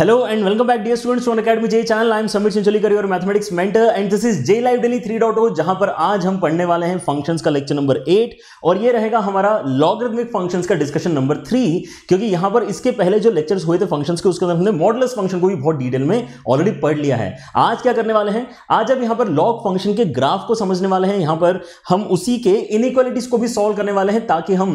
Hello and welcome back dear students Unacademy JEE channel I am Samit Sincholikar your mathematics mentor and this is JEE live daily three dot O जहां पर आज हम पढ़ने वाले हैं functions का lecture number eight और ये रहेगा हमारा लॉगरिथमिक फंक्शंस का डिस्कशन नंबर थ्री क्योंकि यहां पर इसके पहले जो लेक्चर्स हुए थे फंक्शन के उसके अंदर हमने मॉडलस फंक्शन को भी बहुत डिटेल में ऑलरेडी पढ़ लिया है आज क्या करने वाले हैं आज अब यहाँ पर लॉग फंक्शन के ग्राफ को समझने वाले हैं यहाँ पर हम उसी के इनइक्वालिटीज को भी सॉल्व करने वाले हैं ताकि हम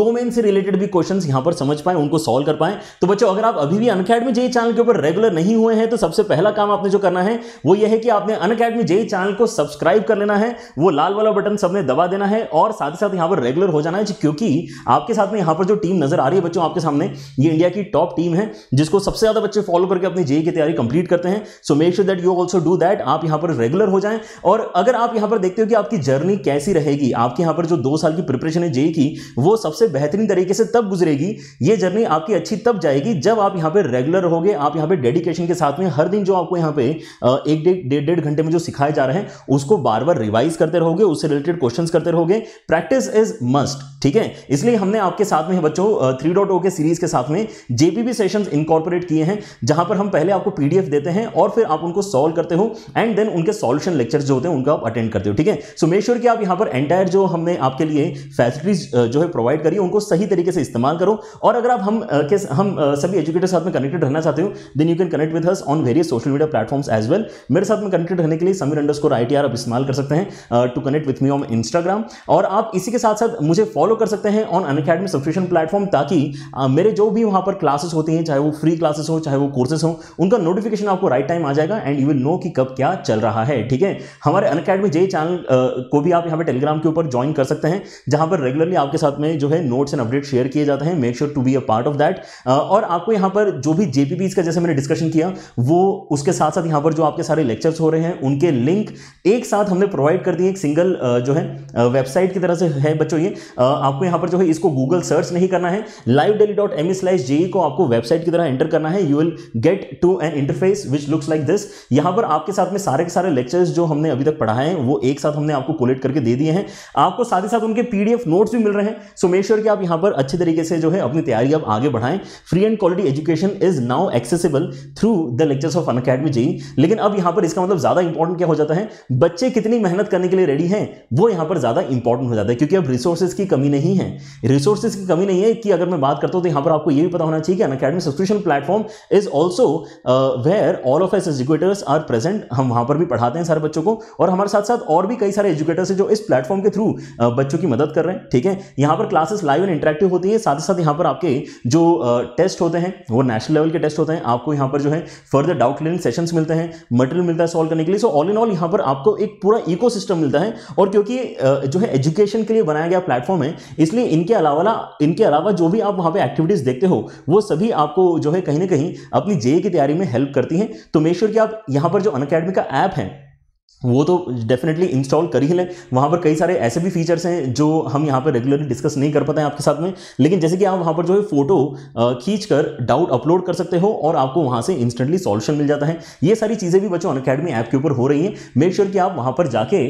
डोमेन से रिलेटेड भी क्वेश्चन यहाँ पर समझ पाए उनको सॉल्व कर पाए तो बच्चों अगर आप अभी भी अनकेडमी जे चैनल चैनल के ऊपर रेगुलर नहीं हुए हैं तो सबसे पहला काम आपने जो करना है वो यह है कि आपने अन अकेडमी जेई चैनल को सब्सक्राइब कर लेना है वो लाल वाला बटन सबने दबा देना है और साथ ही साथ यहाँ पर रेगुलर हो जाना है क्योंकि आपके साथ में यहाँ पर जो टीम नजर आ रही है बच्चों आपके सामने ये इंडिया की टॉप टीम है जिसको सबसे ज्यादा बच्चे फॉलो करके अपनी जेई की तैयारी कंप्लीट करते हैं so make sure that you also do that आप यहाँ पर रेगुलर हो जाए और अगर आप यहाँ पर देखते हो कि आपकी जर्नी कैसी रहेगी आपके यहाँ पर जो दो साल की प्रिपरेशन है जेई की वो सबसे बेहतरीन तरीके से तब गुजरेगी ये जर्नी आपकी अच्छी तब जाएगी जब आप यहाँ पर रेगुलर रहोगे आप यहाँ पे डेडिकेशन के साथ में हर दिन जो आपको यहाँ पे एक डेढ़ डेढ़ घंटे में जो सिखाए जा रहे हैं उसको बार बार रिवाइज करते रहोगे उससे रिलेटेड क्वेश्चन करते रहोगे प्रैक्टिस इज मस्ट ठीक है इसलिए हमने आपके साथ में बच्चों थ्री डॉट ओ के सीरीज के साथ में जेपीबी सेशन इनकॉर्पोरेट किए हैं जहां पर हम पहले आपको पीडीएफ देते हैं और फिर आप उनको सॉल्व करते हो एंड देन उनके सॉल्यूशन लेक्चर जो होते हैं उनका आप अटेंड करते हो ठीक है सो मेक श्योर कि आप यहां पर एंटायर जो हमने आपके लिए फैसिलिटीज जो है प्रोवाइड करी उनको सही तरीके से इस्तेमाल करो और अगर आप हम हम सभी एजुकेटर साथ में कनेक्टेड रहना चाहते हो हो then you can connect with us on various social media platforms as well मेरे साथ में कनेक्टेड रहने के लिए समीर अंडर स्कोर आई आप इस्तेमाल कर सकते हैं to connect with me on Instagram और आप इसी के साथ साथ मुझे फॉलो कर सकते हैं on Unacademy subscription platform ताकि मेरे जो भी वहाँ पर क्लासेस होती हैं चाहे वो फ्री क्लासेस हो चाहे वो कोर्सेस हो उनका नोटिफिकेशन आपको राइट टाइम आ जाएगा एंड यू विल नो कि कब क्या चल रहा है ठीक है हमारे अन अकेडमी जे चैनल को भी आप यहाँ पर टेलीग्राम के ऊपर ज्वाइन कर सकते हैं जहाँ पर रेगुलरली आपके साथ में जो है नोट्स एंड अपडेट शेयर किए जाते हैं make sure to be a part of that और आपको यहाँ पर जो भी जेपीपी पीस का जैसे मैंने डिस्कशन किया वो उसके साथ साथ यहाँ पर जो आपके सारे लेक्चर्स हो रहे हैं उनके लिंक एक साथ हमने प्रोवाइड कर दिए एक सिंगल जो है वेबसाइट की तरह से है बच्चों ये आपको यहाँ पर जो है इसको गूगल सर्च नहीं करना है live daily dot M slash JEE को आपको वेबसाइट की तरह एंटर करना है you will get to an interface which looks like this यहाँ पर आपके साथ में सारे के सारे लेक्चर्स जो हमने अभी तक पढ़ाए हैं वो एक साथ हमने आपको कोलेक्ट करके दे दिए हैं आपको साथ ही साथ उनके पीडीएफ नोट्स भी मिल रहे हैं सो मेक श्योर कि आप यहाँ पर अच्छे तरीके से जो है अपनी तैयारी आप आगे बढ़ाएं free and quality education is now accessible through the lectures of Unacademy JEE लेकिन अब यहां पर इसका मतलब ज़्यादा इंपॉर्टेंट क्या हो जाता है बच्चे कितनी मेहनत करने के लिए रेडी हैं वो यहां पर ज़्यादा इंपॉर्टेंट हो जाता है क्योंकि अब रिसोर्सेज की कमी नहीं है रिसोर्सेज की कमी नहीं है कि अगर मैं बात करता हूँ तो यहाँ पर आपको ये भी पता होना चाहिए कि Unacademy subscription platform is also where all of us educators are present हम वहां पर भी पढ़ाते हैं सारे बच्चों को और हमारे साथ साथ और भी कई सारे एजुकेटर्स हैं जो इस प्लेटफॉर्म के थ्रू uh, बच्चों की मदद कर रहे हैं ठीक है यहाँ पर क्लासेस लाइव एंड इंटरेक्टिव होती है साथ ही साथ यहाँ पर आपके जो टेस्ट uh, होते हैं वो नेशनल लेवल के टेस्ट होते हैं होते हैं आपको यहाँ पर जो है फर्दर डाउट क्लियरिंग सेशंस मिलते हैं मटेरियल मिलता है सॉल्व करने के लिए सो ऑल इन ऑल यहाँ पर आपको एक पूरा इको मिलता है और क्योंकि जो है एजुकेशन के लिए बनाया गया प्लेटफॉर्म है इसलिए इनके अलावा इनके अलावा जो भी आप वहाँ पर एक्टिविटीज़ देखते हो वो सभी आपको जो है कहीं ना कहीं अपनी जेई की तैयारी में हेल्प करती हैं तो मेक श्योर कि आप यहाँ पर जो अन का ऐप है वो तो डेफिनेटली इंस्टॉल कर ही लें वहाँ पर कई सारे ऐसे भी फीचर्स हैं जो हम यहाँ पर रेगुलरली डिस्कस नहीं कर पाते हैं आपके साथ में लेकिन जैसे कि आप वहाँ पर जो है फोटो खींच कर डाउट अपलोड कर सकते हो और आपको वहाँ से इंस्टेंटली सॉल्यूशन मिल जाता है ये सारी चीज़ें भी बच्चों अनकेडमी ऐप के ऊपर हो रही हैं मेक श्योर कि आप वहाँ पर जाके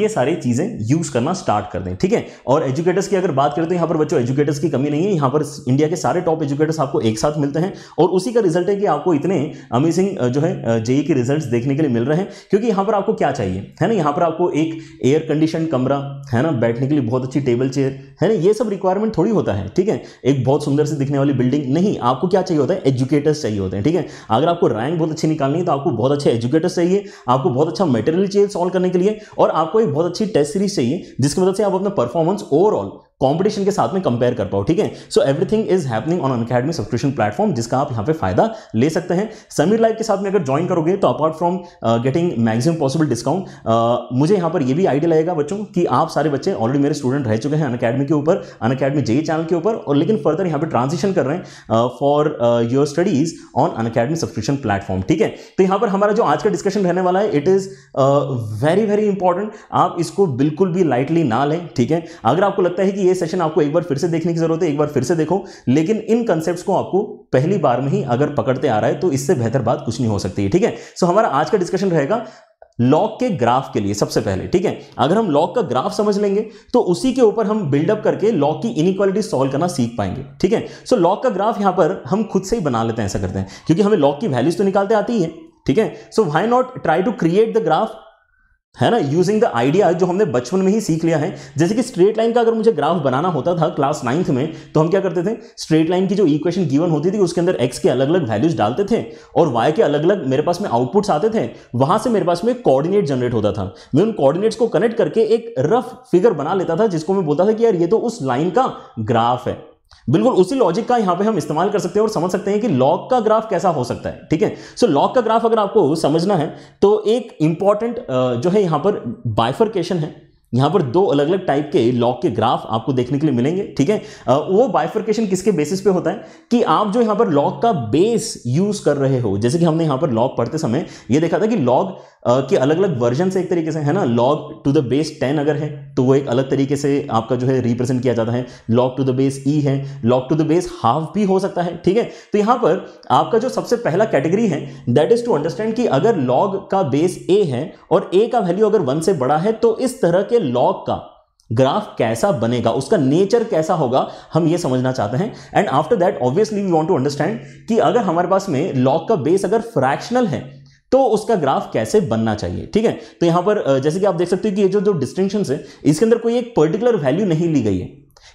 ये सारी चीज़ें यूज़ करना स्टार्ट कर दें ठीक है और एजुकेटर्स की अगर बात करें तो यहाँ पर बच्चों एजुकेटर्स की कमी नहीं है यहाँ पर इंडिया के सारे टॉप एजुकेटर्स आपको एक साथ मिलते हैं और उसी का रिजल्ट है कि आपको इतने अमेजिंग जो है जेई के रिजल्ट देखने के लिए मिल रहे हैं क्योंकि यहाँ पर आपको क्या चाहिए है ना यहाँ पर आपको एक एयर कंडीशन कमरा है ना बैठने के लिए बहुत अच्छी टेबल चेयर है ना ये सब रिक्वायरमेंट थोड़ी होता है ठीक है एक बहुत सुंदर से दिखने वाली बिल्डिंग नहीं आपको क्या चाहिए होता है एजुकेटर्स चाहिए होते हैं ठीक है अगर आपको रैंक बहुत अच्छी निकालनी है तो आपको बहुत अच्छे एजुकेटर्स चाहिए आपको बहुत अच्छा मटेरियल चाहिए सॉल्व करने के लिए और आपको एक बहुत अच्छी टेस्ट सीरीज चाहिए जिसकी मदद से आप अपना परफॉर्मेंस ओवरऑल कंपटीशन के साथ में कंपेयर कर पाओ ठीक है so everything is happening on academy subscription platform जिसका आप यहाँ पे फायदा ले सकते हैं समीर लाइव के साथ में अगर ज्वाइन करोगे तो apart from getting maximum possible discount मुझे यहाँ पर ये भी आइडिया लगेगा बच्चों कि आप सारे बच्चे ऑलरेडी मेरे स्टूडेंट रह चुके हैं अकेडमी के ऊपर अकेडमी जेई चैनल के ऊपर और लेकिन फर्दर यहाँ पर ट्रांजिशन कर रहे हैं for your studies on Unacademy subscription platform ठीक है तो यहाँ पर हमारा जो आज का डिस्कशन रहने वाला है it is very very important आप इसको बिल्कुल भी लाइटली ना लें ठीक है अगर आपको लगता है कि ये सेशन आपको एक बार फिर से देखने की ज़रूरत है एक बार फिर से देखो लेकिन इन कंसेप्ट को आपको पहली बार में ही अगर पकड़ते आ रहा है तो इससे बेहतर बात कुछ नहीं हो सकती ठीक है सो हमारा आज का डिस्कशन रहेगा लॉक के ग्राफ के लिए सबसे पहले ठीक है अगर हम लॉक का ग्राफ समझ लेंगे तो उसी के ऊपर हम बिल्डअप करके लॉक की इनिक्वालिटी सॉल्व करना सीख पाएंगे ठीक है सो लॉक का ग्राफ यहां पर हम खुद से ही बना लेते हैं ऐसा करते हैं क्योंकि हमें लॉक की वैल्यूज तो निकालते आती है ठीक है so why not try to create the graph है ना यूजिंग द आइडिया जो हमने बचपन में ही सीख लिया है जैसे कि स्ट्रेट लाइन का अगर मुझे ग्राफ बनाना होता था क्लास नाइन्थ में तो हम क्या करते थे स्ट्रेट लाइन की जो इक्वेशन गिवन होती थी उसके अंदर एक्स के अलग अलग वैल्यूज डालते थे और वाई के अलग अलग मेरे पास में आउटपुट्स आते थे वहां से मेरे पास में कोऑर्डिनेट जनरेट होता था मैं उन कोऑर्डिनेट्स को कनेक्ट करके एक रफ फिगर बना लेता था जिसको मैं बोलता था कि यार ये तो उस लाइन का ग्राफ है बिल्कुल उसी लॉजिक का यहां पे हम इस्तेमाल कर सकते हैं और समझ सकते हैं कि लॉग का ग्राफ कैसा हो सकता है ठीक है सो लॉग का ग्राफ अगर आपको समझना है तो एक इंपॉर्टेंट जो है यहां पर बाइफरकेशन है यहां पर दो अलग अलग टाइप के लॉग के ग्राफ आपको देखने के लिए मिलेंगे ठीक है वो बाइफरकेशन किसके बेसिस पे होता है कि आप जो यहां पर लॉग का बेस यूज कर रहे हो जैसे कि हमने यहां पर लॉग पढ़ते समय ये देखा था कि लॉग के अलग अलग वर्जन से एक तरीके से है ना log to the base ten अगर है तो वो एक अलग तरीके से आपका जो है रिप्रेजेंट किया जाता है log to the base E है log to the base half भी हो सकता है ठीक है तो यहां पर आपका जो सबसे पहला कैटेगरी है दैट इज टू अंडरस्टैंड कि अगर लॉग का बेस ए है और ए का वैल्यू अगर वन से बड़ा है तो इस तरह के लॉग का ग्राफ कैसा बनेगा उसका नेचर कैसा होगा हम ये समझना चाहते हैं and after that obviously we want to understand कि अगर हमारे पास में लॉग का बेस अगर फ्रैक्शनल है तो उसका ग्राफ कैसे बनना चाहिए ठीक है तो यहां पर जैसे कि आप देख सकते हो कि ये जो जो डिस्टिंक्शन है इसके अंदर कोई एक पर्टिकुलर वैल्यू नहीं ली गई है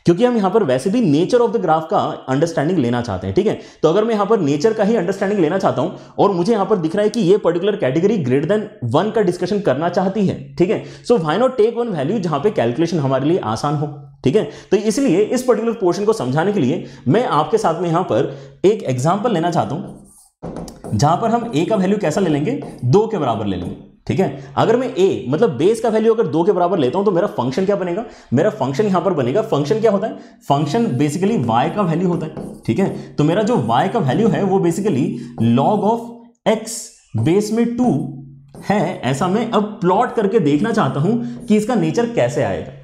क्योंकि हम यहां पर वैसे भी नेचर ऑफ द ग्राफ का अंडरस्टैंडिंग लेना चाहते हैं ठीक है तो अगर मैं यहां पर नेचर का ही अंडरस्टैंडिंग लेना चाहता हूं और मुझे यहां पर दिख रहा है कि ये particular category greater than one का डिस्कशन करना चाहती है ठीक है so why not take one value जहां पर कैलकुलेशन हमारे लिए आसान हो ठीक है तो इसलिए इस पर्टिकुलर पोर्शन को समझाने के लिए मैं आपके साथ में यहां पर एक एग्जाम्पल लेना चाहता हूं जहां पर हम ए का वैल्यू कैसा ले लेंगे दो के बराबर ले लेंगे ठीक है अगर मैं ए मतलब बेस का वैल्यू अगर दो के बराबर लेता हूं तो मेरा फंक्शन क्या बनेगा मेरा फंक्शन यहां पर बनेगा फंक्शन क्या होता है फंक्शन बेसिकली वाई का वैल्यू होता है ठीक है तो मेरा जो वाई का वैल्यू है वो basically log of x base में टू है ऐसा मैं अब प्लॉट करके देखना चाहता हूं कि इसका नेचर कैसे आएगा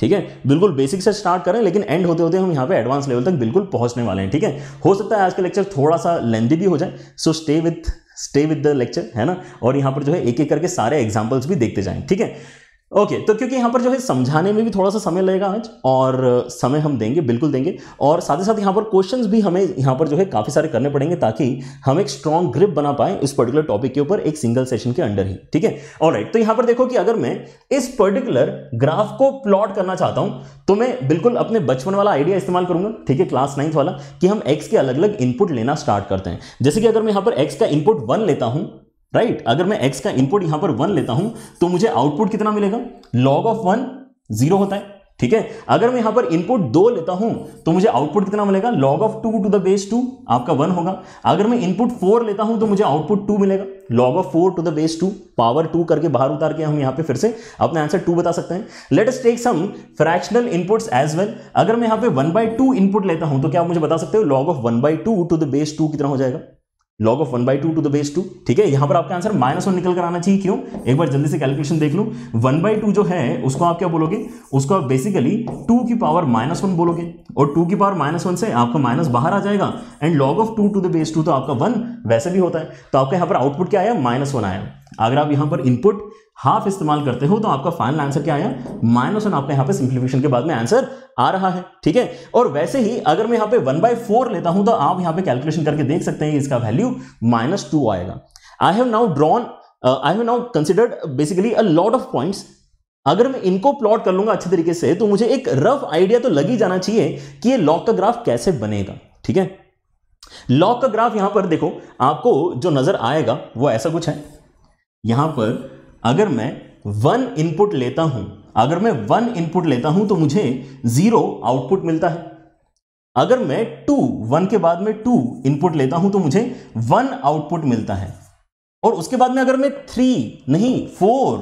ठीक है बिल्कुल बेसिक से स्टार्ट करें लेकिन एंड होते होते हम यहाँ पे एडवांस लेवल तक बिल्कुल पहुंचने वाले हैं ठीक है हो सकता है आज का लेक्चर थोड़ा सा लेंदी भी हो जाए so stay with stay with the lecture है ना और यहाँ पर जो है एक एक करके सारे एग्जाम्पल्स भी देखते जाएं ठीक है ओके okay, तो क्योंकि यहाँ पर जो है समझाने में भी थोड़ा सा समय लगेगा आज और समय हम देंगे बिल्कुल देंगे और साथ ही साथ यहाँ पर क्वेश्चंस भी हमें यहाँ पर जो है काफ़ी सारे करने पड़ेंगे ताकि हम एक स्ट्रॉन्ग ग्रिप बना पाए उस पर्टिकुलर टॉपिक के ऊपर एक सिंगल सेशन के अंडर ही ठीक है और तो यहाँ पर देखो कि अगर मैं इस पर्टिकुलर ग्राफ को प्लॉट करना चाहता हूँ तो मैं बिल्कुल अपने बचपन वाला आइडिया इस्तेमाल करूंगा ठीक है क्लास नाइन्थ वाला कि हम एक्स के अलग अलग इनपुट लेना स्टार्ट करते हैं जैसे कि अगर मैं यहाँ पर एक्स का इनपुट वन लेता हूँ राइट अगर मैं एक्स का इनपुट यहां पर वन लेता हूं तो मुझे आउटपुट कितना मिलेगा लॉग ऑफ वन जीरो होता है ठीक है अगर मैं यहां पर इनपुट दो लेता हूं तो मुझे आउटपुट कितना मिलेगा log of two to the base two आपका वन होगा अगर मैं इनपुट फोर लेता हूं तो मुझे आउटपुट टू मिलेगा log of four to the base two power two करके बाहर उतार के हम यहां पे फिर से अपना आंसर टू बता सकते हैं let take some fractional inputs as well अगर मैं यहां पर वन बाय टू इनपुट लेता हूं तो क्या आप मुझे बता सकते हो log of one by two to the base two कितना हो जाएगा log of one by two to the base two ठीक है यहां पर आपका आंसर माइनस वन निकल कर आना चाहिए क्यों एक बार जल्दी से कैलकुलेशन देख लो वन बाई टू जो है उसको आप क्या बोलोगे उसको आप बेसिकली टू की पावर माइनस वन बोलोगे और टू की पावर माइनस वन से आपका माइनस बाहर आ जाएगा and log of two to the base two तो आपका वन वैसे भी होता है तो आपका यहाँ पर आउटपुट क्या आया माइनस वन आया अगर आप यहाँ पर इनपुट हाफ इस्तेमाल करते हो तो आपका फाइनल आंसर क्या आया माइनस वन आपने यहां पे सिंप्लीफिकेशन के बाद में आंसर आ रहा है ठीक है और वैसे ही अगर मैं यहां पे वन बाय फोर लेता हूं तो आप यहां पे कैलकुलेशन करके देख सकते हैं इसका वैल्यू माइनस टू आएगा I have now drawn I have now considered basically a lot of points अगर मैं इनको प्लॉट कर लूंगा अच्छे तरीके से तो मुझे एक रफ आइडिया तो लगी जाना चाहिए कि ये लॉक का ग्राफ कैसे बनेगा ठीक है लॉक का ग्राफ यहां पर देखो आपको जो नजर आएगा वो ऐसा कुछ है यहां पर अगर मैं वन इनपुट लेता हूं अगर मैं वन इनपुट लेता हूं तो मुझे जीरो आउटपुट मिलता है अगर मैं टू वन के बाद में टू इनपुट लेता हूं तो मुझे वन आउटपुट मिलता है और उसके बाद में अगर मैं थ्री नहीं फोर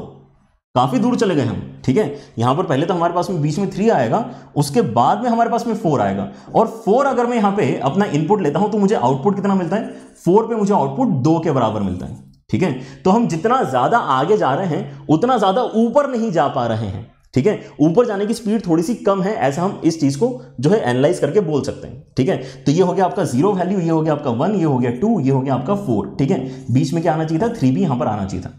काफी दूर चले गए हम ठीक है यहां पर पहले तो हमारे पास में बीच में थ्री आएगा उसके बाद में हमारे पास में फोर आएगा और फोर अगर मैं यहां पे अपना इनपुट लेता हूं तो मुझे आउटपुट कितना मिलता है फोर पे मुझे आउटपुट दो के बराबर मिलता है ठीक है तो हम जितना ज़्यादा आगे जा रहे हैं उतना ज़्यादा ऊपर नहीं जा पा रहे हैं ठीक है ऊपर जाने की स्पीड थोड़ी सी कम है ऐसा हम इस चीज़ को जो है एनालाइज करके बोल सकते हैं ठीक है तो ये हो गया आपका जीरो वैल्यू ये हो गया आपका वन ये हो गया टू ये हो गया आपका फोर ठीक है बीच में क्या आना चाहिए था थ्री भी यहां पर आना चाहिए था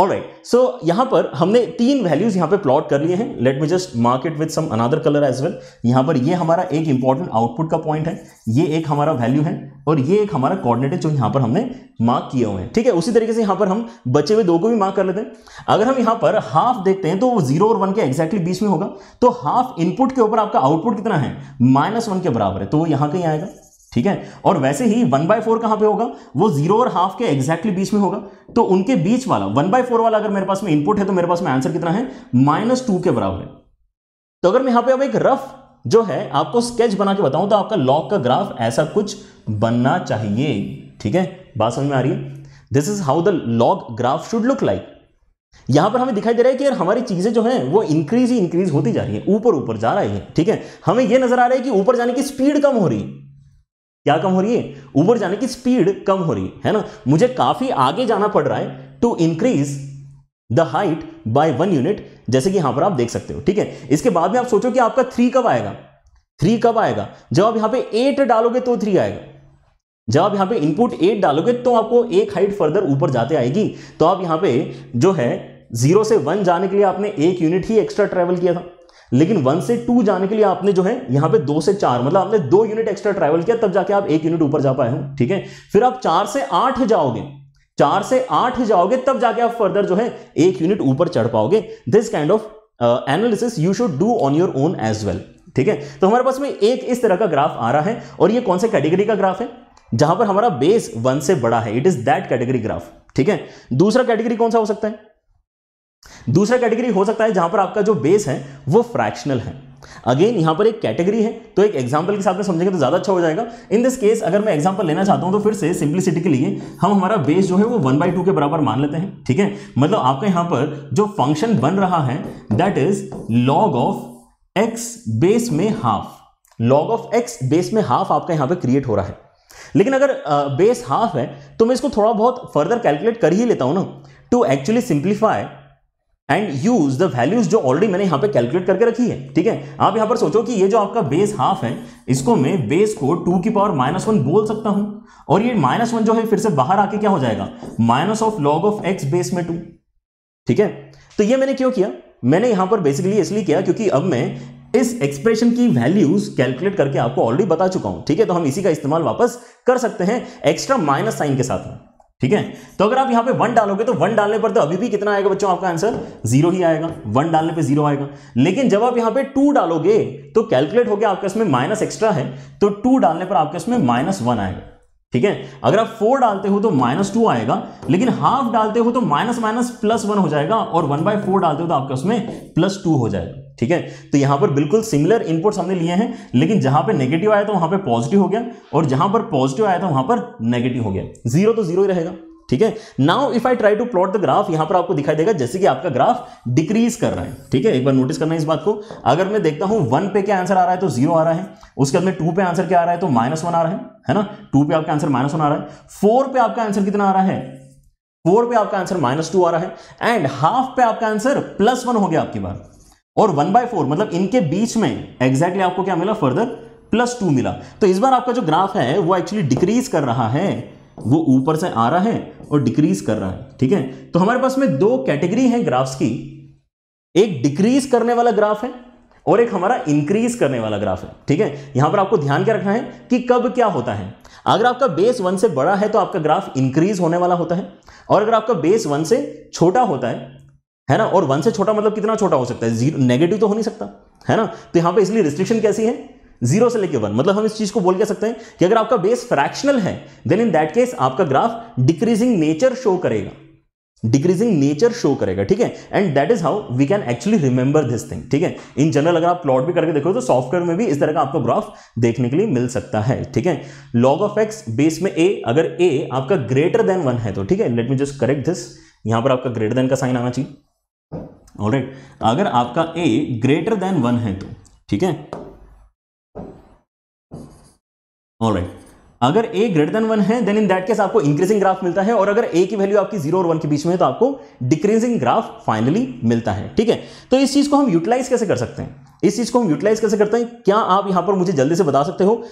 ऑलराइट सो यहां पर हमने तीन वैल्यूज यहां पे प्लॉट कर लिए हैं let me just mark it with some another colour as well यहां पर ये हमारा एक इंपॉर्टेंट आउटपुट का पॉइंट है ये एक हमारा वैल्यू है और ये एक हमारा कोऑर्डिनेट है जो यहां पर हमने मार्क किए हुए हैं ठीक है उसी तरीके से यहां पर हम बचे हुए दो को भी मार्क कर लेते हैं अगर हम यहां पर हाफ देखते हैं तो वो जीरो और वन के एक्जैक्टली बीच में होगा तो हाफ इनपुट के ऊपर आपका आउटपुट कितना है माइनस वन के बराबर है तो वो यहां कहीं आएगा ठीक है और वैसे ही वन बाय फोर कहां पे होगा वो जीरो और हाफ के एग्जैक्टली बीच में होगा तो उनके बीच वाला वन बाय फोर वाला अगर मेरे पास में इनपुट है तो मेरे पास में आंसर कितना है माइनस टू के बराबर है तो अगर मैं यहां पे अब एक रफ जो है आपको स्केच बना के बताऊं तो आपका लॉक का ग्राफ ऐसा कुछ बनना चाहिए ठीक है बात समझ में आ रही है this is how the log graph should look like यहां पर हमें दिखाई दे रहा है कि यार हमारी चीजें जो है वो इंक्रीज ही इंक्रीज होती जा रही है ऊपर ऊपर जा रही है ठीक है हमें यह नजर आ रहा है कि ऊपर जाने की स्पीड कम हो रही है क्या कम हो रही है ऊपर जाने की स्पीड कम हो रही है है ना मुझे काफी आगे जाना पड़ रहा है to increase the height by one unit जैसे कि यहां पर आप देख सकते हो ठीक है इसके बाद में आप सोचो कि आपका थ्री कब आएगा थ्री कब आएगा जब आप यहां पे एट डालोगे तो थ्री आएगा जब आप यहां पे इनपुट एट डालोगे तो आपको एक हाइट फर्दर ऊपर जाते आएगी तो आप यहां पे जो है जीरो से वन जाने के लिए आपने एक यूनिट ही एक्स्ट्रा ट्रेवल किया था लेकिन वन से टू जाने के लिए आपने जो है यहां पे दो से चार मतलब आपने दो यूनिट एक्स्ट्रा ट्रैवल किया तब जाके आप एक यूनिट ऊपर जा पाए हो ठीक है फिर आप चार से आठ जाओगे चार से आठ जाओगे तब जाके आप फर्दर जो है एक यूनिट ऊपर चढ़ पाओगे this kind of analysis you should do on your own as well ठीक है तो हमारे पास में एक इस तरह का ग्राफ आ रहा है और ये कौन से कैटेगरी का ग्राफ है जहां पर हमारा बेस वन से बड़ा है it is that category graph ठीक है दूसरा कैटेगरी कौन सा हो सकता है दूसरा कैटेगरी हो सकता है जहां पर आपका जो बेस है वो फ्रैक्शनल है अगेन यहां पर एक कैटेगरी है तो एक एग्जाम्पल के साथ में समझेंगे तो ज्यादा अच्छा हो जाएगा इन दिस केस अगर मैं एग्जाम्पल लेना चाहता हूं तो फिर से सिंप्लिसिटी के लिए हम हमारा बेस जो है वो वन बाई टू के बराबर मान लेते हैं ठीक है मतलब आपका यहां पर जो फंक्शन बन रहा है that is log of x base में half log of x base में हाफ आपका यहां पर क्रिएट हो रहा है लेकिन अगर बेस हाफ है तो मैं इसको थोड़ा बहुत फर्दर कैलकुलेट कर ही लेता हूं ना to actually simplify and use the values जो ऑलरेडी मैंने यहाँ पे कैलकुलेट करके रखी है ठीक है आप यहाँ पर सोचो कि ये जो आपका बेस हाफ है इसको मैं बेस को टू की पावर माइनस वन बोल सकता हूँ और ये माइनस वन जो है फिर से बाहर आके क्या हो जाएगा minus of log of x base में टू ठीक है तो ये मैंने क्यों किया मैंने यहाँ पर बेसिकली इसलिए किया क्योंकि अब मैं इस एक्सप्रेशन की वैल्यूज कैलकुलेट करके आपको ऑलरेडी बता चुका हूं ठीक है तो हम इसी का इस्तेमाल वापस कर सकते हैं एक्स्ट्रा माइनस साइन के साथ में ठीक है तो अगर आप यहां पे वन डालोगे तो वन डालने पर तो अभी भी कितना आएगा बच्चों आपका आंसर जीरो ही आएगा वन डालने पे जीरो आएगा लेकिन जब आप यहां पे टू डालोगे तो कैलकुलेट हो गया आपके इसमें माइनस एक्स्ट्रा है तो टू डालने पर आपके इसमें माइनस वन आएगा ठीक है अगर आप फोर डालते हो तो माइनस टू आएगा लेकिन हाफ डालते हो तो माइनस माइनस प्लस वन हो जाएगा और वन बाय फोर डालते हो तो आपके उसमें प्लस टू हो जाएगा ठीक है तो यहां पर बिल्कुल सिमिलर इनपुट हमने लिए हैं लेकिन जहां पे नेगेटिव आया था वहां पे पॉजिटिव हो गया और जहां पर पॉजिटिव आया था वहां पर नेगेटिव हो गया जीरो तो जीरो ही रहेगा ठीक है now if I try to plot the graph यहां पर आपको दिखाई देगा जैसे कि आपका ग्राफ डिक्रीज कर रहा है ठीक है एक बार नोटिस करना इस बात को अगर मैं देखता हूं वन पे क्या आंसर आ रहा है तो जीरो आ रहा है उसके बाद में टू पे आंसर क्या आ रहा है तो माइनस वन आ रहा है है ना टू पे आपका आंसर माइनस वन आ रहा है फोर पे आपका आंसर कितना आ रहा है फोर पे आपका आंसर माइनस टू आ रहा है एंड हाफ पे आपका आंसर प्लस वन हो गया आपकी बार और वन बाय फोर मतलब इनके बीच में एग्जैक्टली exactly आपको क्या मिला फर्दर प्लस टू मिला तो इस बार आपका जो ग्राफ है वो एक्चुअली डिक्रीज कर रहा है वो ऊपर से आ रहा है और डिक्रीज कर रहा है ठीक है तो हमारे पास में दो कैटेगरी है ग्राफ्स की एक डिक्रीज करने वाला ग्राफ है और एक हमारा इंक्रीज करने वाला ग्राफ है ठीक है यहां पर आपको ध्यान क्या रखना है कि कब क्या होता है अगर आपका बेस वन से बड़ा है तो आपका ग्राफ इंक्रीज होने वाला होता है और अगर आपका बेस वन से छोटा होता है है ना और वन से छोटा मतलब कितना छोटा हो सकता है जीरो नेगेटिव तो हो नहीं सकता है ना तो यहां पे इसलिए रिस्ट्रिक्शन कैसी है जीरो से लेके वन मतलब हम इस चीज को बोल के सकते हैं कि अगर आपका बेस फ्रैक्शनल है देन इन दैट केस आपका ग्राफ डिक्रीजिंग नेचर शो करेगा डिक्रीजिंग नेचर शो करेगा ठीक है and that is how we can actually remember this thing ठीक है इन जनरल अगर आप प्लॉट भी करके देखो तो सॉफ्टवेयर में भी इस तरह का आपको ग्राफ देखने के लिए मिल सकता है ठीक है लॉग ऑफ एक्स बेस में ए अगर ए आपका ग्रेटर देन वन है तो ठीक है let me just correct this यहां पर आपका ग्रेटर देन का साइन आना चाहिए ऑलराइट अगर आपका ए ग्रेटर देन वन है तो ठीक है ऑलराइट अगर ए ग्रेटर देन वन है देन इन दैट केस आपको इंक्रीजिंग ग्राफ मिलता है और अगर ए की वैल्यू आपकी जीरो और वन के बीच में है तो आपको डिक्रीजिंग ग्राफ फाइनली मिलता है ठीक है तो इस चीज को हम यूटिलाइज कैसे कर सकते हैं इस चीज को हम यूटिलाइज कैसे करते हैं क्या आप यहां पर मुझे जल्दी से बता सकते हो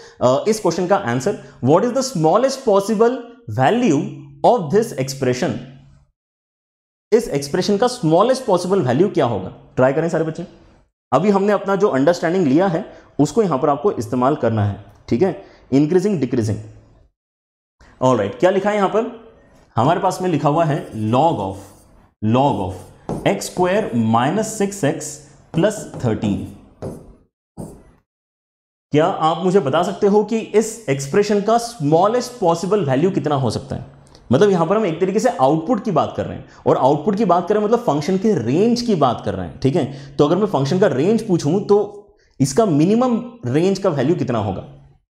इस क्वेश्चन का answer what is the smallest possible value of this expression इस एक्सप्रेशन का स्मॉलेस्ट पॉसिबल वैल्यू क्या होगा ट्राई करें सारे बच्चे अभी हमने अपना जो अंडरस्टैंडिंग लिया है उसको यहां पर आपको इस्तेमाल करना है ठीक है इंक्रीजिंग डिक्रीजिंग ऑल राइट क्या लिखा है यहां पर हमारे पास में लिखा हुआ है log of log of x square minus six x plus thirteen क्या आप मुझे बता सकते हो कि इस एक्सप्रेशन का स्मॉलेस्ट पॉसिबल वैल्यू कितना हो सकता है मतलब यहां पर हम एक तरीके से आउटपुट की बात कर रहे हैं और आउटपुट की बात कर रहे हैं मतलब फंक्शन के रेंज की बात कर रहे हैं ठीक है तो अगर मैं फंक्शन का रेंज पूछूं तो इसका मिनिमम रेंज का वैल्यू कितना होगा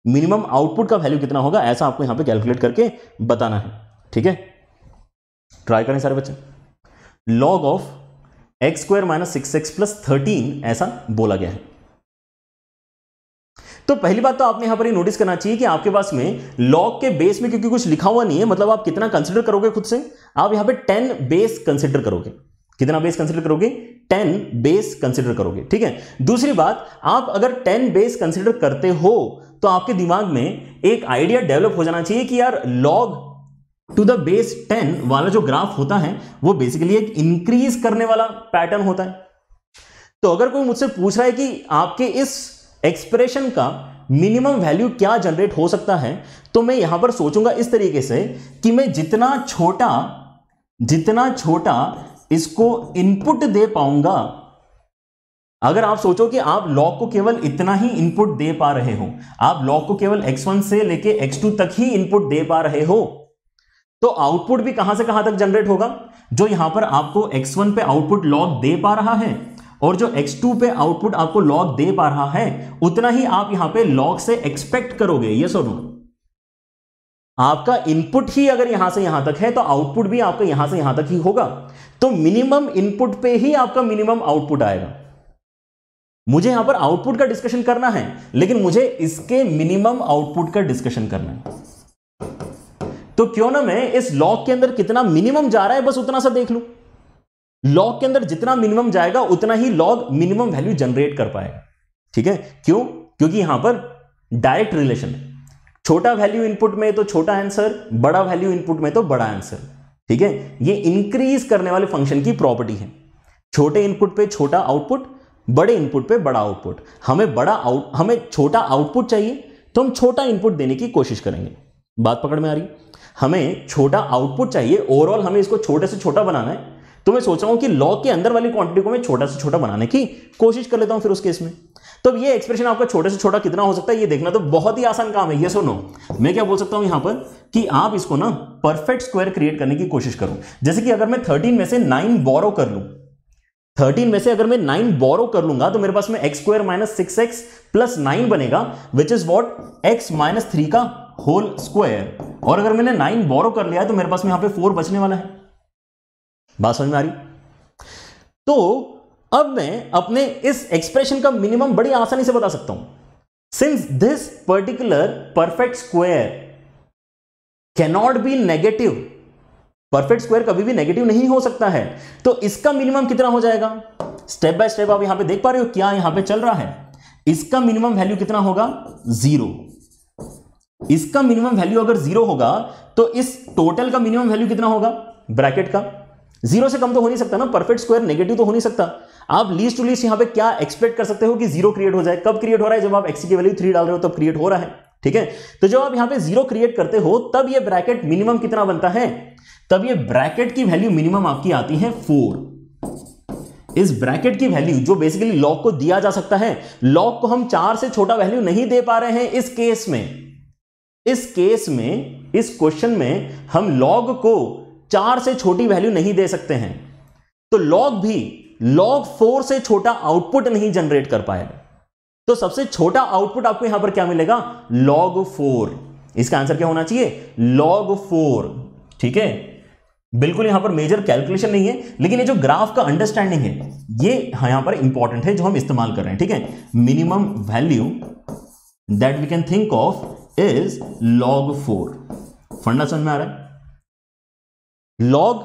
मिनिमम आउटपुट का वैल्यू कितना होगा ऐसा आपको यहां पर कैलकुलेट करके बताना है ठीक है ट्राई करें सारे बच्चे log of x square minus six x plus thirteen ऐसा बोला गया है तो पहली बात तो आपने यहाँ पर ये नोटिस करना चाहिए कि आपके पास में लॉग के बेस में क्योंकि कुछ लिखा हुआ नहीं है मतलब आप कितना कंसिडर करोगे खुद से आप यहाँ पर टेन बेस कंसिडर करोगे कितना बेस कंसिडर करोगे 10 बेस कंसिडर करोगे ठीक है दूसरी बात आप अगर 10 बेस कंसिडर करते हो तो आपके दिमाग में एक आइडिया डेवलप हो जाना चाहिए कि यार लॉग टू द बेस 10 वाला जो ग्राफ होता है वो बेसिकली एक इंक्रीज करने वाला पैटर्न होता है तो अगर कोई मुझसे पूछ रहा है कि आपके इस एक्सप्रेशन का मिनिमम वैल्यू क्या जनरेट हो सकता है तो मैं यहां पर सोचूंगा इस तरीके से कि मैं जितना छोटा जितना छोटा इसको इनपुट दे पाऊंगा अगर आप सोचो कि आप लॉग को केवल इतना ही इनपुट दे पा रहे हो आप लॉग को केवल x1 से लेके x2 तक ही इनपुट दे पा रहे हो तो आउटपुट भी कहां से कहां तक जनरेट होगा जो यहां पर आपको x1 पे आउटपुट लॉग दे पा रहा है और जो x2 पे आउटपुट आपको लॉग दे पा रहा है उतना ही आप यहां पे लॉग से एक्सपेक्ट करोगे ये सो नो आपका इनपुट ही अगर यहां से यहां तक है तो आउटपुट भी आपका यहां से यहां तक ही होगा तो मिनिमम इनपुट पे ही आपका मिनिमम आउटपुट आएगा मुझे यहां पर आउटपुट का डिस्कशन करना है लेकिन मुझे इसके मिनिमम आउटपुट का डिस्कशन करना है तो क्यों ना मैं इस लॉग के अंदर कितना मिनिमम जा रहा है बस उतना सा देख लूं लॉग के अंदर जितना मिनिमम जाएगा उतना ही लॉग मिनिमम वैल्यू जनरेट कर पाएगा ठीक है क्यों क्योंकि यहां पर डायरेक्ट रिलेशन है छोटा वैल्यू इनपुट में तो छोटा आंसर बड़ा वैल्यू इनपुट में तो बड़ा आंसर ठीक है ये इंक्रीज करने वाले फंक्शन की प्रॉपर्टी है छोटे इनपुट पे छोटा आउटपुट बड़े इनपुट पे बड़ा आउटपुट हमें बड़ा आउट हमें छोटा आउटपुट चाहिए तो हम छोटा इनपुट देने की कोशिश करेंगे बात पकड़ में आ रही हमें छोटा आउटपुट चाहिए ओवरऑल हमें इसको छोटे से छोटा बनाना है तो मैं सोच रहा हूँ कि लॉग के अंदर वाली क्वांटिटी को मैं छोटा से छोटा बनाने की कोशिश कर लेता हूँ फिर उस केस में तो ये एक्सप्रेशन आपका छोटे से छोटा कितना हो सकता है ये देखना तो बहुत ही आसान काम है ये सुनो मैं क्या बोल सकता हूँ यहाँ पर कि आप इसको ना परफेक्ट स्क्वायर क्रिएट करने की कोशिश करूँ जैसे कि अगर मैं थर्टीन में से नाइन बोरो कर लूँ थर्टीन में से अगर मैं नाइन बोरो कर लूंगा तो मेरे पास में x square minus six x plus nine बनेगा which is what x minus three का होल स्क्वायर और अगर मैंने नाइन बोरो कर लिया तो मेरे पास में यहाँ पे फोर बचने वाला है बात समझ में आ रही तो अब मैं अपने इस एक्सप्रेशन का मिनिमम बड़ी आसानी से बता सकता हूं since this particular perfect square cannot be negative perfect square कभी भी नेगेटिव नहीं हो सकता है तो इसका मिनिमम कितना हो जाएगा स्टेप बाय स्टेप आप यहां पे देख पा रहे हो क्या यहां पे चल रहा है इसका मिनिमम वैल्यू कितना होगा जीरो इसका मिनिमम वैल्यू अगर जीरो होगा तो इस टोटल का मिनिमम वैल्यू कितना होगा ब्रैकेट का जीरो से कम तो हो नहीं सकता ना परफेक्ट स्क्वायर नेगेटिव तो हो नहीं सकता आप लीस्ट टू लीस्ट यहां पे क्या एक्सपेक्ट कर सकते हो कि जीरो क्रिएट हो जाए कब क्रिएट हो रहा है जब आप एक्स की वैल्यू थ्री डाल रहे हो तब क्रिएट हो रहा है ठीक है तो जब आप यहां पे जीरो क्रिएट करते हो तब ये ब्रैकेट मिनिमम कितना बनता है तब ये ब्रैकेट की वैल्यू मिनिमम आपकी आती है फोर इस ब्रैकेट की वैल्यू जो बेसिकली लॉक को दिया जा सकता है लॉक को हम चार से छोटा वैल्यू नहीं दे पा रहे हैं इस केस में इस केस में इस क्वेश्चन में हम लॉग को चार से छोटी वैल्यू नहीं दे सकते हैं तो लॉग भी लॉग फोर से छोटा आउटपुट नहीं जनरेट कर पाएगा तो सबसे छोटा आउटपुट आपको यहां पर क्या मिलेगा लॉग फोर इसका आंसर क्या होना चाहिए लॉग फोर ठीक है बिल्कुल यहां पर मेजर कैलकुलेशन नहीं है लेकिन ये जो ग्राफ का अंडरस्टैंडिंग है ये यहां पर इंपॉर्टेंट है जो हम इस्तेमाल कर रहे हैं ठीक है minimum value that we can think of is log four फंडा समझ में आ रहा है लॉग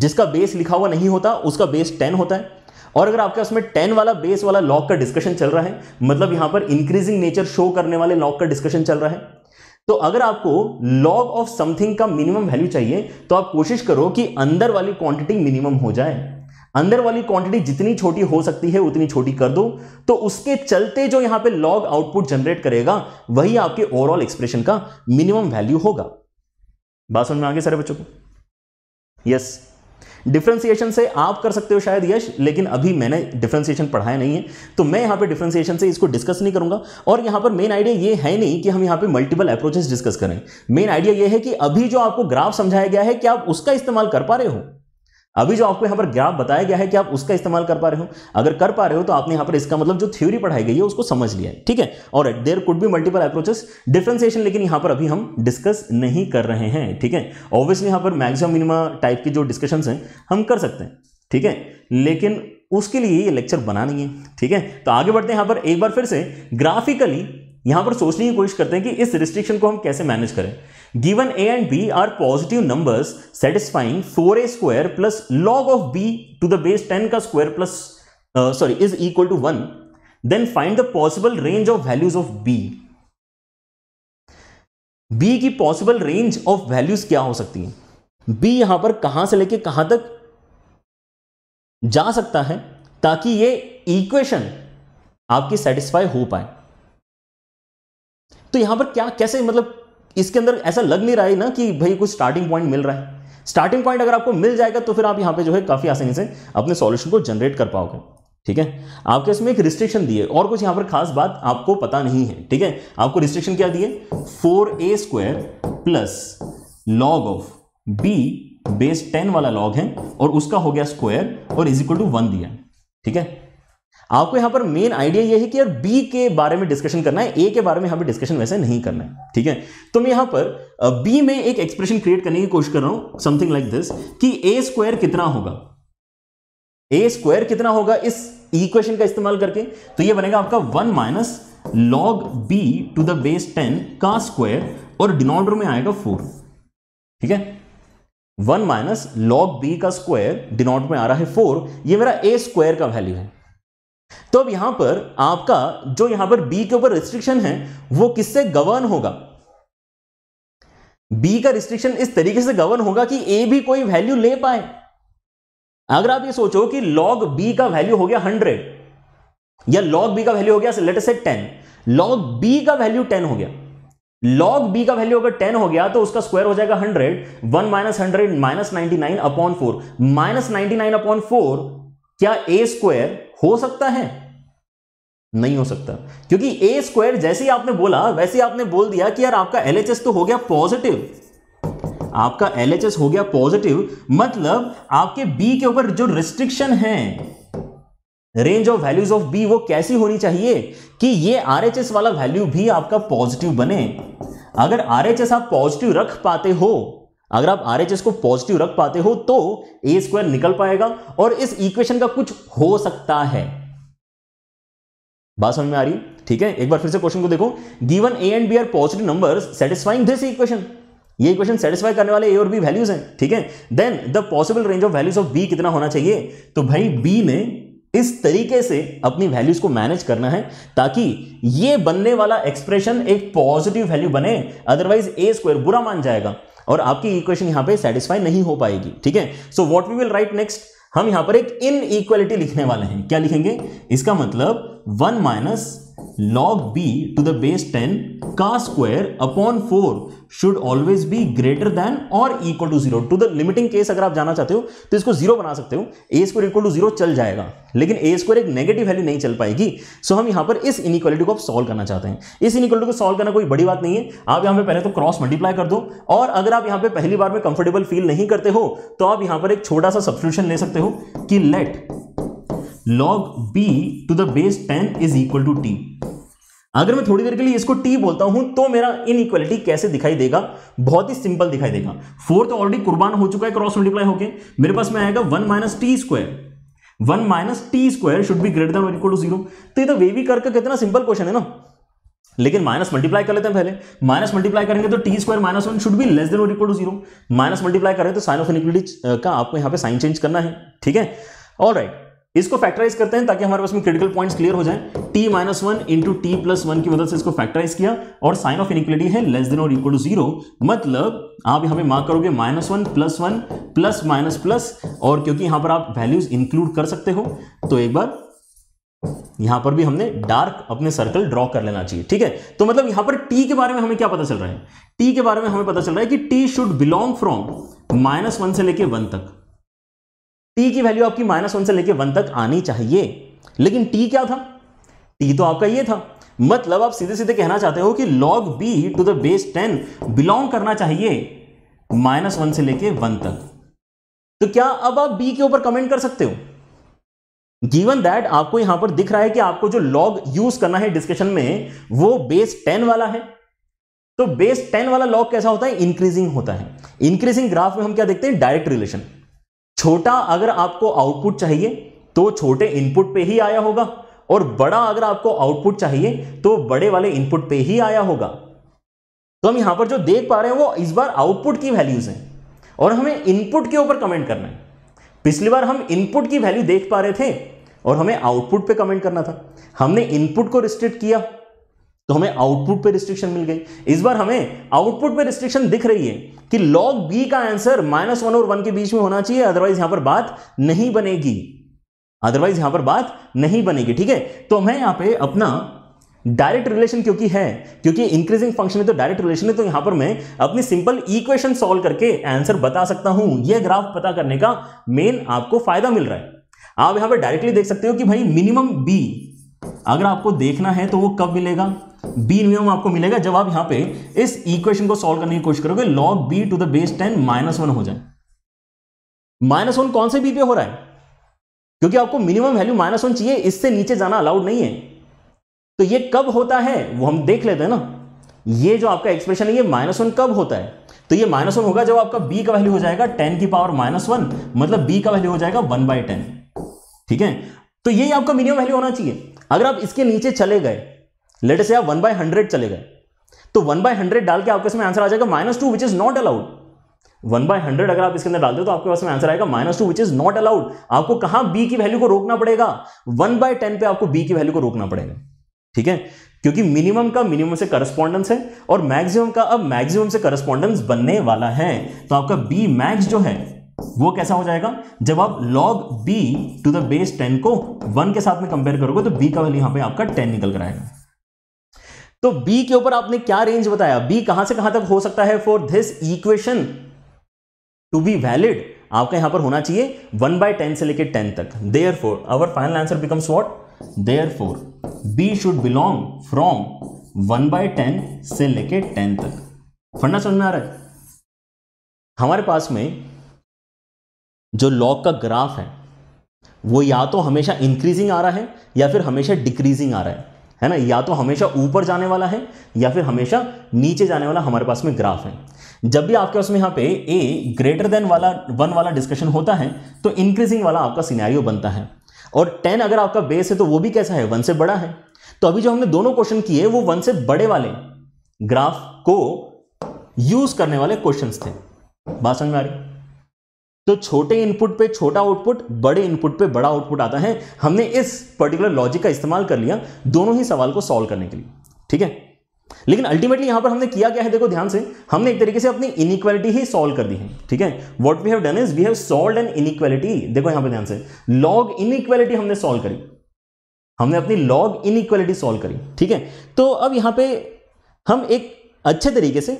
जिसका बेस लिखा हुआ नहीं होता उसका बेस टेन होता है और अगर आपके उसमें टेन वाला बेस वाला लॉग का डिस्कशन चल रहा है मतलब यहां पर इंक्रीजिंग नेचर शो करने वाले लॉग का डिस्कशन चल रहा है तो अगर आपको लॉग ऑफ समथिंग का मिनिमम वैल्यू चाहिए तो आप कोशिश करो कि अंदर वाली क्वांटिटी मिनिमम हो जाए अंदर वाली क्वांटिटी जितनी छोटी हो सकती है उतनी छोटी कर दो तो उसके चलते जो यहां पे लॉग आउटपुट जनरेट करेगा वही आपके ओवरऑल एक्सप्रेशन का मिनिमम वैल्यू होगा बात समझ में आगे सारे बच्चों को यस डिफ्रेंसिएशन से आप कर सकते हो शायद यश लेकिन अभी मैंने डिफ्रेंसिएशन पढ़ाया नहीं है तो मैं यहाँ पे डिफ्रेंसिएशन से इसको डिस्कस नहीं करूँगा और यहाँ पर मेन आइडिया ये है नहीं कि हम यहाँ पे मल्टीपल अप्रोचेस डिस्कस करें मेन आइडिया ये है कि अभी जो आपको ग्राफ समझाया गया है कि आप उसका इस्तेमाल कर पा रहे हो अभी जो आपको यहाँ पर ग्राफ बताया गया है कि आप उसका इस्तेमाल कर पा रहे हो अगर कर पा रहे हो तो आपने यहाँ पर इसका मतलब जो थ्योरी पढ़ाई गई है उसको समझ लिया है ठीक है और देर कुड भी मल्टीपल अप्रोचेस डिफ्रेंसिएशन लेकिन यहाँ पर अभी हम डिस्कस नहीं कर रहे हैं ठीक है ऑब्वियसली यहाँ पर मैक्सिमम मिनिमा टाइप की जो डिस्कशन हैं हम कर सकते हैं ठीक है लेकिन उसके लिए ये लेक्चर बना नहीं है ठीक है तो आगे बढ़ते हैं यहाँ पर एक बार फिर से ग्राफिकली यहाँ पर सोचने की कोशिश करते हैं कि इस रिस्ट्रिक्शन को हम कैसे मैनेज करें Given a and b are positive numbers satisfying 4a square plus log of b to the base 10 ka square plus uh, sorry is equal to 1 then find the possible range of values of b b की possible range of values क्या हो सकती है b यहां पर कहां से लेके कहां तक जा सकता है ताकि ये इक्वेशन आपकी सेटिस्फाई हो पाए तो यहां पर क्या कैसे मतलब इसके अंदर ऐसा लग नहीं रहा है ना कि भाई कुछ स्टार्टिंग पॉइंट मिल रहा है स्टार्टिंग पॉइंट अगर आपको मिल जाएगा तो फिर आप यहाँ पे जो है काफ़ी आसानी से अपने सॉल्यूशन को जनरेट कर पाओगे ठीक है आपके इसमें एक रिस्ट्रिक्शन दिए और कुछ यहाँ पर खास बात आपको पता नहीं है ठीक है आपको रिस्ट्रिक्शन क्या दिए four a square plus log of b base ten वाला लॉग है और उसका हो गया स्क्वायर और इज इक्वल टू वन दिया ठीक है आपको यहां पर मेन आइडिया यह है कि यार बी के बारे में डिस्कशन करना है ए के बारे में यहां पर डिस्कशन वैसे नहीं करना है ठीक है तो मैं यहां पर बी में एक एक्सप्रेशन क्रिएट करने की कोशिश कर रहा हूं समथिंग लाइक दिस कि ए स्क्वायर कितना होगा ए स्क्वायर कितना होगा इस इक्वेशन का इस्तेमाल करके तो यह बनेगा आपका one minus log b to the base ten का स्क्वायर और डिनोमिनेटर में आएगा फोर ठीक है वन माइनस लॉग बी का स्क्वायर डिनोमिनेटर में आ रहा है फोर ये मेरा ए स्क्वायर का वैल्यू है तो अब यहां पर आपका जो यहां पर बी के ऊपर रिस्ट्रिक्शन है वो किससे गवर्न होगा बी का रिस्ट्रिक्शन इस तरीके से गवर्न होगा कि ए भी कोई वैल्यू ले पाए अगर आप ये सोचो कि लॉग बी का वैल्यू हो गया हंड्रेड या लॉग बी का वैल्यू हो गया लेटर से टेन लॉग बी का वैल्यू टेन हो गया लॉग बी का वैल्यू अगर टेन हो गया तो उसका स्क्वायर हो जाएगा hundred one minus hundred minus ninety nine upon four minus ninety nine upon four क्या ए स्क्वायर हो सकता है नहीं हो सकता क्योंकि ए स्क्वायर जैसे ही आपने बोला वैसे ही आपने बोल दिया कि यार आपका एल तो हो गया पॉजिटिव आपका एल हो गया पॉजिटिव मतलब आपके बी के ऊपर जो रिस्ट्रिक्शन है range of values of b वो कैसी होनी चाहिए कि ये आरएचएस वाला वैल्यू भी आपका पॉजिटिव बने अगर आरएचएस आप पॉजिटिव रख पाते हो अगर आप आर को पॉजिटिव रख पाते हो तो ए स्क्वायर निकल पाएगा और इस इक्वेशन का कुछ हो सकता है बात समझ में आ रही ठीक है एक बार फिर से क्वेश्चन को देखो given a and b are positive number satisfying this equation ये इक्वेशन सेटिस्फाई करने वाले ए और बी वैल्यूज हैं ठीक है then the possible range of values of b कितना होना चाहिए तो भाई बी ने इस तरीके से अपनी वैल्यूज को मैनेज करना है ताकि ये बनने वाला एक्सप्रेशन एक पॉजिटिव वैल्यू बने अदरवाइज ए स्क्वायर बुरा मान जाएगा और आपकी इक्वेशन यहां पे सेटिस्फाई नहीं हो पाएगी ठीक है so what we will write next हम यहां पर एक इनइक्वालिटी लिखने वाले हैं क्या लिखेंगे इसका मतलब one minus log b to the base 10 ka square upon 4 should always be greater than or equal to zero to the limiting case अगर आप जाना चाहते हो तो इसको जीरो बना सकते हो a square equal to zero चल जाएगा लेकिन ए स्क्वायर एक नेगेटिव वैल्यू नहीं चल पाएगी सो so हम यहाँ पर इस इनिक्वालिटी को आप सॉल्व करना चाहते हैं इस इनिक्वालिटी को सॉल्व करना कोई बड़ी बात नहीं है आप यहाँ पे पहले तो क्रॉस मल्टीप्लाई कर दो और अगर आप यहाँ पे पहली बार में कंफर्टेबल फील नहीं करते हो तो आप यहाँ पर एक छोटा सा सब्सोल्यूशन ले सकते हो कि let log b to the base ten is equal to t अगर मैं थोड़ी देर के लिए इसको टी बोलता हूं तो मेरा इक्वलिटी कैसे दिखाई देगा बहुत ही सिंपल दिखाई देगा फोर तो ऑलरेडी कुर्बान हो चुका है क्रॉस मल्टीप्लाई होकर मेरे पास में आएगा one minus t square one minus t square should be greater than equal to zero तो ये तो वे भी करके कितना सिंपल क्वेश्चन है ना लेकिन माइनस मल्टीप्लाई कर लेते हैं पहले माइनस मल्टीप्लाई करेंगे तो t square minus one should भी less than equal to zero minus multiply करें तो साइन ऑफ इनिक्वलिटी का आपको यहां पे साइन चेंज करना है ठीक है ऑल राइट इसको फैक्टराइज करते हैं ताकि हमारे पास में क्रिटिकल पॉइंट्स क्लियर हो जाए t minus one into t plus one की मदद से इसको फैक्टराइज किया और साइन ऑफ इनिक्वलिटी है लेस देन और इक्वल टू जीरो मतलब आप यहां पे मार्क करोगे minus one plus one plus minus plus और क्योंकि यहां पर आप वैल्यूज इंक्लूड कर सकते हो तो एक बार यहां पर भी हमने डार्क अपने सर्कल ड्रॉ कर लेना चाहिए ठीक है तो मतलब यहां पर टी के बारे में हमें क्या पता चल रहा है टी के बारे में हमें पता चल रहा है कि t should belong from minus one से लेके वन तक टी की वैल्यू आपकी माइनस वन से लेकर वन तक आनी चाहिए लेकिन टी क्या था टी तो आपका ये था मतलब आप सीधे सीधे कहना चाहते हो कि log b to the base ten belong करना चाहिए माइनस वन से लेके वन तक तो क्या अब आप बी के ऊपर कमेंट कर सकते हो गिवन दैट आपको यहां पर दिख रहा है कि आपको जो लॉग यूज करना है डिस्कशन में वो बेस टेन वाला है तो बेस टेन वाला लॉग कैसा होता है इंक्रीजिंग होता है इंक्रीजिंग ग्राफ में हम क्या देखते हैं डायरेक्ट रिलेशन छोटा अगर आपको आउटपुट चाहिए तो छोटे इनपुट पे ही आया होगा और बड़ा अगर आपको आउटपुट चाहिए तो बड़े वाले इनपुट पे ही आया होगा तो हम यहां पर जो देख पा रहे हैं वो इस बार आउटपुट की वैल्यूज हैं और हमें इनपुट के ऊपर कमेंट करना है पिछली बार हम इनपुट की वैल्यू देख पा रहे थे और हमें आउटपुट पे कमेंट करना था हमने इनपुट को रिस्ट्रिक्ट किया तो हमें आउटपुट पे रिस्ट्रिक्शन मिल गई इस बार हमें आउटपुट पे रिस्ट्रिक्शन दिख रही है कि लॉग बी का आंसर माइनस वन और वन के बीच में होना चाहिए अदरवाइज यहां पर बात नहीं बनेगी अदरवाइज यहां पर बात नहीं बनेगी ठीक है तो हमें यहां पे अपना डायरेक्ट रिलेशन क्योंकि है क्योंकि इंक्रीजिंग फंक्शन तो है तो डायरेक्ट रिलेशन है तो यहां पर मैं अपनी सिंपल इक्वेशन सॉल्व करके आंसर बता सकता हूं यह ग्राफ पता करने का मेन आपको फायदा मिल रहा है आप यहां पर डायरेक्टली देख सकते हो कि भाई मिनिमम बी अगर आपको देखना है तो वो कब मिलेगा बी मिनिमम आपको मिलेगा जब आप यहां पे इस इक्वेशन को सॉल्व करने की कोशिश करोगे log b to the base ten minus one हो जाए माइनस वन कौन से बी पे हो रहा है क्योंकि आपको मिनिमम वैल्यू माइनस वन चाहिए इससे नीचे जाना अलाउड नहीं है तो ये कब होता है वो हम देख लेते हैं ना ये जो आपका एक्सप्रेशन है ये माइनस वन कब होता है तो ये माइनस वन होगा जब आपका बी का वैल्यू हो जाएगा टेन की पावर माइनस वन मतलब बी का वैल्यू हो जाएगा वन बाई टेन ठीक है तो ये आपका मिनिमम वैल्यू होना चाहिए अगर आप इसके नीचे चले गए लेट से आप वन बाय हंड्रेड चले गए तो वन बाय हंड्रेड डाल के आपके इसमें आंसर आ जाएगा minus two which is not allowed one by hundred अगर आप इसके अंदर डालते हो तो आपके पास में आंसर आएगा minus two which is not allowed आपको कहां बी की वैल्यू को रोकना पड़ेगा वन बाय टेन पे आपको बी की वैल्यू को रोकना पड़ेगा ठीक है क्योंकि मिनिमम का मिनिमम से करस्पॉन्डेंस है और मैक्सिमम का अब मैक्सिमम से करस्पॉन्डेंस बनने वाला है तो आपका बी मैक्स जो है वो कैसा हो जाएगा जब आप log b to the base ten को वन के साथ में कंपेयर करोगे तो बी का वैल्यू यहां पे आपका टेन निकल कर आएगा तो बी के ऊपर आपने क्या रेंज बताया बी कहां से कहां तक हो सकता है for this equation to be valid आपका यहां पर होना चाहिए वन बाय टेन से लेकर टेन तक therefore our final answer becomes what therefore b should belong from one by ten से लेकर टेन तक फंडा समझ में आ रहा है हमारे पास में जो लॉग का ग्राफ है वो या तो हमेशा इंक्रीजिंग आ रहा है या फिर हमेशा डिक्रीजिंग आ रहा है है ना या तो हमेशा ऊपर जाने वाला है या फिर हमेशा नीचे जाने वाला हमारे पास में ग्राफ है जब भी आपके उसमें यहाँ पे ए ग्रेटर देन वाला वन वाला डिस्कशन होता है तो इंक्रीजिंग वाला आपका सिनेरियो बनता है और टेन अगर आपका बेस है तो वो भी कैसा है वन से बड़ा है तो अभी जो हमने दोनों क्वेश्चन किए वो वन से बड़े वाले ग्राफ को यूज करने वाले क्वेश्चन थे बात समझ में आ रही तो छोटे इनपुट पे छोटा आउटपुट बड़े इनपुट पे बड़ा आउटपुट आता है हमने इस पर्टिकुलर लॉजिक का इस्तेमाल कर लिया दोनों ही सवाल को सॉल्व करने के लिए ठीक है लेकिन अल्टीमेटली यहां पर हमने किया क्या है देखो ध्यान से हमने एक तरीके से अपनी इनइक्वालिटी ही सॉल्व कर दी है ठीक है what we have done is we have solve an inequality देखो यहां पर ध्यान से लॉग इनइक्वालिटी हमने सॉल्व करी हमने अपनी लॉग इनइक्वालिटी सॉल्व करी ठीक है तो अब यहां पे हम एक अच्छे तरीके से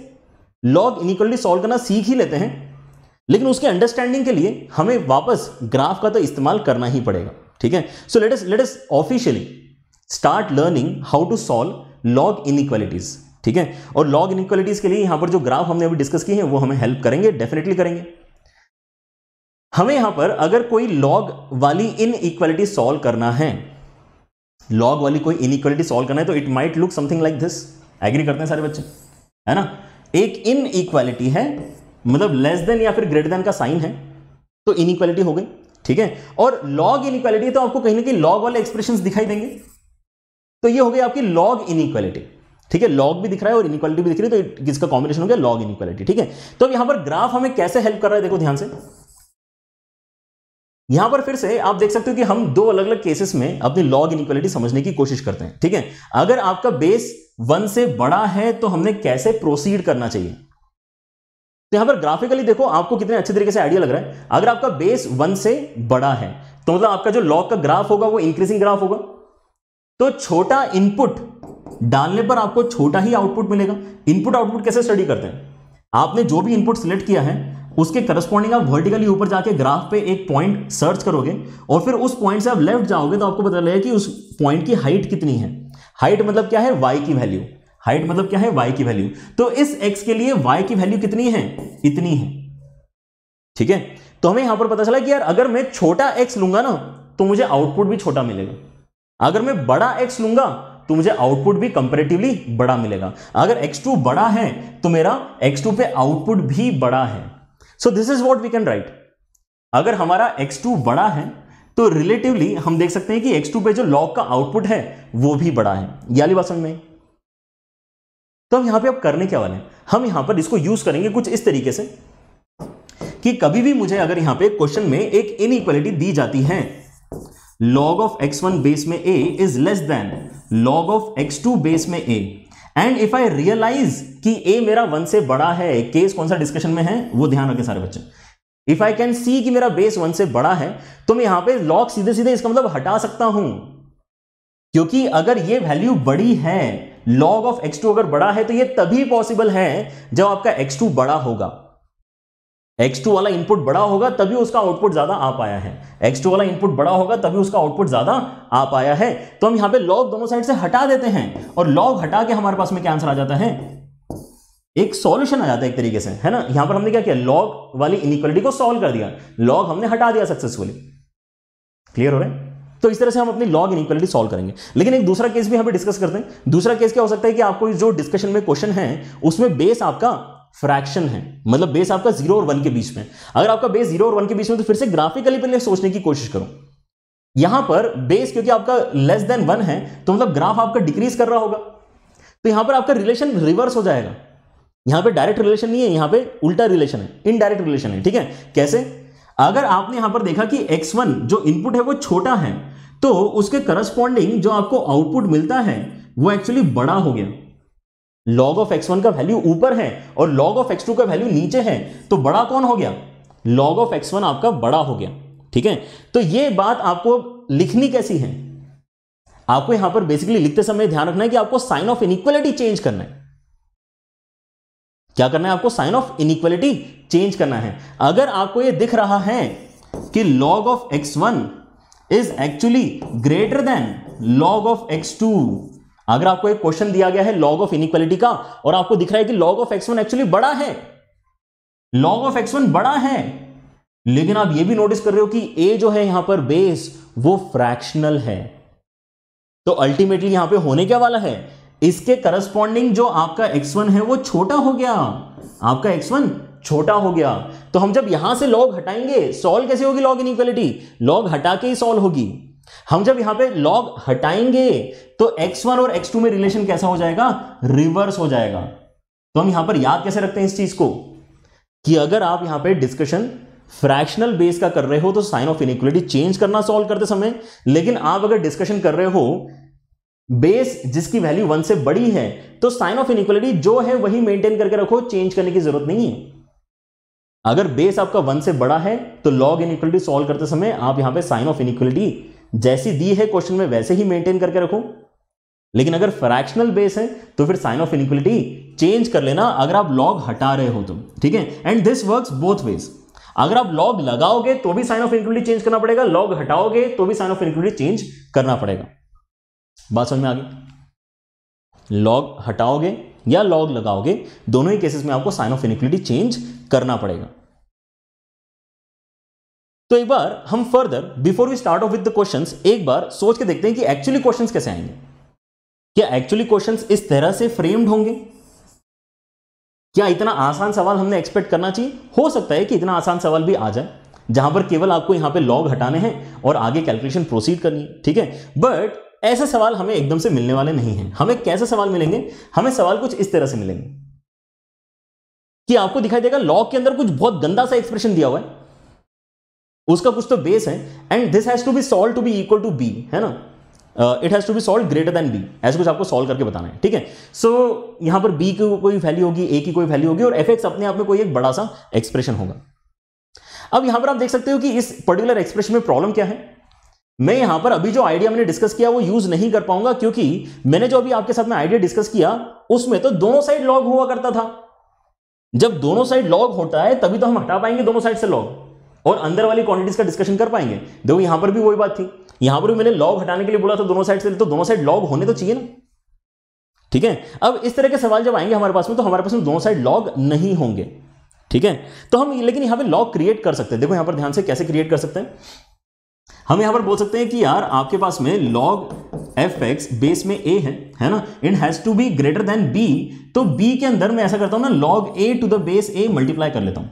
लॉग इनइक्वालिटी सॉल्व करना सीख ही लेते हैं लेकिन उसके अंडरस्टैंडिंग के लिए हमें वापस ग्राफ का तो इस्तेमाल करना ही पड़ेगा ठीक है so let let us officially start learning how to solve log inequalities ठीक है और लॉग इनइक्वालिटीज के लिए यहां पर जो ग्राफ हमने अभी डिस्कस की है वो हमें हेल्प करेंगे डेफिनेटली करेंगे हमें यहां पर अगर कोई लॉग वाली इनइक्वालिटी सॉल्व करना है लॉग वाली कोई इनइक्वालिटी सॉल्व करना है तो it might look something like this agree करते हैं सारे बच्चे है ना एक इक्वालिटी है मतलब लेस देन या फिर ग्रेटर देन का साइन है तो इनइक्वालिटी हो गई ठीक है और लॉग इनइक्वालिटी तो आपको कहीं ना कहीं लॉग वाले एक्सप्रेशन दिखाई देंगे तो ये हो गई आपकी लॉग इनइक्वालिटी ठीक है लॉग भी दिख रहा है और इनइक्वालिटी भी दिख रही है तो किसका कॉम्बिनेशन हो गया लॉग इनइक्वालिटी ठीक है तो अब यहां पर ग्राफ हमें कैसे हेल्प कर रहा है देखो ध्यान से यहां पर फिर से आप देख सकते हो कि हम दो अलग अलग केसेस में अपनी लॉग इनइक्वालिटी समझने की कोशिश करते हैं ठीक है अगर आपका बेस वन से बड़ा है तो हमने कैसे प्रोसीड करना चाहिए तो यहां पर ग्राफिकली देखो आपको कितने अच्छे तरीके से आइडिया लग रहा है अगर आपका बेस वन से बड़ा है तो मतलब आपका जो लॉक का ग्राफ होगा वो इंक्रीजिंग ग्राफ होगा तो छोटा इनपुट डालने पर आपको छोटा ही आउटपुट मिलेगा इनपुट आउटपुट कैसे स्टडी करते हैं आपने जो भी इनपुट सिलेक्ट किया है उसके करस्पॉन्डिंग आप वर्टिकली ऊपर जाके ग्राफ पे एक पॉइंट सर्च करोगे और फिर उस पॉइंट से आप लेफ्ट जाओगे तो आपको पता लगेगा कि उस पॉइंट की हाइट कितनी है हाइट मतलब क्या है वाई की वैल्यू हाइट मतलब क्या है वाई की वैल्यू तो इस एक्स के लिए वाई की वैल्यू कितनी है इतनी है ठीक है तो हमें यहां पर पता चला कि यार अगर मैं छोटा एक्स लूंगा ना तो मुझे आउटपुट भी छोटा मिलेगा अगर मैं बड़ा एक्स लूंगा तो मुझे आउटपुट भी कंपेरेटिवली बड़ा मिलेगा अगर एक्स टू बड़ा है तो मेरा एक्स टू पे आउटपुट भी बड़ा है so this is what we can write अगर हमारा एक्स टू बड़ा है तो रिलेटिवली हम देख सकते हैं कि टू पे जो लॉग का आउटपुट है वो भी बड़ा है ये बात समझ में तो हम यहां पे आप करने क्या वाले हैं हम यहां पर इसको यूज़ करेंगे कुछ इस तरीके से कि कभी भी मुझे अगर यहां पे क्वेश्चन में एक इनइक्वालिटी दी जाती है log of x1 बेस में a is less than log of x2 base में a and if I realize कि ए मेरा वन से बड़ा है केस कौन सा डिस्कशन में है वो ध्यान रखें सारे बच्चे इफ आई कैन सी कि मेरा बेस वन से बड़ा है तो मैं यहां पे लॉग सीधे सीधे इसका मतलब हटा सकता हूं क्योंकि अगर ये वैल्यू बड़ी है लॉग ऑफ एक्स टू अगर बड़ा है तो ये तभी पॉसिबल है जब आपका एक्स टू बड़ा होगा एक्स टू वाला इनपुट बड़ा होगा तभी उसका आउटपुट ज़्यादा आ पाया है एक्स टू वाला इनपुट बड़ा होगा तभी उसका आउटपुट ज़्यादा आ पाया है तो हम यहां पे लॉग दोनों साइड से हटा देते हैं और लॉग हटा के हमारे पास में क्या आंसर आ जाता है एक सॉल्यूशन आ जाता है एक तरीके से है ना यहां पर हमने क्या किया लॉग वाली इनिक्वलिटी को सॉल्व कर दिया लॉग हमने हटा दिया सक्सेसफुली क्लियर हो रहा है तो इस तरह से हम अपनी लॉग इन इक्वलिटी सॉल्व करेंगे लेकिन एक दूसरा केस भी यहाँ डिस्कस करते हैं दूसरा केस क्या हो सकता है कि आपको जो डिस्कशन में क्वेश्चन है उसमें बेस आपका फ्रैक्शन है मतलब बेस आपका जीरो और वन के बीच में अगर आपका बेस जीरो और वन के बीच में तो फिर से ग्राफिकली पहले सोचने की कोशिश करूं यहां पर बेस क्योंकि आपका लेस देन वन है तो मतलब ग्राफ आपका डिक्रीज कर रहा होगा तो यहां पर आपका रिलेशन रिवर्स हो जाएगा यहां पे डायरेक्ट रिलेशन नहीं है यहां पे उल्टा रिलेशन है इनडायरेक्ट रिलेशन है ठीक है कैसे अगर आपने यहां पर देखा कि एक्स वन जो इनपुट है वो छोटा है तो उसके करस्पॉन्डिंग जो आपको आउटपुट मिलता है वो एक्चुअली बड़ा हो गया लॉग ऑफ एक्स वन का वैल्यू ऊपर है और लॉग ऑफ एक्स टू का वैल्यू नीचे है तो बड़ा कौन हो गया लॉग ऑफ एक्स वन आपका बड़ा हो गया ठीक है तो ये बात आपको लिखनी कैसी है आपको यहां पर बेसिकली लिखते समय ध्यान रखना है कि आपको साइन ऑफ इनइक्वलिटी चेंज करना है क्या करना है आपको साइन ऑफ इनइक्वलिटी चेंज करना है अगर आपको यह दिख रहा है कि log of x one is actually greater than log of x two अगर आपको एक क्वेश्चन दिया गया है लॉग ऑफ इनिक्वालिटी का और आपको दिख रहा है कि log of x one actually बड़ा है लॉग ऑफ एक्स वन बड़ा है लेकिन आप यह भी नोटिस कर रहे हो कि ए जो है यहां पर बेस वो फ्रैक्शनल है तो अल्टीमेटली यहां पे होने क्या वाला है इसके करस्पॉन्डिंग जो आपका एक्स वन है वो छोटा हो गया आपका एक्स वन छोटा हो गया तो हम जब यहां से लॉग हटाएंगे सॉल्व कैसे होगी लॉग इनिक्वलिटी लॉग हटा के ही सॉल्व होगी हम जब यहां पे लॉग हटाएंगे तो एक्स वन और एक्स टू में रिलेशन कैसा हो जाएगा रिवर्स हो जाएगा तो हम यहां पर याद कैसे रखते हैं इस चीज को कि अगर आप यहां पे डिस्कशन फ्रैक्शनल बेस का कर रहे हो तो साइन ऑफ इनिक्वलिटी चेंज करना सॉल्व करते समय लेकिन आप अगर डिस्कशन कर रहे हो बेस जिसकी वैल्यू वन से बड़ी है तो साइन ऑफ इनिक्वलिटी जो है वही मेंटेन करके रखो चेंज करने की जरूरत नहीं है अगर बेस आपका वन से बड़ा है तो लॉग इनिक्वलिटी सॉल्व करते समय आप यहां पे साइन ऑफ इनिक्वलिटी जैसी दी है क्वेश्चन में वैसे ही मेंटेन करके रखो लेकिन अगर फ्रैक्शनल बेस है तो फिर साइन ऑफ इनिक्वलिटी चेंज कर लेना अगर आप लॉग हटा रहे हो तो ठीक है and this work both ways अगर आप लॉग लगाओगे तो भी साइन ऑफ इनिक्वलिटी चेंज करना पड़ेगा लॉग हटाओगे तो भी साइन ऑफ इनिक्वलिटी चेंज करना पड़ेगा बात समझ में आ गई लॉग हटाओगे या लॉग लगाओगे दोनों ही केसेस में आपको साइन ऑफ इनिक्वलिटी चेंज करना पड़ेगा तो एक बार हम further before we start off with the questions एक बार सोच के देखते हैं कि एक्चुअली क्वेश्चंस कैसे आएंगे क्या एक्चुअली क्वेश्चंस इस तरह से फ्रेम्ड होंगे क्या इतना आसान सवाल हमने एक्सपेक्ट करना चाहिए हो सकता है कि इतना आसान सवाल भी आ जाए जहां पर केवल आपको यहां पर लॉग हटाने हैं और आगे कैलकुलेशन प्रोसीड करनी है ठीक है बट ऐसे सवाल हमें एकदम से मिलने वाले नहीं हैं हमें कैसे सवाल मिलेंगे हमें सवाल कुछ इस तरह से मिलेंगे कि आपको दिखाई देगा लॉग के अंदर कुछ बहुत गंदा सा एक्सप्रेशन दिया हुआ है उसका कुछ तो बेस है and this has to be solve to be equal to b है ना it has to be solve greater than b ऐसे कुछ आपको सॉल्व करके बताना है ठीक है सो so, यहां पर बी की कोई वैल्यू होगी ए की कोई वैल्यू होगी और एफ एक्स अपने आप में कोई एक बड़ा सा एक्सप्रेशन होगा अब यहां पर आप देख सकते हो कि इस पर्टिकुलर एक्सप्रेशन में प्रॉब्लम क्या है मैं यहां पर अभी जो आइडिया मैंने डिस्कस किया वो यूज नहीं कर पाऊंगा क्योंकि मैंने जो अभी आपके साथ में आइडिया डिस्कस किया उसमें तो दोनों साइड लॉग हुआ करता था जब दोनों साइड लॉग होता है तभी तो हम हटा पाएंगे दोनों साइड से लॉग और अंदर वाली क्वांटिटीज का डिस्कशन कर पाएंगे देखो यहां पर भी वही बात थी यहां पर भी मैंने लॉग हटाने के लिए बोला था दोनों साइड से तो दोनों साइड लॉग होने तो चाहिए ना ठीक है अब इस तरह के सवाल जब आएंगे हमारे पास में तो हमारे पास में दोनों साइड लॉग नहीं होंगे ठीक है तो हम लेकिन यहां पर लॉग क्रिएट कर सकते हैं देखो यहां पर ध्यान से कैसे क्रिएट कर सकते हैं हम यहां पर बोल सकते हैं कि यार आपके पास में लॉग एफ एक्स बेस में ए है है ना it has to be greater than b तो बी के अंदर मैं ऐसा करता हूं ना log a to the base a multiply कर लेता हूं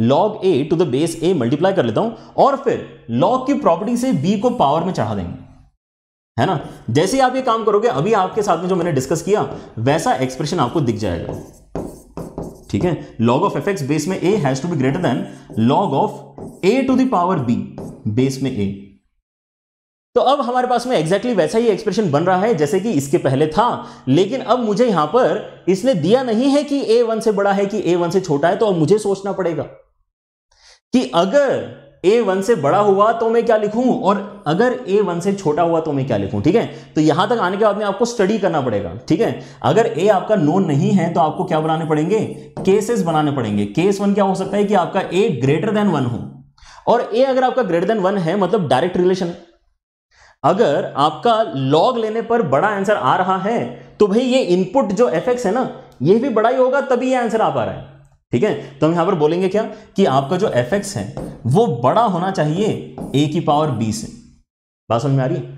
log a to the base a multiply कर लेता हूं और फिर लॉग की प्रॉपर्टी से बी को पावर में चढ़ा देंगे है ना जैसे ही आप ये काम करोगे अभी आपके साथ में जो मैंने डिस्कस किया वैसा एक्सप्रेशन आपको दिख जाएगा ठीक है log of f x base में a has to be greater than log of a to the power b base में ए तो अब हमारे पास में एग्जैक्टली exactly वैसा ही एक्सप्रेशन बन रहा है जैसे कि इसके पहले था लेकिन अब मुझे यहां पर इसने दिया नहीं है कि ए वन से बड़ा है कि ए वन से छोटा है तो अब मुझे सोचना पड़ेगा कि अगर ए वन से बड़ा हुआ तो मैं क्या लिखूं और अगर ए वन से छोटा हुआ तो मैं क्या लिखूं ठीक है तो यहां तक आने के बाद में आपको स्टडी करना पड़ेगा ठीक है अगर ए आपका नोन नहीं है तो आपको क्या बनाने पड़ेंगे केसेस बनाने पड़ेंगे केस वन क्या हो सकता है कि आपका ए ग्रेटर देन वन हो और ए अगर आपका ग्रेटर देन वन है मतलब डायरेक्ट रिलेशन अगर आपका लॉग लेने पर बड़ा आंसर आ रहा है तो भाई ये इनपुट जो एफेक्ट है ना ये भी बड़ा ही होगा तभी ये आंसर आ पा रहा है ठीक है तो हम यहां पर बोलेंगे क्या कि आपका जो एफ एक्स है वो बड़ा होना चाहिए ए की पावर बी से बात समझ में आ रही है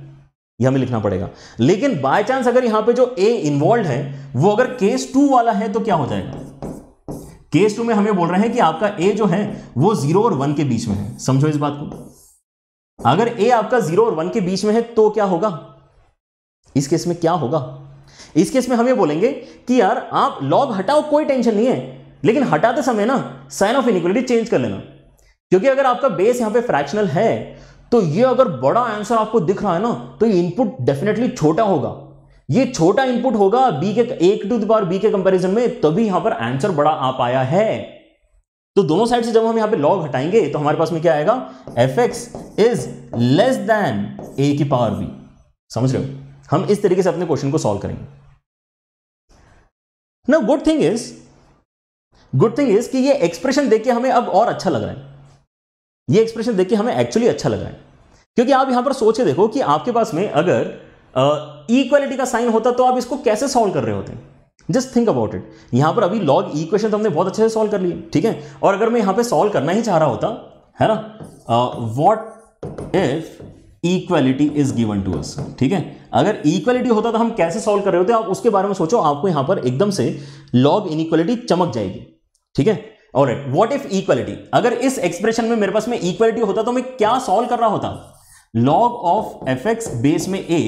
यह हमें लिखना पड़ेगा लेकिन बाय चांस अगर यहां पे जो ए इन्वॉल्व है वो अगर केस टू वाला है तो क्या हो जाएगा केस टू में हमें बोल रहे हैं कि आपका ए जो है वो जीरो और वन के बीच में है समझो इस बात को अगर ए आपका जीरो और वन के बीच में है तो क्या होगा इस केस में क्या होगा इस केस में हम ये बोलेंगे कि यार आप लॉग हटाओ कोई टेंशन नहीं है लेकिन हटाते समय ना साइन ऑफ इनिक्वलिटी चेंज कर लेना क्योंकि अगर आपका बेस यहाँ पे फ्रैक्शनल है तो ये अगर बड़ा आंसर आपको दिख रहा है ना तो ये इनपुट डेफिनेटली छोटा होगा ये छोटा इनपुट होगा बी के एक टू दावर बी के कंपैरिजन में तभी यहां पर आंसर बड़ा आ पाया है तो दोनों साइड से जब हम यहां पे लॉग हटाएंगे तो हमारे पास में क्या आएगा f x is less than a की पावर बी समझ रहे हो हम इस तरीके से अपने क्वेश्चन को सॉल्व करेंगे ना good thing is good thing is कि ये एक्सप्रेशन देख के हमें अब और अच्छा लग रहा है ये एक्सप्रेशन देख के हमें एक्चुअली अच्छा लग रहा है क्योंकि आप यहां पर सोचे देखो कि आपके पास में अगर इक्वालिटी uh, का साइन होता तो आप इसको कैसे सॉल्व कर रहे होते जस्ट थिंक अबाउट इट यहां पर अभी लॉग इक्वेशन तो हमने बहुत अच्छे से सॉल्व कर लिए ठीक है और अगर मैं यहां पर सॉल्व करना ही चाह रहा होता है ना what if equality is given to us ठीक है अगर इक्वालिटी होता तो हम कैसे सॉल्व कर रहे होते आप उसके बारे में सोचो आपको यहां पर एकदम से लॉग इनइक्वालिटी चमक जाएगी ठीक है और वॉट इफ इक्वालिटी अगर इस एक्सप्रेशन में मेरे पास में इक्वालिटी होता तो मैं क्या सॉल्व कर रहा होता log of f x base में a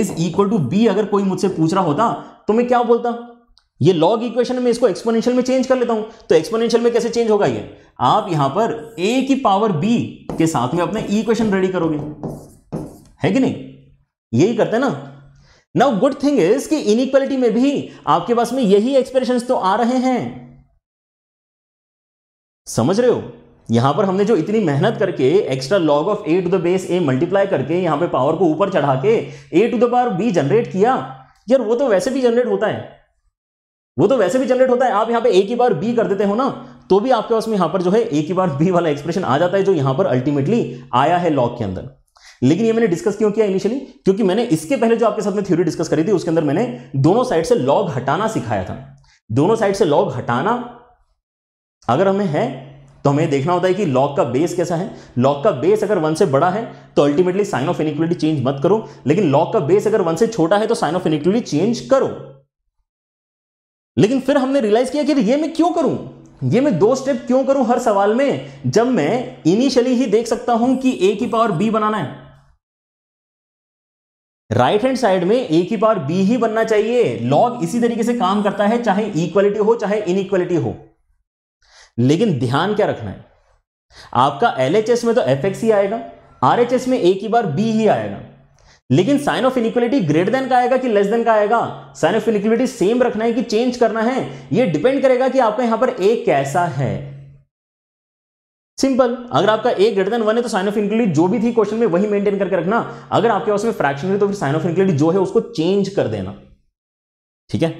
is equal to b अगर कोई मुझसे पूछ रहा होता तो मैं क्या बोलता ये लॉग इक्वेशन में इसको एक्सपोनेंशियल में चेंज कर लेता हूं तो एक्सपोनेंशियल में कैसे चेंज होगा ये आप यहां पर ए की पावर बी के साथ में अपना इक्वेशन रेडी करोगे है कि नहीं यही करते ना नाउ गुड थिंग इज कि इनइक्वालिटी में भी आपके पास में यही एक्सप्रेशन तो आ रहे हैं समझ रहे हो यहां पर हमने जो इतनी मेहनत करके extra log of a to the base a multiply करके यहां पे पावर को ऊपर चढ़ा के a to the power b generate किया यार वो तो वैसे भी जनरेट होता है वो तो वैसे भी जनरेट होता है आप यहां पे ए की बार बी कर देते हो ना तो भी आपके पास में यहां पर जो है ए की बार बी वाला एक्सप्रेशन आ जाता है जो यहां पर अल्टीमेटली आया है लॉग के अंदर लेकिन ये मैंने डिस्कस क्यों किया इनिशियली क्योंकि मैंने इसके पहले जो आपके साथ में थ्योरी डिस्कस करी थी उसके अंदर मैंने दोनों साइड से लॉग हटाना सिखाया था दोनों साइड से लॉग हटाना अगर हमें है तो हमें देखना होता है कि लॉग का बेस कैसा है लॉग का बेस अगर वन से बड़ा है तो ultimately sign of inequality change मत करो लेकिन लॉग का बेस अगर वन से छोटा है तो साइन ऑफ इनिक्वलिटी चेंज करो लेकिन फिर हमने रियलाइज किया कि ये मैं क्यों करूं ये मैं दो स्टेप क्यों करूं हर सवाल में जब मैं इनिशियली ही देख सकता हूं कि ए की पावर बी बनाना है राइट हैंड साइड में ए की पावर बी ही बनना चाहिए लॉग इसी तरीके से काम करता है चाहे इक्वलिटी हो चाहे इनइक्वलिटी हो लेकिन ध्यान क्या रखना है आपका एल में तो एफ ही आएगा आर में एक ही बार बी ही आएगा लेकिन sign of inequality greater than का आएगा कि लेस देन का आएगा साइन ऑफ इनिक्वलिटी सेम रखना है कि चेंज करना है ये डिपेंड करेगा कि आपका यहां पर ए कैसा है सिंपल अगर आपका ए ग्रेटर देन वन है तो साइन ऑफ इनिक्वलिटी जो भी थी क्वेश्चन में वही मेंटेन करके रखना अगर आपके पास में फ्रैक्शन है तो फिर साइन ऑफ इनिक्वलिटी जो है उसको चेंज कर देना ठीक है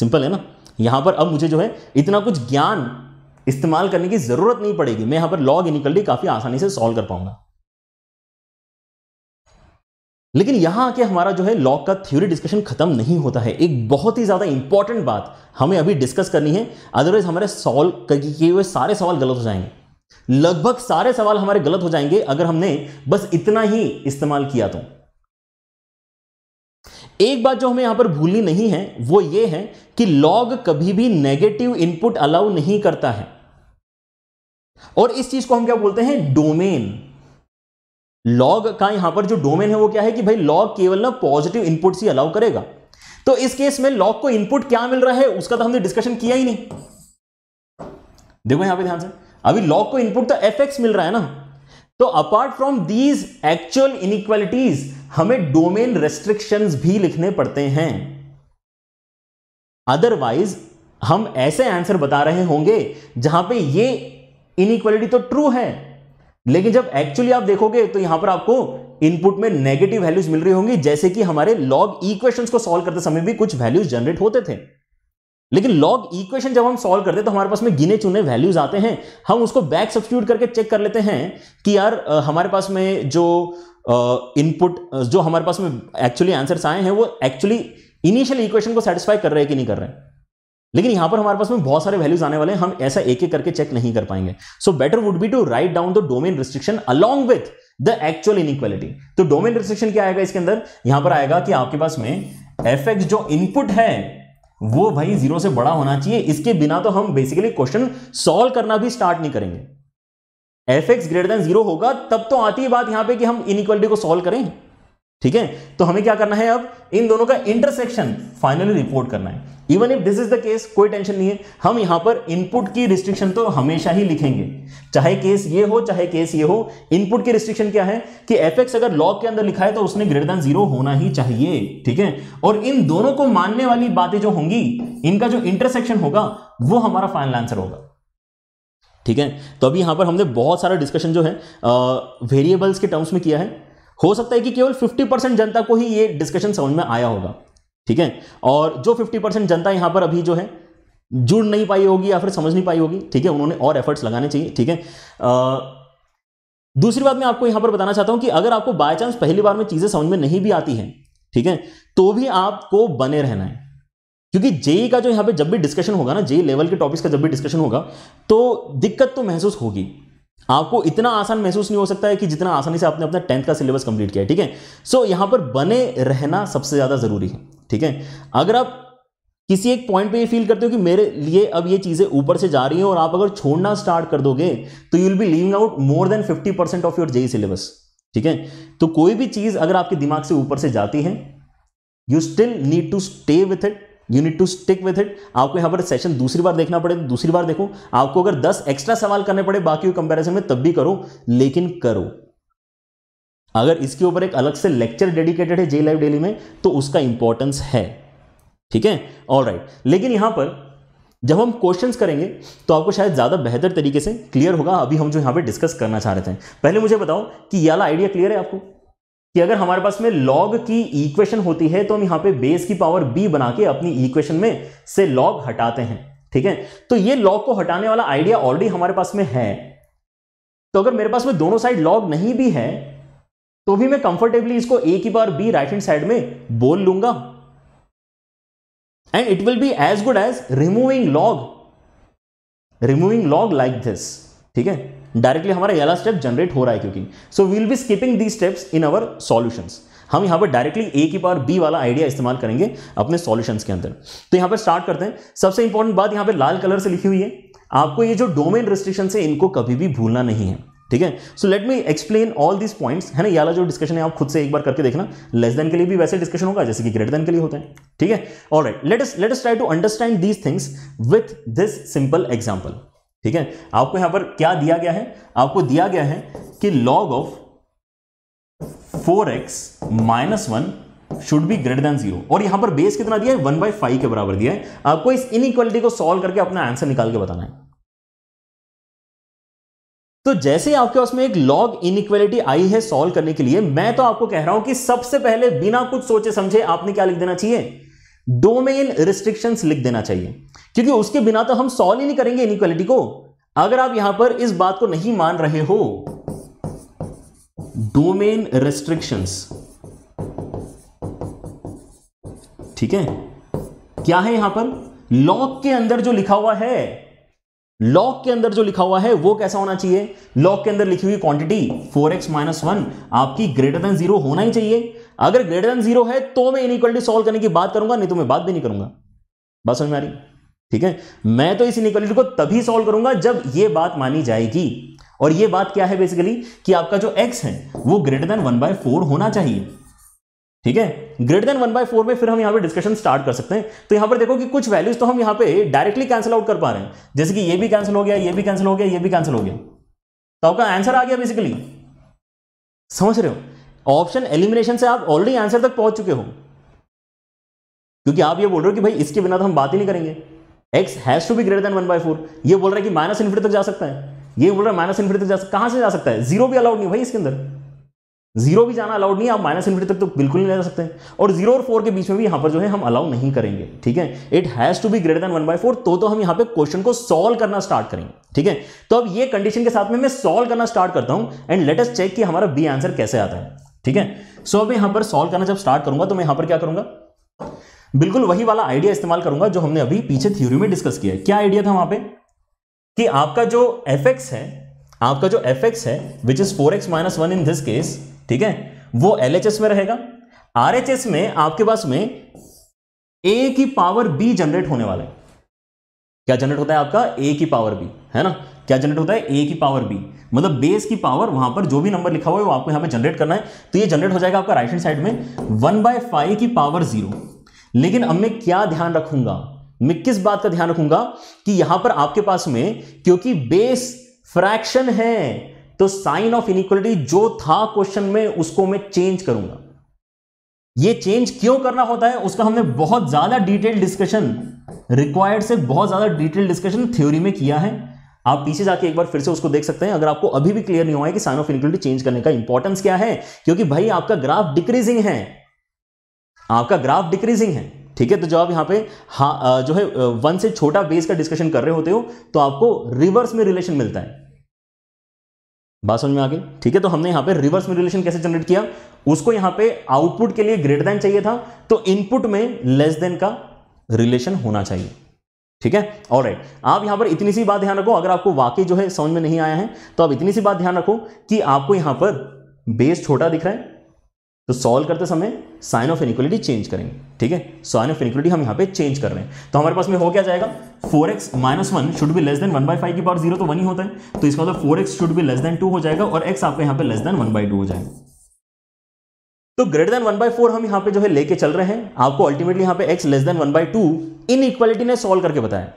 सिंपल है ना यहां पर अब मुझे जो है इतना कुछ ज्ञान इस्तेमाल करने की ज़रूरत नहीं पड़ेगी मैं यहां पर लॉग इनिकलिटी काफ़ी आसानी से सॉल्व कर पाऊंगा लेकिन यहां आके हमारा जो है लॉग का थ्योरी डिस्कशन खत्म नहीं होता है एक बहुत ही ज़्यादा इंपॉर्टेंट बात हमें अभी डिस्कस करनी है अदरवाइज हमारे सॉल्व किए हुए सारे सवाल गलत हो जाएंगे लगभग सारे सवाल हमारे गलत हो जाएंगे अगर हमने बस इतना ही इस्तेमाल किया तो एक बात जो हमें यहां पर भूलनी नहीं है वो ये है कि लॉग कभी भी नेगेटिव इनपुट अलाउ नहीं करता है और इस चीज को हम क्या बोलते हैं डोमेन लॉग का यहां पर जो डोमेन है वो क्या है कि भाई लॉग केवल ना पॉजिटिव इनपुट ही अलाउ करेगा तो इस केस में लॉग को इनपुट क्या मिल रहा है उसका तो हमने डिस्कशन किया ही नहीं देखो यहां पे ध्यान से अभी लॉग को इनपुट तो एफ मिल रहा है ना तो apart from these actual inequalities हमें डोमेन रेस्ट्रिक्शंस भी लिखने पड़ते हैं अदरवाइज हम ऐसे आंसर बता रहे होंगे जहां पे ये इनइक्वालिटी तो ट्रू है लेकिन जब एक्चुअली आप देखोगे तो यहां पर आपको इनपुट में नेगेटिव वैल्यूज मिल रही होंगी जैसे कि हमारे लॉग इक्वेशंस को सॉल्व करते समय भी कुछ वैल्यूज जनरेट होते थे लेकिन लॉग इक्वेशन जब हम सॉल्व करते हैं तो हमारे पास में गिने चुने वैल्यूज आते हैं हम उसको बैक सब्सिट्यूट करके चेक कर लेते हैं कि यार हमारे पास में जो इनपुट जो हमारे पास में एक्चुअली आंसर्स आए हैं वो एक्चुअली इनिशियल इक्वेशन को सेटिस्फाई कर रहे हैं कि नहीं कर रहे हैं लेकिन यहां पर हमारे पास में बहुत सारे वैल्यूज आने वाले हैं हम ऐसा एक एक करके चेक नहीं कर पाएंगे so better would be to write down the domain restriction along with the actual inequality तो डोमेन रिस्ट्रिक्शन क्या आएगा इसके अंदर यहां पर आएगा कि आपके पास में एफ जो इनपुट है वो भाई जीरो से बड़ा होना चाहिए इसके बिना तो हम बेसिकली क्वेश्चन सॉल्व करना भी स्टार्ट नहीं करेंगे f x greater than zero होगा तब तो आती है बात यहां पे कि हम इक्वलिटी को सॉल्व करें ठीक है तो हमें क्या करना है अब इन दोनों का इंटरसेक्शन फाइनली रिपोर्ट करना है even if this is the case कोई टेंशन नहीं है हम यहां पर इनपुट की रिस्ट्रिक्शन तो हमेशा ही लिखेंगे चाहे केस ये हो चाहे केस ये हो इनपुट की रिस्ट्रिक्शन क्या है कि एफ एक्स अगर लॉग के अंदर लिखा है तो उसने ग्रेटर देन जीरो होना ही चाहिए ठीक है और इन दोनों को मानने वाली बातें जो होंगी इनका जो इंटरसेक्शन होगा वो हमारा फाइनल आंसर होगा ठीक है तो अभी यहां पर हमने बहुत सारा डिस्कशन जो है वेरिएबल्स के टर्म्स में किया है हो सकता है कि केवल 50 परसेंट जनता को ही ये डिस्कशन समझ में आया होगा ठीक है और जो फिफ्टी परसेंट जनता यहां पर अभी जो है जुड़ नहीं पाई होगी या फिर समझ नहीं पाई होगी ठीक है उन्होंने और एफर्ट्स लगाने चाहिए ठीक है दूसरी बात मैं आपको यहां पर बताना चाहता हूं कि अगर आपको बाय चांस पहली बार में चीज़ें समझ में नहीं भी आती हैं ठीक है तो भी आपको बने रहना है क्योंकि जेई e का जो यहां पे जब भी डिस्कशन होगा ना जेई लेवल e के टॉपिक्स का जब भी डिस्कशन होगा तो दिक्कत तो महसूस होगी आपको इतना आसान महसूस नहीं हो सकता है कि जितना आसानी से आपने अपना टेंथ का सिलेबस कंप्लीट किया ठीक है सो यहां पर बने रहना सबसे ज़्यादा ज़रूरी है ठीक है अगर आप किसी एक पॉइंट पे ये फील करते हो कि मेरे लिए अब ये चीज़ें ऊपर से जा रही हैं और आप अगर छोड़ना स्टार्ट कर दोगे तो you will be living out more than 50 percent of your JEE syllabus ठीक है तो कोई भी चीज़ अगर आपके दिमाग से ऊपर से जाती है you still need to stay with it you need to stick with it आपको यहाँ पर सेशन दूसरी बार देखना पड़े तो दूसरी बार देखो आपको अगर दस एक्स्ट्रा सवाल करने पड़े बाकी कंपेरिजन में तब भी करो लेकिन करो अगर इसके ऊपर एक अलग से लेक्चर डेडिकेटेड है जे लाइव डेली में तो उसका इंपॉर्टेंस है ठीक है ऑल राइट लेकिन यहां पर जब हम क्वेश्चंस करेंगे तो आपको शायद ज़्यादा बेहतर तरीके से क्लियर होगा अभी हम जो यहां पे डिस्कस करना चाह रहे थे पहले मुझे बताओ कि ये आइडिया क्लियर है आपको कि अगर हमारे पास में लॉग की इक्वेशन होती है तो हम यहां पे बेस की पावर बी बना के अपनी इक्वेशन में से लॉग हटाते हैं ठीक है तो ये लॉग को हटाने वाला आइडिया ऑलरेडी हमारे पास में है तो अगर मेरे पास में दोनों साइड लॉग नहीं भी है तो भी मैं कंफर्टेबली इसको ए की power b right hand side में बोल लूंगा and it will be as good as removing log removing log like this ठीक है डायरेक्टली हमारा यहाँ स्टेप जनरेट हो रहा है क्योंकि so we'll be skipping the steps in our solutions हम यहाँ पर डायरेक्टली ए की पावर बी वाला आइडिया इस्तेमाल करेंगे अपने सॉल्यूशंस के अंदर तो यहाँ पर स्टार्ट करते हैं सबसे इंपॉर्टेंट बात यहाँ पर लाल कलर से लिखी हुई है आपको ये जो डोमेन रिस्ट्रिक्शन है इनको कभी भी भूलना नहीं है ठीक है so let me explain all this points है ना याला जो डिस्कशन है आप खुद से एक बार करके देखना लेस देन के लिए भी वैसे डिस्कशन होगा जैसे कि ग्रेटर देन के लिए होते हैं ठीक है all right let us let us try to understand these things with this simple example ठीक है आपको यहां पर क्या दिया गया है आपको दिया गया है कि log of four x minus one should be greater than zero और यहां पर बेस कितना दिया है वन बाई फाइव के बराबर दिया है आपको इस इनइक्वालिटी को सॉल्व करके अपना आंसर निकाल के बताना है तो जैसे ही आपके पास में एक लॉग इनइक्वालिटी आई है सॉल्व करने के लिए मैं तो आपको कह रहा हूं कि सबसे पहले बिना कुछ सोचे समझे आपने क्या लिख देना चाहिए डोमेन रिस्ट्रिक्शन लिख देना चाहिए क्योंकि उसके बिना तो हम सॉल्व ही नहीं करेंगे इनक्वालिटी को अगर आप यहां पर इस बात को नहीं मान रहे हो डोमेन रिस्ट्रिक्शंस ठीक है क्या है यहां पर लॉक के अंदर जो लिखा हुआ है लॉक के अंदर जो लिखा हुआ है वो कैसा होना चाहिए लॉक के अंदर लिखी हुई quantity 4x x minus one आपकी ग्रेटर देन जीरो होना ही चाहिए अगर ग्रेटर देन जीरो है तो मैं इनक्वालिटी सॉल्व करने की बात करूंगा नहीं तो मैं बात भी नहीं करूंगा बात समझ में आ रही ठीक है मैं तो इस इनक्वालिटी को तभी सॉल्व करूंगा जब यह बात मानी जाएगी और यह बात क्या है बेसिकली कि आपका जो एक्स है वो ग्रेटर देन वन बाय होना चाहिए ठीक है greater than one by four में फिर हम यहाँ पे डिस्कशन स्टार्ट कर सकते हैं तो यहाँ पर देखो कि कुछ वैल्यूज तो हम यहाँ पे डायरेक्टली कैंसिल आउट कर पा रहे हैं जैसे कि ये भी कैंसिल हो गया ये भी कैंसिल हो गया ये भी कैंसिल हो गया तो आपका आंसर आ गया बेसिकली समझ रहे हो ऑप्शन एलिमिनेशन से आप ऑलरेडी आंसर तक पहुंच चुके हो क्योंकि आप ये बोल रहे हो कि भाई इसके बिना तो हम बात ही नहीं करेंगे x has to be greater than one by four ये बोल रहा है कि माइनस इन्फिनिटी तक जा सकता है ये बोल रहा है माइनस इन्फिनिटी तक जा सकता कहां से जा सकता है जीरो भी अलाउड नहीं भाई इसके अंदर जीरो भी जाना अलाउड नहीं है आप माइनस इन्फिनिटी तक तो बिल्कुल नहीं जा सकते और जीरो और फोर के बीच में भी यहां पर जो है हम अलाउ नहीं करेंगे ठीक है it has to be greater than one by four तो तो हम यहां पे क्वेश्चन को सॉल्व करना स्टार्ट करेंगे ठीक है तो अब ये कंडीशन के साथ में मैं सॉल्व करना स्टार्ट करता हूं एंड लेटेस्ट चेक कि हमारा बी आंसर कैसे आता है ठीक है सो अब यहां पर सॉल्व करना जब स्टार्ट करूंगा तो मैं यहां पर क्या करूंगा बिल्कुल वही वाला आइडिया इस्तेमाल करूंगा जो हमने अभी पीछे थ्योरी में डिस्कस किया है क्या आइडिया था वहां पे कि आपका जो एफ है आपका जो एफ है which is four x minus one in this case ठीक है वो एल में रहेगा आर में आपके पास में ए की पावर बी जनरेट होने वाला है क्या जनरेट होता है आपका ए की पावर बी है ना क्या जनरेट होता है ए की पावर बी मतलब बेस की पावर वहां पर जो भी नंबर लिखा हुआ है वो आपको यहां पे जनरेट करना है तो ये जनरेट हो जाएगा आपका राइट हैंड साइड में वन बाय फाइव की पावर जीरो लेकिन अब मैं क्या ध्यान रखूंगा मैं किस बात का ध्यान रखूंगा कि यहां पर आपके पास में क्योंकि बेस फ्रैक्शन है तो साइन ऑफ इनिक्वलिटी जो था क्वेश्चन में उसको मैं चेंज करूंगा ये चेंज क्यों करना होता है उसका हमने बहुत ज्यादा डिटेल डिस्कशन रिक्वायर्ड से बहुत ज्यादा डिटेल डिस्कशन थ्योरी में किया है आप पीछे जाके एक बार फिर से उसको देख सकते हैं अगर आपको अभी भी क्लियर नहीं हुआ है कि साइन ऑफ इनक्लिटी चेंज करने का इंपॉर्टेंस क्या है क्योंकि भाई आपका ग्राफ डिक्रीजिंग है आपका ग्राफ डिक्रीजिंग है ठीक है तो जब आप यहां पे हाँ, जो है वन से छोटा बेस का डिस्कशन कर रहे होते हो तो आपको रिवर्स में रिलेशन मिलता है बात समझ में आ गई ठीक है तो हमने यहां पे रिवर्स में रिलेशन कैसे जनरेट किया उसको यहां पे आउटपुट के लिए ग्रेटर देन चाहिए था तो इनपुट में लेस देन का रिलेशन होना चाहिए ठीक है और आप यहां पर इतनी सी बात ध्यान रखो अगर आपको वाकई जो है समझ में नहीं आया है तो आप इतनी सी बात ध्यान रखो कि आपको यहां पर बेस छोटा दिख रहा है तो सॉल्व करते समय साइन ऑफ इनिक्वलिटी चेंज करेंगे ठीक है साइन ऑफ इनिक्वलिटी हम यहां पे चेंज कर रहे हैं तो हमारे पास में हो क्या जाएगा four x minus one should भी less than one by five की पावर जीरो तो वन ही होता है तो इसका मतलब फोर एक्स शुड भी लेस देन टू हो जाएगा और एक्स आपका यहां पे less than one by two हो जाएगा तो greater than one by four हम यहां पे जो है लेके चल रहे हैं आपको अल्टीमेटली यहां पे x less than one by two inequality ने सॉल्व करके बताया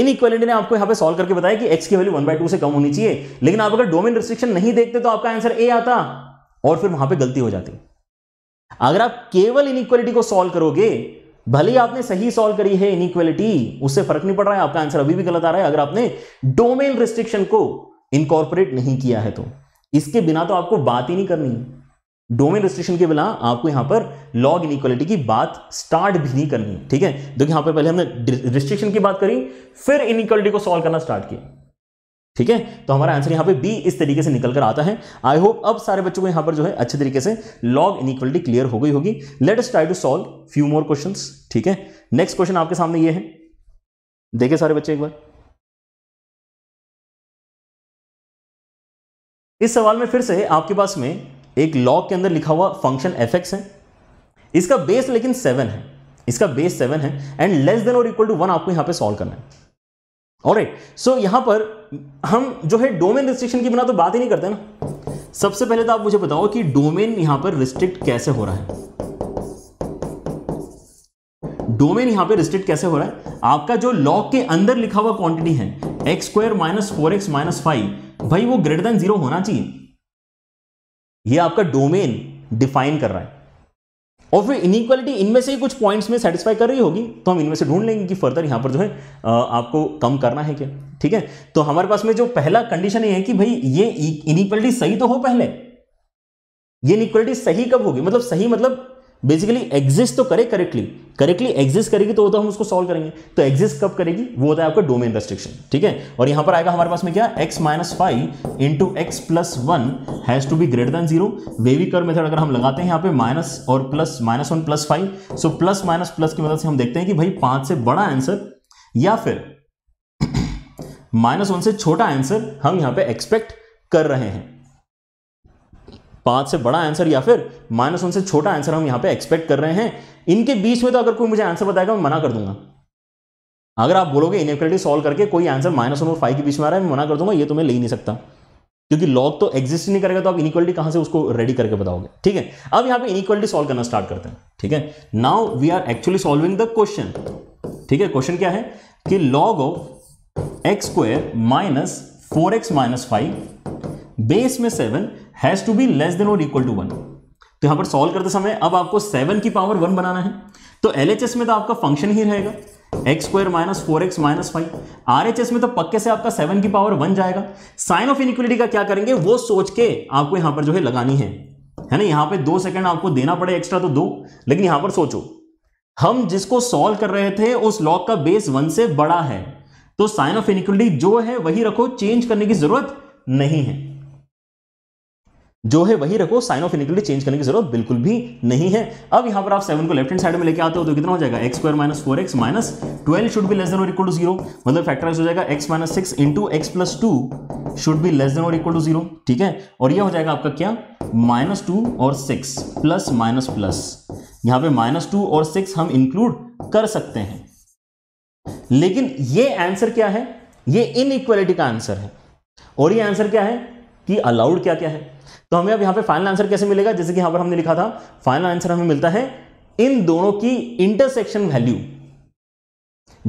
इन इक्वालिटी ने आपको यहां पे सॉल्व करके बताया कि एक्स की वैल्यू वन बाय टू से कम होनी चाहिए लेकिन आप अगर डोमेन रिस्ट्रिक्शन नहीं देखते तो आपका आंसर ए आता और फिर वहां पर गलती हो जाती अगर आप केवल इनइक्वालिटी को सॉल्व करोगे भले ही आपने सही सॉल्व करी है इनइक्वालिटी उससे फर्क नहीं पड़ रहा है आपका आंसर अभी भी गलत आ रहा है अगर आपने डोमेन रिस्ट्रिक्शन को इनकॉर्पोरेट नहीं किया है तो इसके बिना तो आपको बात ही नहीं करनी है डोमेन रजिस्ट्रेशन के बिना आपको यहां पर लॉग इन इक्वालिटी की बात स्टार्ट भी नहीं करनी ठीक है देखो यहां पर पहले हमने रिस्ट्रिक्शन की बात करी फिर इनिक्वालिटी को सॉल्व करना स्टार्ट किया ठीक है तो हमारा आंसर यहां पे बी इस तरीके से निकल कर आता है आई होप अब सारे बच्चों को यहां पर जो है अच्छे तरीके से लॉग इनिक्वालिटी क्लियर हो गई होगी let's try to solve few more question ठीक है नेक्स्ट क्वेश्चन आपके सामने ये है देखिए सारे बच्चे एक बार इस सवाल में फिर से आपके पास में एक लॉग के अंदर लिखा हुआ फंक्शन एफ एक्स है इसका बेस लेकिन सेवन है इसका बेस सेवन है एंड लेस देन और इक्वल टू वन आपको यहां पे सॉल्व करना है और राइट सो यहां पर हम जो है डोमेन रिस्ट्रिक्शन की बिना तो बात ही नहीं करते ना सबसे पहले तो आप मुझे बताओ कि डोमेन यहां पर रिस्ट्रिक्ट कैसे हो रहा है डोमेन यहां पे रिस्ट्रिक्ट कैसे हो रहा है आपका जो लॉग के अंदर लिखा हुआ क्वांटिटी है x square minus four x minus five भाई वो ग्रेटर देन जीरो होना चाहिए ये आपका डोमेन डिफाइन कर रहा है और फिर इनइक्वालिटी इनमें से ही कुछ पॉइंट्स में सेटिस्फाई कर रही होगी तो हम इनमें से ढूंढ लेंगे कि फर्दर यहां पर जो है आपको कम करना है क्या ठीक है तो हमारे पास में जो पहला कंडीशन ये है कि भाई ये इनइक्वालिटी सही तो हो पहले ये इनइक्वालिटी सही कब होगी मतलब सही मतलब बेसिकली एग्जिस्ट तो करे करेक्टली करेक्टली एग्जिस्ट करेगी तो वो तो हम उसको सॉल्व करेंगे तो एग्जिस्ट कब करेगी वो होता है आपका डोमेन रेस्ट्रिक्शन ठीक है और यहां पर आएगा हमारे पास में क्या x minus five into x plus one has to be greater than zero wavy कर मेथड अगर हम लगाते हैं यहाँ पे माइनस और plus minus one plus five so plus minus plus की मदद से हम देखते हैं कि भाई पांच से बड़ा आंसर या फिर माइनस वन से छोटा आंसर हम यहाँ पे एक्सपेक्ट कर रहे हैं पांच से बड़ा आंसर या फिर माइनस वन से छोटा आंसर हम यहां पे एक्सपेक्ट कर रहे हैं इनके बीच में तो अगर कोई मुझे आंसर बताएगा मैं मना कर दूंगा अगर आप बोलोगे इनक्वलिटी सॉल्व करके कोई आंसर माइनस वन और फाइव के बीच में आ रहा है मैं मना कर दूंगा ये तो मैं ले नहीं सकता क्योंकि लॉग तो एग्जिस्ट नहीं करेगा तो आप इनिक्वालिटी कहां से उसको रेडी करके बताओगे ठीक है अब यहां पे इनिक्वालिटी सॉल्व करना स्टार्ट करते हैं ठीक है now we are actually solving the question ठीक है क्वेश्चन क्या है कि log of x square minus four x minus five base में seven has to be less than और इक्वल टू वन तो यहां पर सॉल्व करते समय अब आपको सेवन की पावर वन बनाना है तो एल में तो आपका फंक्शन ही रहेगा x square minus four x minus five R H S में तो पक्के से आपका सेवन की पावर वन जाएगा साइन ऑफ इनिक्वलिटी का क्या करेंगे वो सोच के आपको यहां पर जो है लगानी है है ना यहां पे दो सेकंड आपको देना पड़े एक्स्ट्रा तो दो लेकिन यहां पर सोचो हम जिसको सॉल्व कर रहे थे उस लॉग का बेस वन से बड़ा है तो साइन ऑफ इनिक्वलिटी जो है वही रखो चेंज करने की जरूरत नहीं है जो है वही रखो साइन ऑफ इनिक्वलिटी चेंज करने की जरूरत बिल्कुल भी नहीं है अब यहां पर आप सेवन को लेफ्ट हैंड साइड में लेके आते हो तो कितना हो जाएगा x square minus four x minus twelve should भी लेस देन और इक्वल टू जीरो मतलब फैक्टराइज हो जाएगा x minus six into x plus two should भी लेस देन और इक्वल टू जीरो ठीक है और यह हो जाएगा आपका क्या माइनस टू और सिक्स प्लस माइनस प्लस यहां पर माइनस टू और सिक्स हम इंक्लूड कर सकते हैं लेकिन ये आंसर क्या है ये इनइक्वालिटी का आंसर है और ये आंसर क्या है कि अलाउड क्या क्या है तो हमें अब यहां पे फाइनल आंसर कैसे मिलेगा जैसे कि यहां पर हमने लिखा था फाइनल आंसर हमें मिलता है इन दोनों की इंटरसेक्शन वैल्यू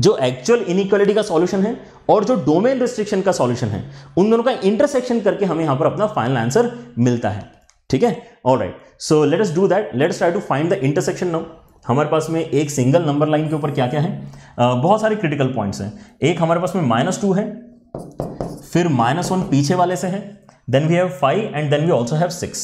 जो एक्चुअल इनिक्वालिटी का सॉल्यूशन है और जो डोमेन रिस्ट्रिक्शन का सॉल्यूशन है उन दोनों का इंटरसेक्शन करके हमें यहां पर अपना फाइनल आंसर मिलता है ठीक है all right so let's do that let try to find the intersection now हमारे पास में एक सिंगल नंबर लाइन के ऊपर क्या क्या है बहुत सारे क्रिटिकल पॉइंट्स हैं एक हमारे पास में माइनस टू है फिर माइनस वन पीछे वाले से है then we have five and then we also have six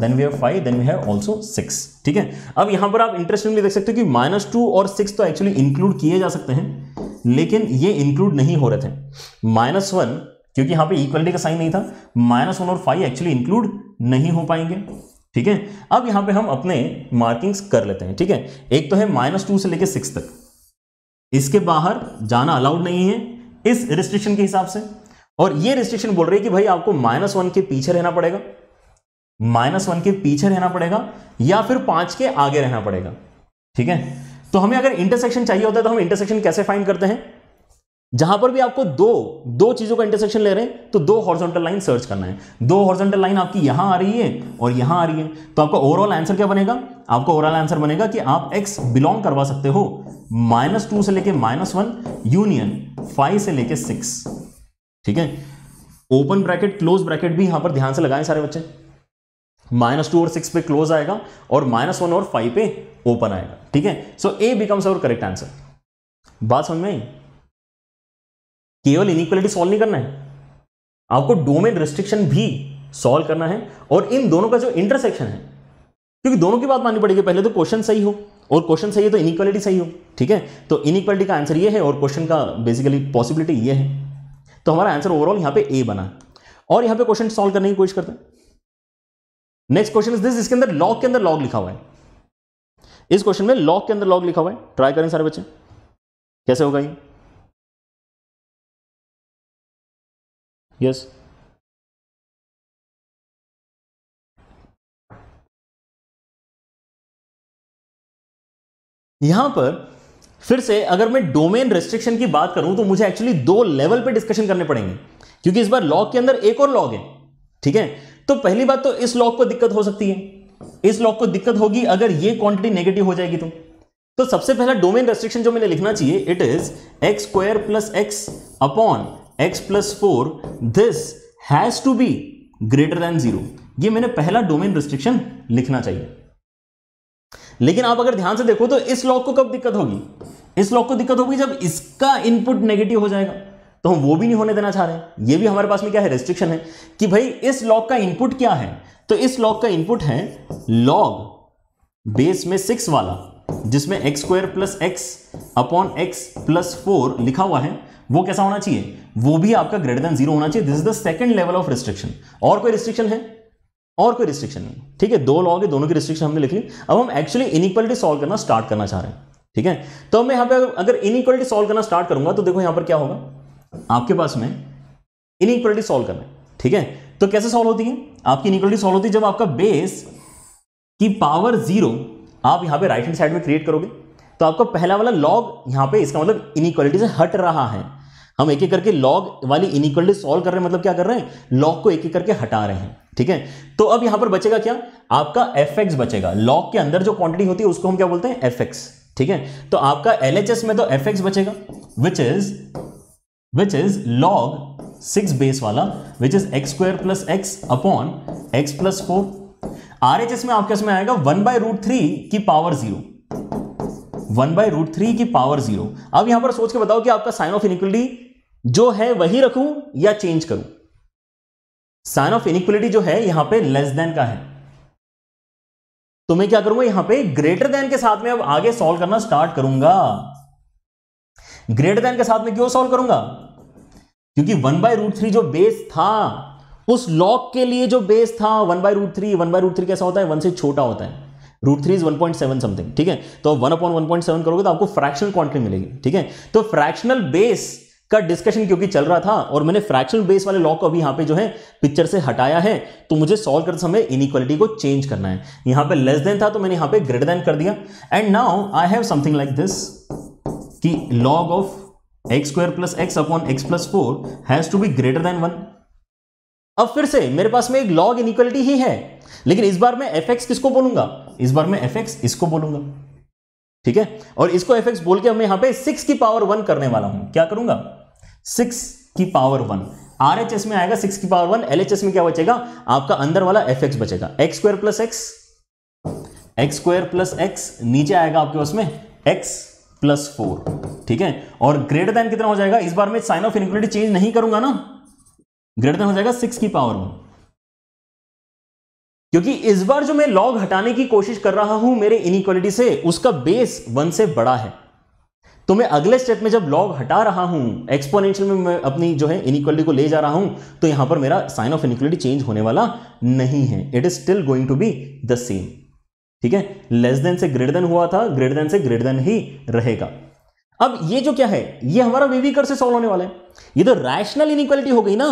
then we have five then we have also six ठीक है अब यहां पर आप इंटरेस्टिंग देख सकते हो कि माइनस टू और सिक्स तो एक्चुअली इंक्लूड किए जा सकते हैं लेकिन ये इंक्लूड नहीं हो रहे थे माइनस वन क्योंकि यहां पे इक्वलिटी का साइन नहीं था माइनस वन और फाइव एक्चुअली इंक्लूड नहीं हो पाएंगे ठीक है अब यहां पे हम अपने मार्किंग्स कर लेते हैं ठीक है एक तो है माइनस टू से लेकर सिक्स तक इसके बाहर जाना अलाउड नहीं है इस रिस्ट्रिक्शन के हिसाब से और ये रिस्ट्रिक्शन बोल रही है कि भाई आपको माइनस वन के पीछे रहना पड़ेगा माइनस वन के पीछे रहना पड़ेगा या फिर पांच के आगे रहना पड़ेगा ठीक है तो हमें अगर इंटरसेक्शन चाहिए होता है तो हम इंटरसेक्शन कैसे फाइंड करते हैं जहां पर भी आपको दो दो चीजों का इंटरसेक्शन ले रहे हैं तो दो हॉर्जोंटल लाइन सर्च करना है दो हॉर्जोंटल लाइन आपकी यहां आ रही है और यहां आ रही है तो आपका ओवरऑल आंसर क्या बनेगा आपको ओवरऑल आंसर बनेगा कि आप एक्स बिलोंग करवा सकते हो माइनस टू से लेके माइनस वन यूनियन फाइव से लेके सिक्स ठीक है ओपन ब्रैकेट क्लोज ब्रैकेट भी यहां पर ध्यान से लगाएं सारे बच्चे माइनस टू और सिक्स पे क्लोज आएगा और माइनस वन और फाइव पे ओपन आएगा ठीक है so a becomes our correct answer बात समझ में आई केवल इनिक्वलिटी सॉल्व नहीं करना है आपको डोमेन रिस्ट्रिक्शन भी सॉल्व करना है और इन दोनों का जो इंटरसेक्शन है क्योंकि दोनों की बात माननी पड़ेगी पहले तो क्वेश्चन सही हो और क्वेश्चन सही है तो इनिक्वालिटी सही हो ठीक है तो इनिक्वालिटी का आंसर ये है और क्वेश्चन का बेसिकली पॉसिबिलिटी ये है तो हमारा आंसर ओवरऑल यहां पे ए बना और यहां पे क्वेश्चन सॉल्व करने की कोशिश करते हैं नेक्स्ट क्वेश्चन इज दिस इसके अंदर लॉग के अंदर लॉग लिखा हुआ है इस क्वेश्चन में लॉग के अंदर लॉग लिखा हुआ है ट्राई करें सारे बच्चे कैसे होगा ये यस यहां पर फिर से अगर मैं डोमेन रेस्ट्रिक्शन की बात करूं तो मुझे एक्चुअली दो लेवल पे डिस्कशन करने पड़ेंगे क्योंकि इस बार लॉग के अंदर एक और लॉग है ठीक है तो पहली बात तो इस लॉग को दिक्कत हो सकती है इस लॉग को दिक्कत होगी अगर ये क्वांटिटी नेगेटिव हो जाएगी तो तो सबसे पहला डोमेन रेस्ट्रिक्शन जो मैंने लिखना चाहिए it is x square plus x upon x plus four this has to be greater than zero मैंने पहला डोमेन रेस्ट्रिक्शन लिखना चाहिए लेकिन आप अगर ध्यान से देखो तो इस लॉक को कब दिक्कत होगी इस लॉक को दिक्कत होगी जब इसका इनपुट नेगेटिव हो जाएगा तो हम वो भी नहीं होने देना चाह रहे ये भी हमारे पास में क्या है रेस्ट्रिक्शन है कि भाई इस लॉक का इनपुट क्या है तो इस लॉक का इनपुट है लॉग बेस में सिक्स वाला जिसमें x square plus x upon x plus four लिखा हुआ है वो कैसा होना चाहिए वो भी आपका ग्रेटर देन जीरो होना चाहिए this is the second level of restriction और कोई रिस्ट्रिक्शन है और कोई रिस्ट्रिक्शन नहीं ठीक है दो लॉ के दोनों की रिस्ट्रिक्शन हमने लिख ली अब हम एक्चुअली इनिक्वालिटी सॉल्व करना स्टार्ट करना चाह रहे हैं ठीक है तो मैं यहां पे अगर इनिक्वालिटी सॉल्व करना स्टार्ट करूंगा तो देखो यहां पर क्या होगा आपके पास में इनिक्वालिटी सॉल्व करना ठीक है तो कैसे सॉल्व होती है आपकी इनिक्वालिटी सॉल्व होती है जब आपका बेस की पावर जीरो आप यहां पर राइट हैंड साइड में क्रिएट करोगे तो आपका पहला वाला लॉग यहां पर इसका मतलब इनिक्वालिटी से हट रहा है हम एक एक करके लॉग वाली इनिक्वलिटी सॉल्व कर रहे हैं मतलब क्या कर रहे हैं लॉग को एक एक करके हटा रहे हैं ठीक है तो अब यहां पर बचेगा क्या आपका एफ बचेगा लॉग के अंदर जो क्वांटिटी होती है उसको हम क्या बोलते हैं एफ ठीक है तो आपका एल में तो एफ बचेगा which is which is log six base वाला which is x square plus x upon x plus four R H S में आपके इसमें आएगा वन बाय रूट थ्री की power zero one by root three की power zero अब यहां पर सोच के बताओ कि आपका साइन ऑफ इनिक्वलिटी जो है वही रखूं या चेंज करूं साइन ऑफ इनिक्वलिटी जो है यहां पे लेस देन का है तो मैं क्या करूंगा यहां पे ग्रेटर देन के साथ में अब आगे सॉल्व करना स्टार्ट करूंगा ग्रेटर देन के साथ में क्यों सॉल्व करूंगा क्योंकि वन बाय रूट थ्री जो बेस था उस लॉक के लिए जो बेस था one by root three one by root three कैसा होता है वन से छोटा होता है root three is one point seven something ठीक है तो one upon one point seven करोगे तो आपको फ्रैक्शनल क्वांटिटी मिलेगी ठीक है तो फ्रैक्शनल बेस का डिस्कशन क्योंकि चल रहा था और मैंने फ्रैक्शनल बेस वाले लॉ को अभी यहां पे जो है पिक्चर से हटाया है तो मुझे सॉल्व करते समय इनिक्वालिटी को चेंज करना है यहाँ पे लेस देन था तो मैंने यहां पे ग्रेटर देन कर दिया and now I have something like this कि log of x square plus x upon x plus four has to be greater than one अब फिर से मेरे पास में एक लॉग इनिक्वलिटी ही है लेकिन इस बार मैं एफ एक्स किसको बोलूंगा इस बार मैं एफ एक्स इसको बोलूंगा ठीक है और इसको एफ एक्स बोल के मैं यहां पे सिक्स की पावर वन करने वाला हूं क्या करूंगा सिक्स की power one R H S में आएगा सिक्स की power one L H S में क्या बचेगा आपका अंदर वाला एफ एक्स बचेगा x square plus x x square plus x नीचे आएगा आपके पास में एक्स प्लस फोर ठीक है और ग्रेटर देन कितना हो जाएगा इस बार मैं साइन ऑफ इनक्वलिटी चेंज नहीं करूंगा ना ग्रेटर देन हो जाएगा सिक्स की पावर में क्योंकि इस बार जो मैं लॉग हटाने की कोशिश कर रहा हूं मेरे इनिक्वालिटी से उसका बेस वन से बड़ा है तो मैं अगले स्टेप में जब लॉग हटा रहा हूं एक्सपोनेंशियल में मैं अपनी जो है इनक्वालिटी को ले जा रहा हूं तो यहां पर मेरा साइन ऑफ इनक्वालिटी चेंज होने वाला नहीं है it is still going to be the same ठीक है लेस देन से ग्रेटर देन हुआ था ग्रेटर देन से ग्रेटर देन ही रहेगा अब ये जो क्या है ये हमारा वेवी कर से सॉल्व होने वाला है ये तो रैशनल इनक्वालिटी हो गई ना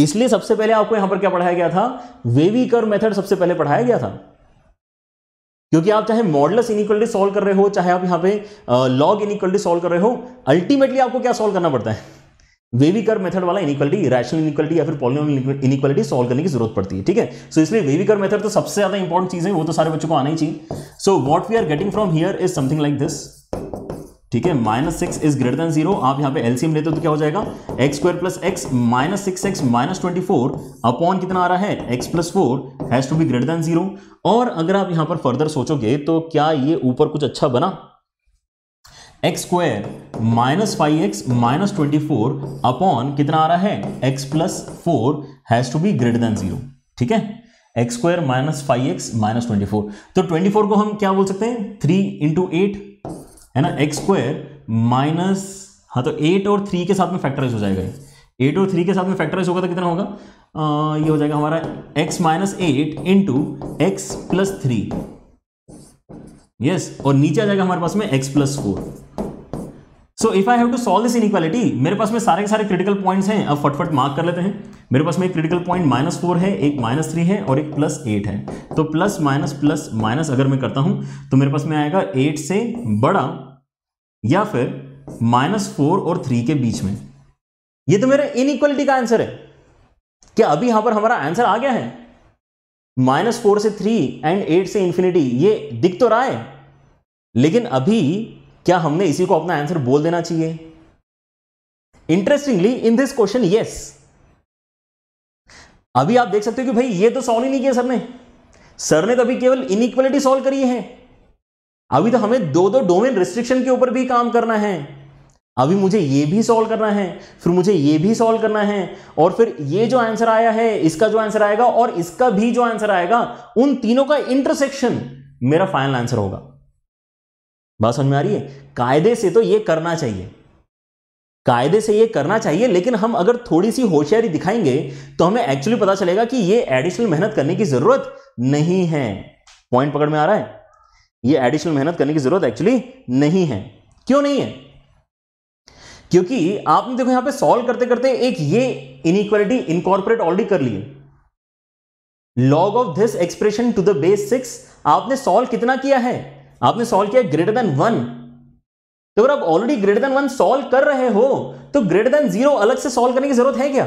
इसलिए सबसे पहले आपको यहां पर क्या पढ़ाया गया था वेवी कर मेथड सबसे पहले पढ़ाया गया था क्योंकि आप चाहे मॉडलस इनिक्वलिटी सॉल्व कर रहे हो चाहे आप यहां पे लॉग इनिक्वलिटी सॉल्व कर रहे हो अल्टीमेटली आपको क्या सॉल्व करना पड़ता है वेवी कर मेथड वाला इनिक्वलिटी रैशनल इनिक्वलिटी या फिर पॉलिनोम इनिक्वलिटी सॉल्व करने की जरूरत पड़ती है ठीक है सो इसलिए वेवी कर मेथड तो सबसे ज्यादा इंपॉर्टेंट चीज है वो तो सारे बच्चों को आना ही चाहिए so what we are getting from here is something like this ठीक है minus six is greater than zero आप यहां पे एलसीएम लेते हो तो क्या हो जाएगा x square plus x minus six x minus twenty four upon कितना आ रहा है x plus four has to be greater than zero और अगर आप यहां पर फर्दर सोचोगे तो क्या ये ऊपर कुछ अच्छा बना x square minus five x minus twenty four upon कितना आ रहा है x plus four has to be greater than zero ठीक है x square minus five x minus twenty four तो ट्वेंटी फोर को हम क्या बोल सकते हैं थ्री इंटू एट है ना एक्स स्क्वायर माइनस हाँ तो एट और थ्री के साथ में फैक्टराइज हो जाएगा एट और थ्री के साथ में फैक्टराइज होगा तो कितना होगा आ, ये हो जाएगा हमारा x minus eight into x plus three yes और नीचे आ जाएगा हमारे पास में x plus four so if I have to solve this inequality मेरे पास में सारे के सारे क्रिटिकल पॉइंट्स हैं अब फटफट मार्क कर लेते हैं मेरे पास में एक क्रिटिकल पॉइंट माइनस फोर है एक माइनस थ्री है और एक प्लस एट है तो प्लस माइनस प्लस माइनस अगर मैं करता हूं तो मेरे पास में आएगा एट से बड़ा या फिर माइनस फोर और थ्री के बीच में ये तो मेरा इनइक्वलिटी का आंसर है क्या अभी यहां पर हमारा आंसर आ गया है माइनस फोर से थ्री एंड एट से इंफिनिटी ये दिख तो रहा है लेकिन अभी क्या हमने इसी को अपना आंसर बोल देना चाहिए interestingly in this question yes अभी आप देख सकते हो कि भाई ये तो सॉल्व ही नहीं किया सर ने सर ने तो अभी केवल इनइक्वलिटी सॉल्व करी है अभी तो हमें दो दो डोमेन रिस्ट्रिक्शन के ऊपर भी काम करना है अभी मुझे ये भी सॉल्व करना है फिर मुझे ये भी सॉल्व करना है और फिर ये जो आंसर आया है इसका जो आंसर आएगा और इसका भी जो आंसर आएगा उन तीनों का इंटरसेक्शन मेरा फाइनल आंसर होगा बात समझ में आ रही है कायदे से तो ये करना चाहिए कायदे से ये करना चाहिए लेकिन हम अगर थोड़ी सी होशियारी दिखाएंगे तो हमें एक्चुअली पता चलेगा कि ये एडिशनल मेहनत करने की जरूरत नहीं है पॉइंट पकड़ में आ रहा है ये एडिशनल मेहनत करने की जरूरत एक्चुअली नहीं है क्यों नहीं है क्योंकि आपने देखो यहां पे सॉल्व करते करते एक ये इनइक्वालिटी इनकॉर्पोरेट ऑलरेडी कर लिए log of this expression to the base six आपने सॉल्व कितना किया है आपने सॉल्व किया ग्रेटर देन वन तो अगर आप already greater than one solve कर रहे हो तो ग्रेटर देन जीरो अलग से सॉल्व करने की जरूरत है क्या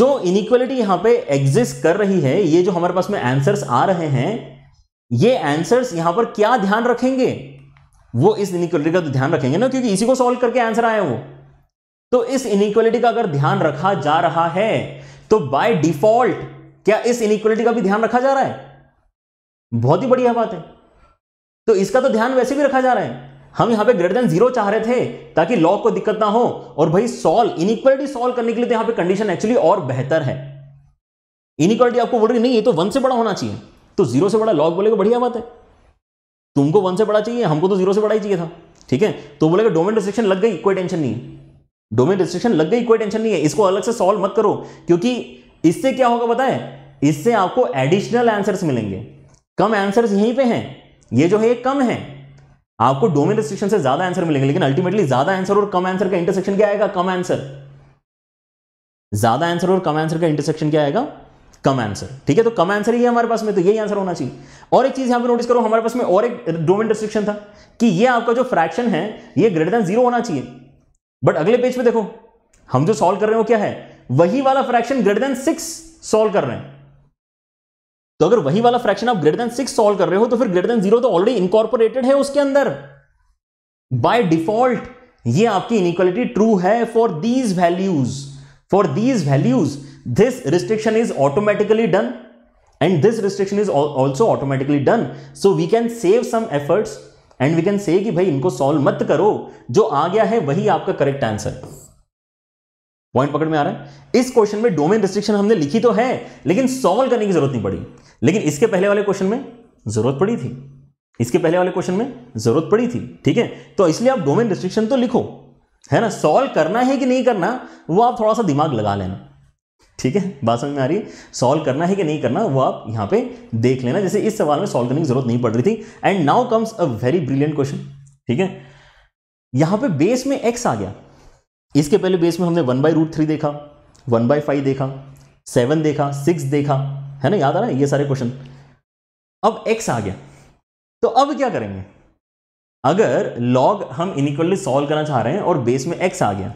जो इनिक्वलिटी यहां पे एग्जिस्ट कर रही है ये जो हमारे पास में आंसर्स आ रहे हैं ये आंसर्स यहां पर क्या ध्यान रखेंगे वो इस इनिक्वलिटी का तो ध्यान रखेंगे ना क्योंकि इसी को सॉल्व करके आंसर आया वो तो इस इनिक्वलिटी का अगर ध्यान रखा जा रहा है तो बाय डिफॉल्ट क्या इस इनिक्वलिटी का भी ध्यान रखा जा रहा है बहुत ही बढ़िया बात है तो इसका तो ध्यान वैसे भी रखा जा रहा है हम यहां पे ग्रेटर देन जीरो चाह रहे थे ताकि लॉग को दिक्कत ना हो और भाई सॉल्व इक्वलिटी सॉल्व करने के लिए तो यहां पे कंडीशन एक्चुअली और बेहतर है इक्वलिटी आपको बोल रही नहीं ये तो वन से बड़ा होना चाहिए तो जीरो से बड़ा लॉग बोलेगा बढ़िया बात है तुमको वन से बड़ा चाहिए हमको तो जीरो से बड़ा ही चाहिए था ठीक है तो बोलेगा डोमेन रिस्ट्रिक्शन लग गई कोई टेंशन नहीं डोमेन रिस्ट्रिक्शन लग गई कोई टेंशन नहीं है इसको अलग से सॉल्व मत करो क्योंकि इससे क्या होगा बताए इससे आपको एडिशनल आंसर्स मिलेंगे कम आंसर्स यहीं पे हैं ये जो है ये कम है आपको डोमेन रिस्ट्रिक्शन से ज्यादा आंसर मिलेंगे लेकिन अल्टीमेटली ज्यादा आंसर और कम आंसर का इंटरसेक्शन क्या आएगा कम आंसर ज्यादा आंसर और कम आंसर का इंटरसेक्शन क्या आएगा कम आंसर ठीक है तो कम आंसर ही हमारे पास में तो यही आंसर होना चाहिए और एक चीज यहां पर नोटिस करो हमारे पास में और एक डोमेन रिस्ट्रिक्शन था कि ये आपका जो फ्रैक्शन है ये ग्रेटर देन जीरो होना चाहिए बट अगले पेज पे देखो हम जो सॉल्व कर रहे हो क्या है वही वाला fraction greater than six solve कर रहे हैं तो अगर वही वाला फ्रैक्शन आप ग्रेटर देन सिक्स सॉल्व कर रहे हो तो फिर ग्रेटर देन जीरो तो ऑलरेडी इनकॉर्पोरेटेड है उसके अंदर बाय डिफॉल्ट ये आपकी इनक्वालिटी ट्रू है for these values for these values this restriction is automatically done and this restriction is also automatically done so we can save some efforts and we can say कि भाई इनको solve मत करो जो आ गया है वही आपका करेक्ट आंसर पॉइंट पकड़ में आ रहा है इस क्वेश्चन में डोमेन रिस्ट्रिक्शन हमने लिखी तो है लेकिन सॉल्व करने की जरूरत नहीं पड़ी लेकिन इसके पहले वाले क्वेश्चन में जरूरत पड़ी थी इसके पहले वाले क्वेश्चन में जरूरत पड़ी थी ठीक है तो इसलिए आप डोमेन रिस्ट्रिक्शन तो लिखो है ना सॉल्व करना है कि नहीं करना वो आप थोड़ा सा दिमाग लगा लेना ठीक है बात समझ में आ रही है सॉल्व करना है कि नहीं करना वो आप यहां पे देख लेना जैसे इस सवाल में सॉल्व करने की जरूरत नहीं पड़ रही थी and now comes a very brilliant question ठीक है यहां पे बेस में एक्स आ गया इसके पहले बेस में हमने वन बाई रूट थ्री देखा वन बाई फाइव देखा सेवन देखा सिक्स देखा है ना याद आ रहा है ये सारे क्वेश्चन अब एक्स आ गया तो अब क्या करेंगे अगर लॉग हम इनिक्वली सॉल्व करना चाह रहे हैं और बेस में एक्स आ गया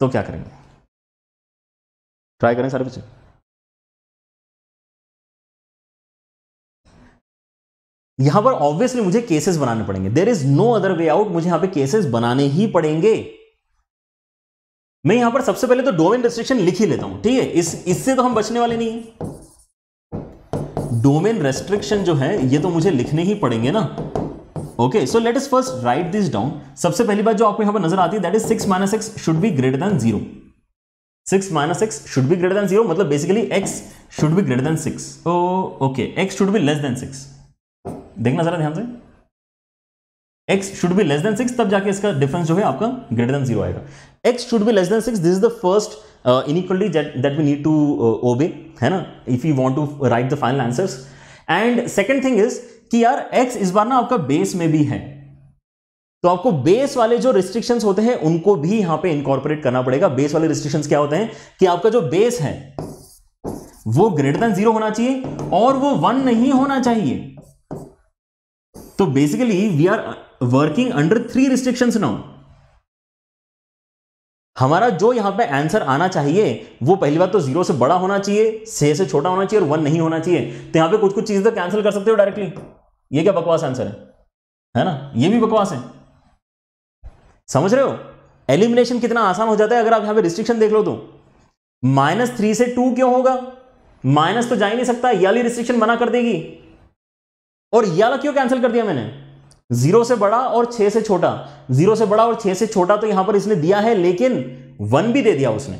तो क्या करेंगे ट्राई करें सारे बच्चे यहां पर ऑब्वियसली मुझे केसेस बनाने पड़ेंगे there is no other way out मुझे यहां पे केसेस बनाने ही पड़ेंगे मैं यहां पर सबसे पहले तो डोमेन रेस्ट्रिक्शन लिख ही लेता हूं ठीक है इस इससे तो हम बचने वाले नहीं डोमेन रेस्ट्रिक्शन जो है ये तो मुझे लिखने ही पड़ेंगे ना okay so let us first write this down सबसे पहली बात जो आपको यहां पर नजर आती है that is six minus x should be greater than zero six minus x should be greater than zero मतलब basically x should be greater than six okay x should be less than six देखना जरा ध्यान से x should be less than six तब जाके इसका difference जो है आपका ग्रेटर देन जीरो आएगा x should be less than 6 this is the first uh, inequality that, that we need to uh, obey है ना if we want to write the final answers and second thing is कि यार x इस बार ना आपका base में भी है तो आपको बेस वाले जो रिस्ट्रिक्शंस होते हैं उनको भी यहां पे इनकॉर्पोरेट करना पड़ेगा बेस वाले रिस्ट्रिक्शंस क्या होते हैं कि आपका जो बेस है वो ग्रेटर देन जीरो होना चाहिए और वो वन नहीं होना चाहिए तो basically we are working under three restrictions now हमारा जो यहाँ पे आंसर आना चाहिए वो पहली बात तो जीरो से बड़ा होना चाहिए छः से छोटा होना चाहिए और वन नहीं होना चाहिए तो यहाँ पे कुछ कुछ चीज़ें तो कैंसिल कर सकते हो डायरेक्टली ये क्या बकवास आंसर है है ना ये भी बकवास है समझ रहे हो एलिमिनेशन कितना आसान हो जाता है अगर आप यहाँ पे रिस्ट्रिक्शन देख लो तो माइनस थ्री से टू क्यों होगा माइनस तो जा ही नहीं सकता याली रिस्ट्रिक्शन मना कर देगी और याला क्यों कैंसिल कर दिया मैंने जीरो से बड़ा और छह से छोटा जीरो से बड़ा और छह से छोटा तो यहां पर इसने दिया है लेकिन वन भी दे दिया उसने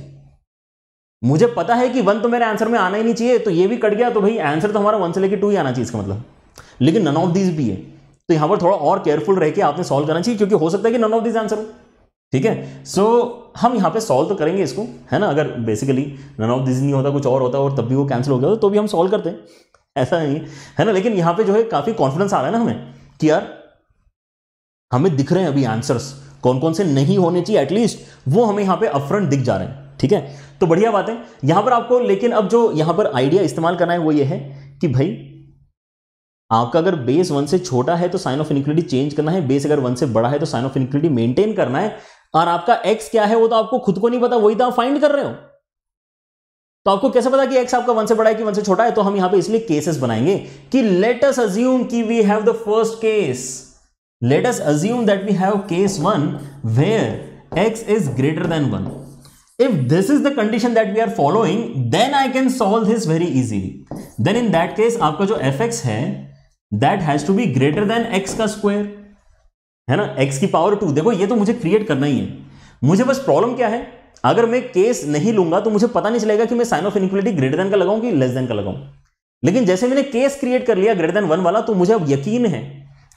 मुझे पता है कि वन तो मेरे आंसर में आना ही नहीं चाहिए तो ये भी कट गया तो भाई आंसर तो हमारा वन से लेकर टू ही आना चाहिए इसका मतलब लेकिन नन ऑफ दीज भी है तो यहां पर थोड़ा और केयरफुल रह के आपने सॉल्व करना चाहिए क्योंकि हो सकता है कि नन ऑफ दीज आंसर हो ठीक है सो so, हम यहां पे सॉल्व तो करेंगे इसको है ना अगर बेसिकली नन ऑफ दीज नहीं होता कुछ और होता और तब भी वो कैंसिल हो गया तो, भी हम सॉल्व करते हैं ऐसा नहीं है ना लेकिन यहां पर जो है काफ़ी कॉन्फिडेंस आ रहा है ना हमें कि यार हमें दिख रहे हैं अभी आंसर्स कौन कौन से नहीं होने चाहिए एटलीस्ट वो हमें यहां पे अपफ्रंट दिख जा रहे हैं ठीक है तो बढ़िया बात है यहां पर आपको लेकिन अब जो यहां पर आइडिया इस्तेमाल करना है वो ये है कि भाई आपका अगर बेस वन से छोटा है तो साइन ऑफ इनक्विटी चेंज करना है बेस अगर वन से बड़ा है तो साइन ऑफ इनिक्विलिटी मेंटेन करना है और आपका एक्स क्या है वो तो आपको खुद को नहीं पता वही तो आप फाइंड कर रहे हो तो आपको कैसे पता कि एक्स आपका वन से बड़ा है कि वन से छोटा है तो हम यहां पे इसलिए केसेस बनाएंगे कि लेटस अज्यूम कि we have the first case let us assume that we have case 1 where x is greater than 1 if this is the condition that we are following then i can solve this very easily then in that case aapka jo fx hai that has to be greater than x ka square है ना x की power 2 देखो ये तो मुझे create करना ही है मुझे बस प्रॉब्लम क्या है अगर मैं केस नहीं लूंगा तो मुझे पता नहीं चलेगा कि मैं sign of inequality greater than का लगाऊं कि लेस देन का लगाऊं लेकिन जैसे मैंने केस क्रिएट कर लिया ग्रेटर देन वन वाला तो मुझे अब यकीन है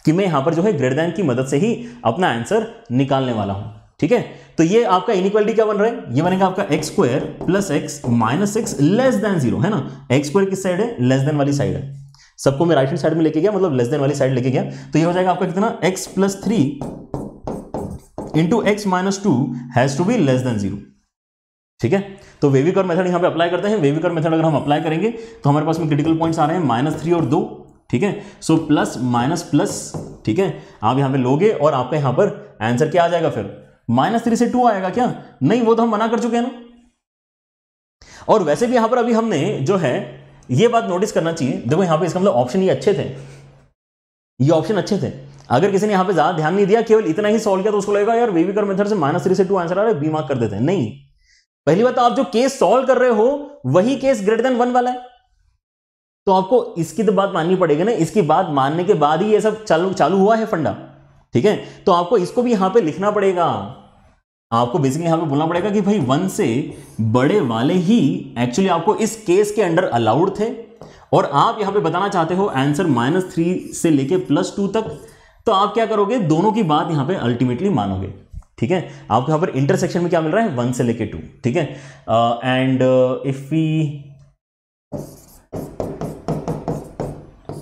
कि मैं यहां पर जो है ग्रेटर दैन की मदद से ही अपना आंसर निकालने वाला हूं ठीक है तो ये आपका इनिक्वालिटी क्या बन रहा है ये बनेगा आपका x square plus x minus x less than zero है ना एक्स स्क्वायर किस साइड है लेस देन वाली साइड है सबको मैं राइट हैंड साइड में लेके गया मतलब लेस देन वाली साइड लेके गया तो ये हो जाएगा आपका कितना x plus three into x minus two has to be less than zero ठीक है तो वेवी कर मेथड यहां पे अप्लाई करते हैं वेवी कर मेथड अगर हम अप्लाई करेंगे तो हमारे पास में क्रिटिकल पॉइंट्स आ रहे हैं माइनस थ्री और दो ठीक है सो प्लस माइनस प्लस ठीक है आप यहां पे लोगे और आपके यहां पर आंसर क्या आ जाएगा फिर माइनस थ्री से टू आएगा क्या नहीं वो तो हम मना कर चुके हैं ना और वैसे भी यहां पर अभी हमने जो है ये बात नोटिस करना चाहिए देखो यहां पर इसका मतलब ऑप्शन ये अच्छे थे ये ऑप्शन अच्छे थे अगर किसी ने यहां पे ज्यादा ध्यान नहीं दिया केवल इतना ही सॉल्व किया तो उसको लगेगा यार वेवीकर मेथड से माइनस थ्री से टू आंसर आ रहा है बी मार्क कर देते हैं नहीं पहली बात तो आप जो केस सॉल्व कर रहे हो वही केस ग्रेटर देन वन वाला है तो आपको इसकी तो बात माननी पड़ेगी ना इसकी बात मानने के बाद ही ये सब चालू चालू हुआ है फंडा ठीक है तो आपको इसको भी यहां पे लिखना पड़ेगा आपको बेसिकली यहां पे बोलना पड़ेगा कि भाई वन से बड़े वाले ही एक्चुअली आपको इस केस के अंडर अलाउड थे और आप यहां पे बताना चाहते हो आंसर माइनस थ्री से लेके प्लस टू तक तो आप क्या करोगे दोनों की बात यहां पे अल्टीमेटली मानोगे ठीक है आपको यहां पर इंटरसेक्शन में क्या मिल रहा है वन से लेके टू ठीक है and if we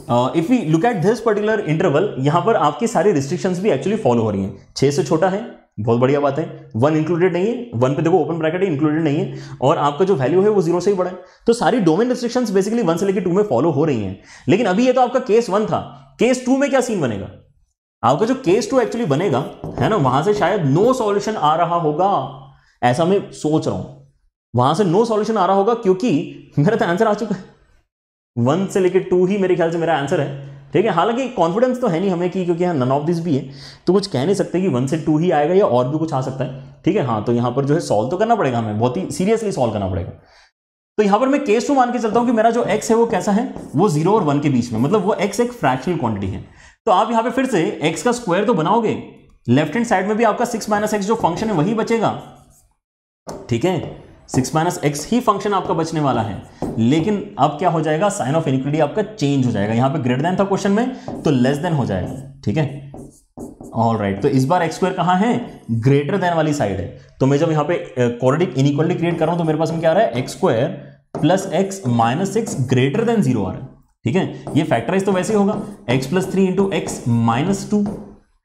if you look at this particular interval यहां पर आपकी सारी रिस्ट्रिक्शंस भी एक्चुअली फॉलो हो रही हैं छह से छोटा है बहुत बढ़िया बात है वन इंक्लूडेड नहीं है वन पे देखो ओपन ब्रैकेट इंक्लूडेड नहीं है और आपका जो वैल्यू है वो जीरो से ही बड़ा है तो सारी डोमेन रिस्ट्रिक्शंस बेसिकली वन से लेकर टू में फॉलो हो रही हैं लेकिन अभी ये तो आपका केस वन था केस टू में क्या सीन बनेगा आपका जो केस टू एक्चुअली बनेगा है ना वहां से शायद नो सॉल्यूशन आ रहा होगा ऐसा मैं सोच रहा हूं वहां से नो सॉल्यूशन आ रहा होगा क्योंकि मेरा तो आंसर आ चुका है वन से लेकर टू ही मेरे ख्याल से मेरा आंसर है ठीक है हालांकि कॉन्फिडेंस तो है नहीं हमें कि क्योंकि यहाँ नन ऑफ दिस भी है तो कुछ कह नहीं सकते कि वन से टू ही आएगा या और भी कुछ आ सकता है ठीक है हाँ तो यहाँ पर जो है सॉल्व तो करना पड़ेगा हमें बहुत ही सीरियसली सॉल्व करना पड़ेगा तो यहाँ पर मैं केस टू मान के चलता हूँ कि मेरा जो एक्स है वो कैसा है वो जीरो और वन के बीच में मतलब वो एक्स एक फ्रैक्शनल क्वांटिटी है तो आप यहाँ पे फिर से एक्स का स्क्वायर तो बनाओगे लेफ्ट हैंड साइड में भी आपका सिक्स माइनस एक्स जो फंक्शन है वही बचेगा ठीक है सिक्स माइनस एक्स ही फंक्शन आपका बचने वाला है लेकिन अब क्या हो जाएगा साइन ऑफ इनिक्विटी आपका चेंज हो जाएगा यहां पे ग्रेटर देन था क्वेश्चन में तो लेस देन हो जाएगा ठीक है ऑल राइट right. तो इस बार एक्स स्क्वायर कहां है ग्रेटर देन वाली साइड है तो मैं जब यहां पे क्वालिटी इनिक्वालिटी क्रिएट कर रहा हूं तो मेरे पास में क्या आ रहा है x square plus x minus x greater than zero आ रहा है ठीक है ये फैक्टराइज तो वैसे ही होगा x plus three into x minus two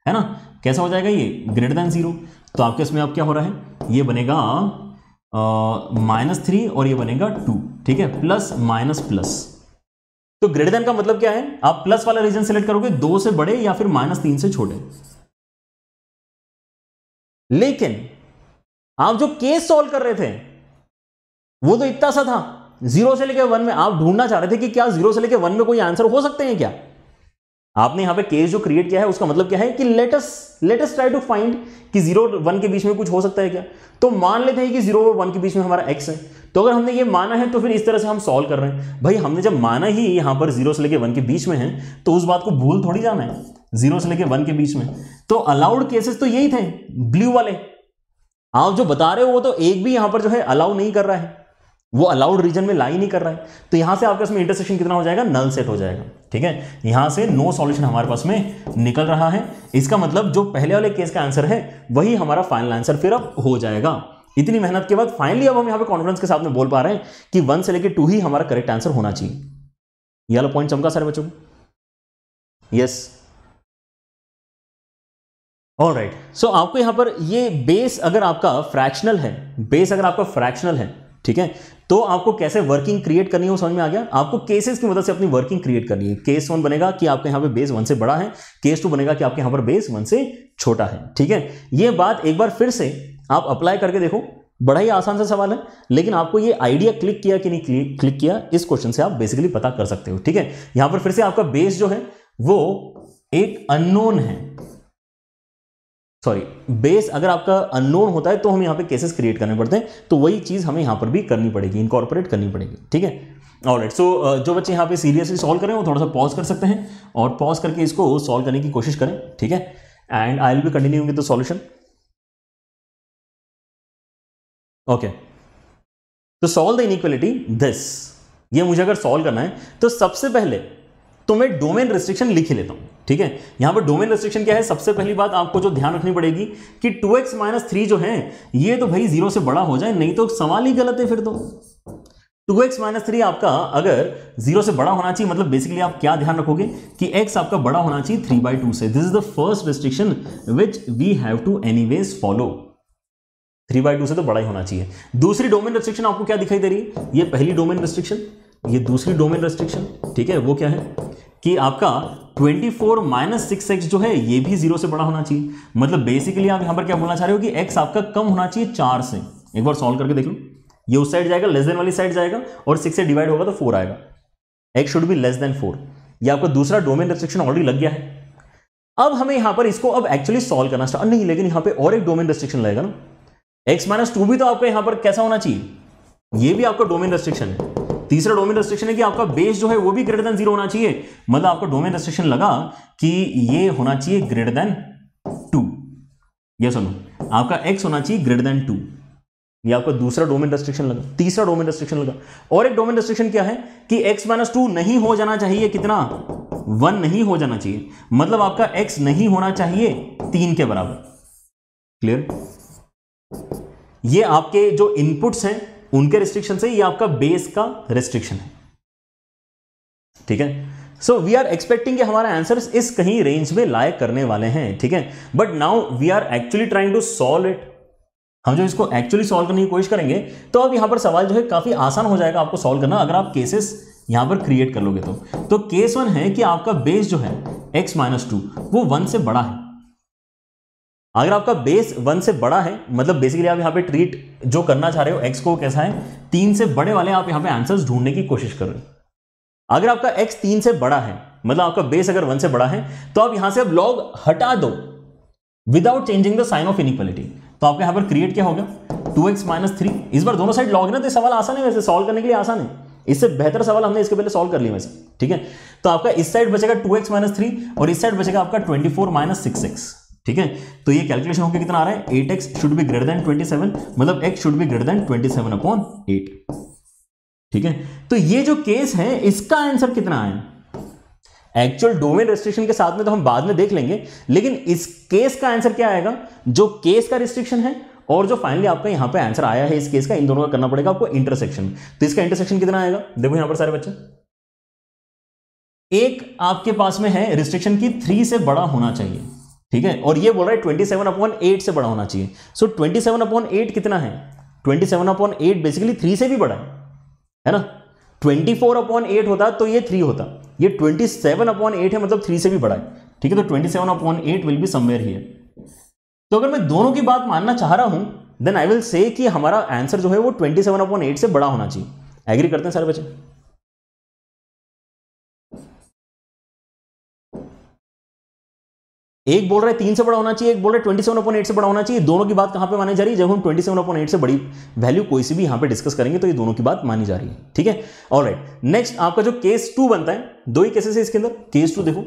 है ना कैसा हो जाएगा ये ग्रेटर देन जीरो तो आपके इसमें अब क्या हो रहा है ये बनेगा माइनस थ्री और ये बनेगा टू ठीक है प्लस माइनस प्लस तो ग्रेटर देन का मतलब क्या है आप प्लस वाला रीजन सेलेक्ट करोगे दो से बड़े या फिर माइनस तीन से छोटे लेकिन आप जो केस सॉल्व कर रहे थे वो तो इतना सा था जीरो से लेकर वन में आप ढूंढना चाह रहे थे कि क्या जीरो से लेकर वन में कोई आंसर हो सकते हैं क्या आपने यहां पे केस जो क्रिएट किया है उसका मतलब क्या है कि let's let's try to find कि जीरो और वन के बीच में कुछ हो सकता है क्या तो मान लेते हैं कि जीरो और वन के बीच में हमारा एक्स है तो अगर हमने ये माना है तो फिर इस तरह से हम सॉल्व कर रहे हैं भाई हमने जब माना ही यहां पर जीरो से लेके वन के बीच में है तो उस बात को भूल थोड़ी जाना है जीरो से लेके वन के बीच में तो अलाउड केसेस तो यही थे ब्लू वाले आप जो बता रहे हो वो तो एक भी यहां पर जो है अलाउ नहीं कर रहा है वो अलाउड रीजन में लाई नहीं कर रहा है तो यहां से आपका इसमें इंटरसेक्शन कितना हो जाएगा नल सेट हो जाएगा ठीक है यहां से नो सॉल्यूशन हमारे पास में निकल रहा है इसका मतलब जो पहले वाले केस का आंसर है वही हमारा फाइनल आंसर फिर अब हो जाएगा इतनी मेहनत के बाद फाइनली अब हम यहां पे कॉन्फिडेंस के साथ में बोल पा रहे हैं कि वन से लेकर टू ही हमारा करेक्ट आंसर होना चाहिए ये पॉइंट चमका सारे बच्चों यस ऑल राइट सो आपको यहां पर ये बेस अगर आपका फ्रैक्शनल है बेस अगर आपका फ्रैक्शनल है ठीक है तो आपको कैसे वर्किंग क्रिएट करनी है वो समझ में आ गया आपको केसेस की मदद से अपनी वर्किंग क्रिएट करनी है केस वन बनेगा कि आपके यहां पे बेस वन से बड़ा है केस टू बनेगा कि आपके यहां पर बेस वन से छोटा है ठीक है ये बात एक बार फिर से आप अप्लाई करके देखो बड़ा ही आसान सा सवाल है लेकिन आपको ये आइडिया क्लिक किया कि नहीं क्लिक, किया इस क्वेश्चन से आप बेसिकली पता कर सकते हो ठीक है यहां पर फिर से आपका बेस जो है वो एक अननोन है सॉरी बेस अगर आपका अननोन होता है तो हम यहाँ पे केसेस क्रिएट करने पड़ते हैं तो वही चीज़ हमें यहाँ पर भी करनी पड़ेगी इनकॉर्पोरेट करनी पड़ेगी ठीक है ऑलराइट सो uh, जो बच्चे यहाँ पे सीरियसली सॉल्व करें वो थोड़ा सा पॉज कर सकते हैं और पॉज करके इसको सॉल्व करने की कोशिश करें ठीक है एंड आई विल भी continue with the solution okay तो सॉल्व द इनक्वलिटी दिस ये मुझे अगर सॉल्व करना है तो सबसे पहले तो मैं डोमेन रेस्ट्रिक्शन लिख ही लेता हूँ ठीक है यहाँ पर डोमेन रेस्ट्रिक्शन क्या है सबसे पहली बात आपको जो ध्यान रखनी पड़ेगी कि टू एक्स माइनस थ्री जो है ये तो भाई जीरो से बड़ा हो जाए नहीं तो सवाल ही गलत है फिर तो टू एक्स माइनस थ्री आपका अगर जीरो से बड़ा होना चाहिए मतलब बेसिकली आप क्या ध्यान रखोगे कि एक्स आपका बड़ा होना चाहिए थ्री बाई टू से this is the first restriction which we have to any follow three by two से तो बड़ा ही होना चाहिए दूसरी डोमेन रेस्ट्रिक्शन आपको क्या दिखाई दे रही है ये पहली डोमेन रेस्ट्रिक्शन ये दूसरी डोमेन रेस्ट्रिक्शन ठीक है वो क्या है कि आपका 24 फोर माइनस सिक्स एक्स जो है ये भी जीरो से बड़ा होना चाहिए मतलब बेसिकली आप यहां पर क्या बोलना चाह रहे हो कि x आपका कम होना चाहिए चार से एक बार सॉल्व करके देख लो ये उस साइड जाएगा लेस देन वाली साइड जाएगा और सिक्स से डिवाइड होगा तो फोर आएगा x should be less than four ये आपका दूसरा डोमेन रेस्ट्रिक्शन ऑलरेडी लग गया है अब हमें यहां पर इसको अब एक्चुअली सॉल्व करना स्टार्ट नहीं लेकिन यहां पर और एक डोमेन रेस्ट्रिक्शन लगेगा ना एक्स माइनस भी तो आपका यहां पर कैसा होना चाहिए ये भी आपका डोमेन रेस्ट्रिक्शन है तीसरा डोमेन रेस्ट्रिक्शन है कि आपका बेस जो है वो भी ग्रेटर देन जीरो होना चाहिए मतलब आपका डोमेन रेस्ट्रिक्शन लगा कि ये होना चाहिए ग्रेटर देन टू ये सुनो आपका एक्स होना चाहिए ग्रेटर देन टू ये आपका दूसरा डोमेन रेस्ट्रिक्शन लगा तीसरा डोमेन रेस्ट्रिक्शन लगा और एक डोमेन रेस्ट्रिक्शन क्या है कि x माइनस टू नहीं हो जाना चाहिए कितना वन नहीं हो जाना चाहिए मतलब आपका x नहीं होना चाहिए तीन के बराबर क्लियर ये आपके जो इनपुट्स हैं उनके रिस्ट्रिक्शन से यह आपका बेस का रिस्ट्रिक्शन है ठीक है सो वी आर एक्सपेक्टिंग कि हमारा आंसर इस कहीं रेंज में लायक करने वाले हैं ठीक है but now we are actually trying to solve it हम जो इसको एक्चुअली सॉल्व करने की कोशिश करेंगे तो अब यहां पर सवाल जो है काफ़ी आसान हो जाएगा आपको सॉल्व करना अगर आप केसेस यहां पर क्रिएट कर लोगे तो तो केस वन है कि आपका बेस जो है एक्स माइनस टू वो वन से बड़ा है अगर आपका बेस वन से बड़ा है मतलब बेसिकली आप यहाँ पे ट्रीट जो करना चाह रहे हो एक्स को कैसा है तीन से बड़े वाले आप यहाँ पे आंसर्स ढूंढने की कोशिश कर रहे हो अगर आपका एक्स तीन से बड़ा है मतलब आपका बेस अगर वन से बड़ा है तो आप यहां से अब लॉग हटा दो without changing the sign of inequality तो आपके यहां पर क्रिएट क्या होगा टू एक्स माइनस थ्री इस बार दोनों साइड लॉग ना तो सवाल आसान है वैसे सॉल्व करने के लिए आसान है इससे बेहतर सवाल हमने इसके पहले सॉल्व कर लिया वैसे ठीक है तो आपका इस साइड बचेगा टू एक्स माइनस थ्री और इस साइड बचेगा आपका twenty four minus six x ठीक है तो ये कैलकुलेशन होकर कितना आ रहा है eight x should be greater than twenty seven मतलब x should be greater than twenty seven upon eight ठीक है तो ये जो केस है इसका आंसर कितना है एक्चुअल डोमेन रेस्ट्रिक्शन के साथ में तो हम बाद में देख लेंगे लेकिन इस केस का आंसर क्या आएगा जो केस का रिस्ट्रिक्शन है और जो फाइनली आपका यहां पे आंसर आया है इस केस का इन दोनों का करना पड़ेगा आपको इंटरसेक्शन तो इसका इंटरसेक्शन कितना आएगा देखो यहां पर सारे बच्चे एक आपके पास में है रिस्ट्रिक्शन की थ्री से बड़ा होना चाहिए ठीक है और ये बोल रहा है ट्वेंटी सेवन अपॉन एट से बड़ा होना चाहिए so twenty seven upon eight कितना है twenty seven upon eight basically three से भी बड़ा है है ना ट्वेंटी फोर अपॉन एट होता तो ये थ्री होता ये ट्वेंटी सेवन अपॉन एट है मतलब थ्री से भी बड़ा है ठीक है तो twenty seven upon eight will be somewhere here तो अगर मैं दोनों की बात मानना चाह रहा हूं देन आई विल से कि हमारा आंसर जो है वो ट्वेंटी सेवन अपॉन एट से बड़ा होना चाहिए एग्री करते हैं सारे बच्चे एक बोल रहा है तीन से बड़ा होना चाहिए एक बोल रहा है ट्वेंटी सेवन अपॉइंट एट से बड़ा होना चाहिए दोनों की बात कहां पे मानी जा रही है जब हम ट्वेंटी सेवन अपॉइंट एट से बड़ी वैल्यू कोई सी भी यहां पे डिस्कस करेंगे तो ये दोनों की बात मानी जा रही है ठीक है और राइट नेक्स्ट आपका जो केस टू बनता है दो ही केसेस है इसके अंदर केस टू देखो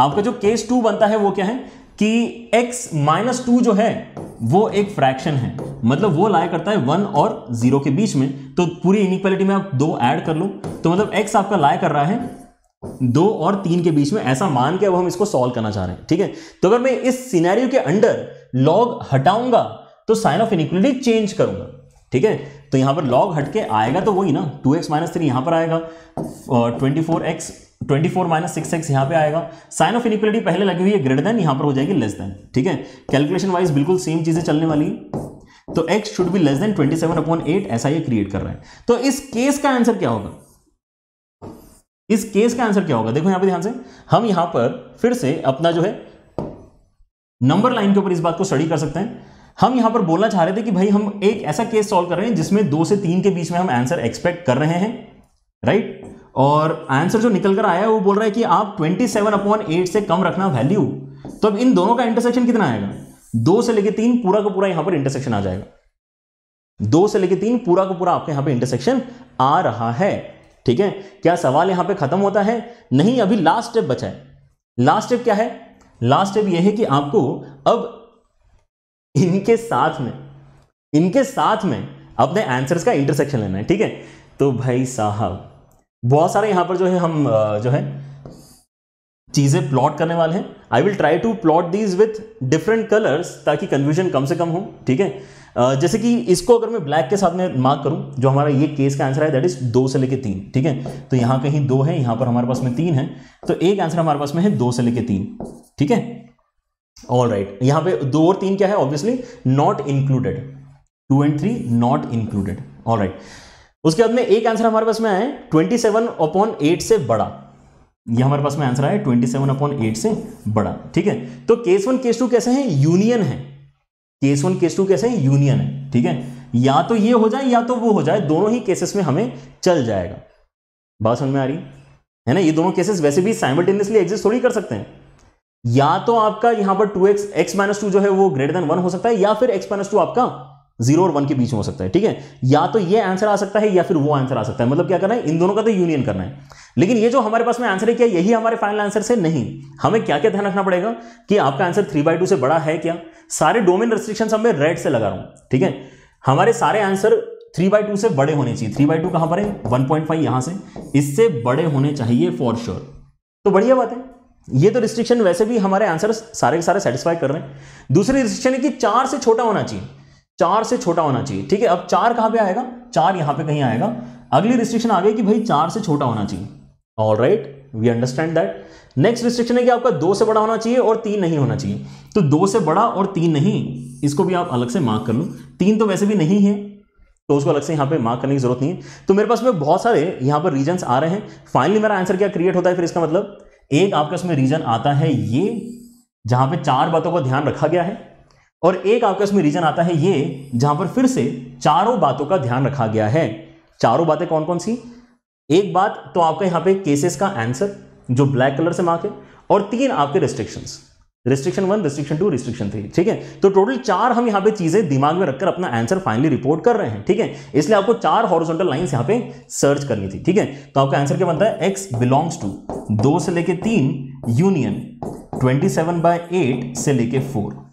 आपका जो केस टू बनता है वो क्या है कि एक्स माइनस टू जो है वो एक फ्रैक्शन है मतलब वो लाया करता है वन और जीरो के बीच में तो पूरी इनिक्वालिटी में आप दो ऐड कर लो तो मतलब एक्स आपका लाया कर रहा है दो और तीन के बीच में ऐसा मान के अब हम इसको सॉल्व करना चाह रहे हैं ठीक है तो अगर मैं इस सिनेरियो के अंडर लॉग हटाऊंगा तो साइन ऑफ इनिक्वलिटी चेंज करूंगा ठीक है तो यहां पर लॉग हटके आएगा तो वही ना टू एक्स माइनस थ्री यहां पर आएगा twenty four x twenty four minus six x यहां पे आएगा साइन ऑफ इनिक्वलिटी पहले लगी हुई है ग्रेटर देन यहां पर हो जाएगी लेस देन ठीक है कैलकुलेशन वाइज बिल्कुल सेम चीज़ें चलने वाली तो x should be less than twenty seven upon eight ऐसा ये क्रिएट कर रहा है तो इस केस का आंसर क्या होगा इस केस का आंसर क्या होगा देखो यहां पर ध्यान से हम यहां पर फिर से अपना जो है नंबर लाइन के ऊपर इस बात को स्टडी कर सकते हैं हम यहां पर बोलना चाह रहे थे कि भाई हम एक ऐसा केस सॉल्व कर रहे हैं जिसमें दो से तीन के बीच में हम आंसर एक्सपेक्ट कर रहे हैं राइट और आंसर जो निकल कर आया है वो बोल रहा है कि आप 27 सेवन अपॉन एट से कम रखना वैल्यू तो अब इन दोनों का इंटरसेक्शन कितना आएगा दो से लेके तीन पूरा का पूरा यहां पर इंटरसेक्शन आ जाएगा दो से लेके तीन पूरा का पूरा आपके यहां पर इंटरसेक्शन आ रहा है ठीक है क्या सवाल यहां पे खत्म होता है नहीं अभी लास्ट स्टेप बचा है लास्ट स्टेप क्या है लास्ट स्टेप यह है कि आपको अब इनके साथ में इनके साथ में अपने आंसर्स का इंटरसेक्शन लेना है ठीक है तो भाई साहब बहुत सारे यहां पर जो है हम जो है चीज़ें प्लॉट करने वाले हैं I will try to plot these with different colours ताकि कन्फ्यूजन कम से कम हो ठीक है जैसे कि इसको अगर मैं ब्लैक के साथ में मार्क करूं जो हमारा ये केस का आंसर है दैट इज दो से लेके तीन ठीक है तो यहां कहीं दो है यहां पर हमारे पास में तीन है तो एक आंसर हमारे पास में है दो से लेके तीन ठीक है ऑल राइट right. यहां पर दो और तीन क्या है obviously not included two and three not included all right उसके बाद में एक आंसर हमारे पास में आए ट्वेंटी सेवन अपॉन एट से बड़ा ये हमारे पास में आंसर आया ट्वेंटी सेवन अपॉन एट से बड़ा ठीक है तो केस वन केस टू कैसे हैं यूनियन है केस वन केस टू कैसे है यूनियन है ठीक है या तो ये हो जाए या तो वो हो जाए दोनों ही केसेस में हमें चल जाएगा बात समझ में आ रही है ना ये दोनों केसेस वैसे भी साइमल्टेनियसली एग्जिस्ट थोड़ी कर सकते हैं या तो आपका यहां पर two x x minus two जो है वो ग्रेटर देन वन हो सकता है या फिर एक्स माइनस टू आपका जीरो और वन के बीच में हो सकता है ठीक है या तो ये आंसर आ सकता है या फिर वो आंसर आ सकता है मतलब क्या करना है इन दोनों का तो यूनियन करना है लेकिन ये जो हमारे पास में आंसर है क्या यही हमारे फाइनल आंसर से नहीं हमें क्या क्या ध्यान रखना पड़ेगा कि आपका आंसर थ्री बाई टू से बड़ा है क्या सारे डोमिन रेस्ट्रिक्शन हमें रेड से लगा रहा हूं ठीक है हमारे सारे आंसर थ्री बाई टू से बड़े होने चाहिए थ्री बाई टू कहां पर है वन पॉइंट फाइव यहां से इससे बड़े होने चाहिए फॉर श्योर तो बढ़िया बात है ये तो रिस्ट्रिक्शन वैसे भी हमारे आंसर सारे के सारे सेटिस्फाई कर रहे हैं दूसरी रिस्ट्रिक्शन है कि चार से छोटा होना चाहिए चार से छोटा होना चाहिए ठीक है अब चार कहां पे आएगा चार यहां पे कहीं आएगा अगली रिस्ट्रिक्शन आ गई कि भाई चार से छोटा होना चाहिए all right we understand that next restriction है कि आपका दो से बड़ा होना चाहिए और तीन नहीं होना चाहिए तो दो से बड़ा और तीन नहीं इसको भी आप अलग से मार्क कर लो तीन तो वैसे भी नहीं है तो उसको अलग से यहां पे मार्क करने की जरूरत नहीं है तो मेरे पास में बहुत सारे यहाँ पर रीजन आ रहे हैं फाइनली मेरा आंसर क्या क्रिएट होता है फिर इसका मतलब एक आपका उसमें रीजन आता है ये जहां पे चार बातों का ध्यान रखा गया है और एक आपस में रीजन आता है ये जहां पर फिर से चारों बातों का ध्यान रखा गया है चारों बातें कौन कौन सी एक बात तो आपका यहां पे केसेस का आंसर जो ब्लैक कलर से मार्क है और तीन आपके restrictions restriction one restriction two restriction three ठीक है तो टोटल चार हम यहां पे चीजें दिमाग में रखकर अपना आंसर फाइनली रिपोर्ट कर रहे हैं ठीक है इसलिए आपको चार हॉरिजॉन्टल लाइंस यहां पे सर्च करनी थी ठीक है तो आपका आंसर क्या बनता है एक्स बिलोंग्स टू दो से लेके तीन union twenty seven by eight से लेके four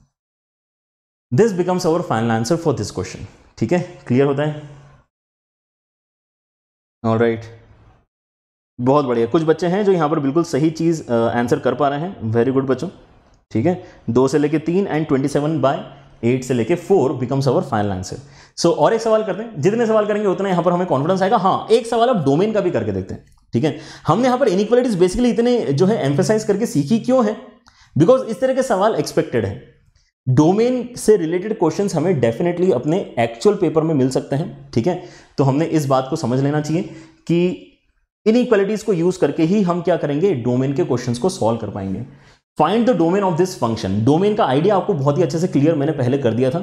this becomes our final answer for this question ठीक है क्लियर होता है ऑल राइट right. बहुत बढ़िया कुछ बच्चे हैं जो यहाँ पर बिल्कुल सही चीज़ आंसर कर पा रहे हैं वेरी गुड बच्चों ठीक है दो से लेके तीन and twenty seven by eight से लेके four becomes our final answer so और एक सवाल करते हैं जितने सवाल करेंगे उतना यहाँ पर हमें कॉन्फिडेंस आएगा हाँ एक सवाल आप डोमेन का भी करके देखते हैं ठीक है हमने यहाँ पर इनक्वालिटीज बेसिकली इतने जो है एम्फेसाइज करके सीखी क्यों है बिकॉज इस तरह के सवाल एक्सपेक्टेड है डोमेन से रिलेटेड क्वेश्चंस हमें डेफिनेटली अपने एक्चुअल पेपर में मिल सकते हैं ठीक है तो हमने इस बात को समझ लेना चाहिए कि इन इक्वालिटीज को यूज करके ही हम क्या करेंगे डोमेन के क्वेश्चंस को सॉल्व कर पाएंगे find the domain of this function domain का आइडिया आपको बहुत ही अच्छे से क्लियर मैंने पहले कर दिया था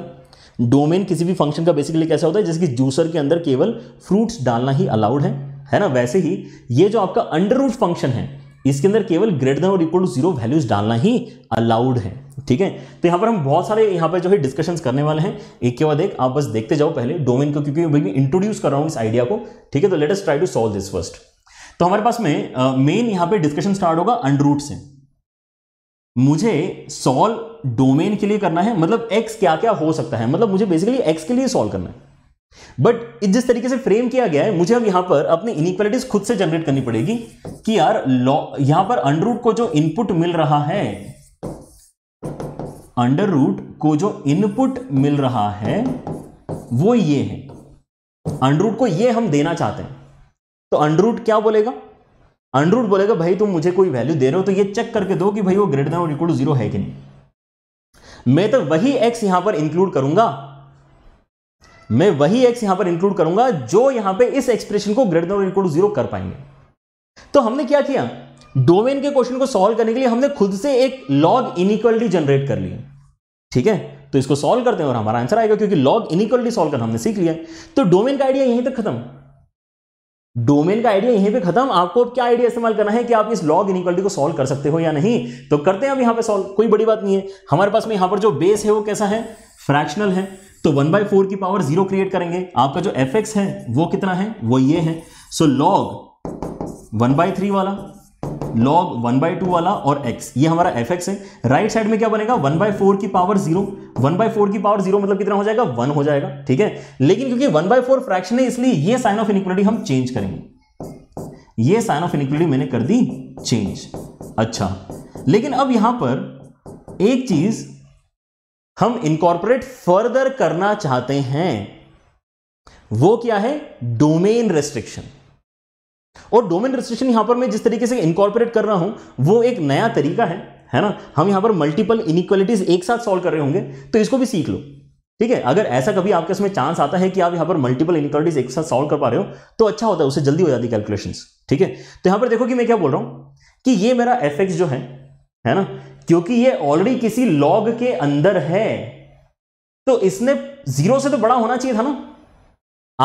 डोमेन किसी भी फंक्शन का बेसिकली कैसा होता है जिसकी जूसर के अंदर केवल फ्रूट्स डालना ही अलाउड है है ना वैसे ही ये जो आपका अंडर रूट फंक्शन है इसके अंदर केवल ग्रेटर देन और इक्वल टू जीरो वैल्यूज डालना ही अलाउड है ठीक है तो यहाँ पर हम बहुत सारे यहाँ पर जो है डिस्कशंस करने वाले हैं एक के बाद एक आप बस देखते जाओ पहले डोमेन को क्योंकि मैं इंट्रोड्यूस कर रहा हूँ इस आइडिया को ठीक है तो let's try to solve this first तो हमारे पास में मेन यहाँ पर डिस्कशन स्टार्ट होगा अंडरूट से मुझे सॉल्व डोमेन के लिए करना है मतलब एक्स क्या क्या हो सकता है मतलब मुझे बेसिकली एक्स के लिए सॉल्व करना है बट जिस तरीके से फ्रेम किया गया है मुझे अब यहां पर अपनी इनिक्वालिटीज खुद से जनरेट करनी पड़ेगी कि यार यहां पर अंडर रूट को जो इनपुट मिल रहा है अंडर रूट को जो इनपुट मिल रहा है वो ये है अंडर रूट को ये हम देना चाहते हैं तो अंडर रूट क्या बोलेगा अंडर रूट बोलेगा भाई तुम मुझे कोई वैल्यू दे रहे हो तो ये चेक करके दो कि भाई वो ग्रेटर देन और इक्वल टू जीरो है कि नहीं मैं तो वही एक्स यहां पर इंक्लूड करूंगा मैं वही एक्स यहां पर इंक्लूड करूंगा जो यहां पे इस एक्सप्रेशन को greater than equal to zero कर पाएंगे तो हमने क्या किया डोमेन के क्वेश्चन को सॉल्व करने के लिए हमने खुद से एक लॉग इनिक्वलिटी जनरेट कर ली ठीक है तो इसको सॉल्व करते हैं और हमारा आंसर आएगा क्योंकि लॉग इनिक्वलिटी सॉल्व करना हमने सीख लिया तो डोमेन का आइडिया यहीं तक खत्म डोमेन का आइडिया यहीं पे खत्म आपको क्या आइडिया इस्तेमाल करना है कि आप इस लॉग इनिक्वलिटी को सॉल्व कर सकते हो या नहीं तो करते हैं अब यहां पे सॉल्व कोई बड़ी बात नहीं है हमारे पास में यहां पर जो बेस है वो कैसा है फ्रैक्शनल है तो वन बाई फोर की पावर जीरो क्रिएट करेंगे आपका जो एफ एक्स है वो कितना है वो ये है so log one by three वाला लॉग वन बाई टू वाला और एक्स ये हमारा एफ एक्स है राइट साइड में क्या बनेगा वन बाई फोर की power zero one by four की पावर जीरो मतलब कितना हो जाएगा वन हो जाएगा ठीक है लेकिन क्योंकि वन बाई फोर फ्रैक्शन है इसलिए ये साइन ऑफ इनिक्वलिटी हम चेंज करेंगे ये साइन ऑफ इनिक्वलिटी मैंने कर दी चेंज अच्छा लेकिन अब यहां पर एक चीज हम इनकॉर्पोरेट फर्दर करना चाहते हैं वो क्या है डोमेन रेस्ट्रिक्शन और डोमेन रेस्ट्रिक्शन यहां पर मैं जिस तरीके से इनकॉर्पोरेट कर रहा हूं वो एक नया तरीका है है ना हम यहां पर मल्टीपल इनिक्वालिटीज एक साथ सॉल्व कर रहे होंगे तो इसको भी सीख लो ठीक है अगर ऐसा कभी आपके इसमें चांस आता है कि आप यहां पर मल्टीपल इनिक्वालिटीज एक साथ सॉल्व कर पा रहे हो तो अच्छा होता है उससे जल्दी हो जाती है कैलकुलेशन ठीक है तो यहां पर देखो कि मैं क्या बोल रहा हूं कि ये मेरा एफेक्ट जो है है ना क्योंकि ये ऑलरेडी किसी लॉग के अंदर है तो इसने जीरो से तो बड़ा होना चाहिए था ना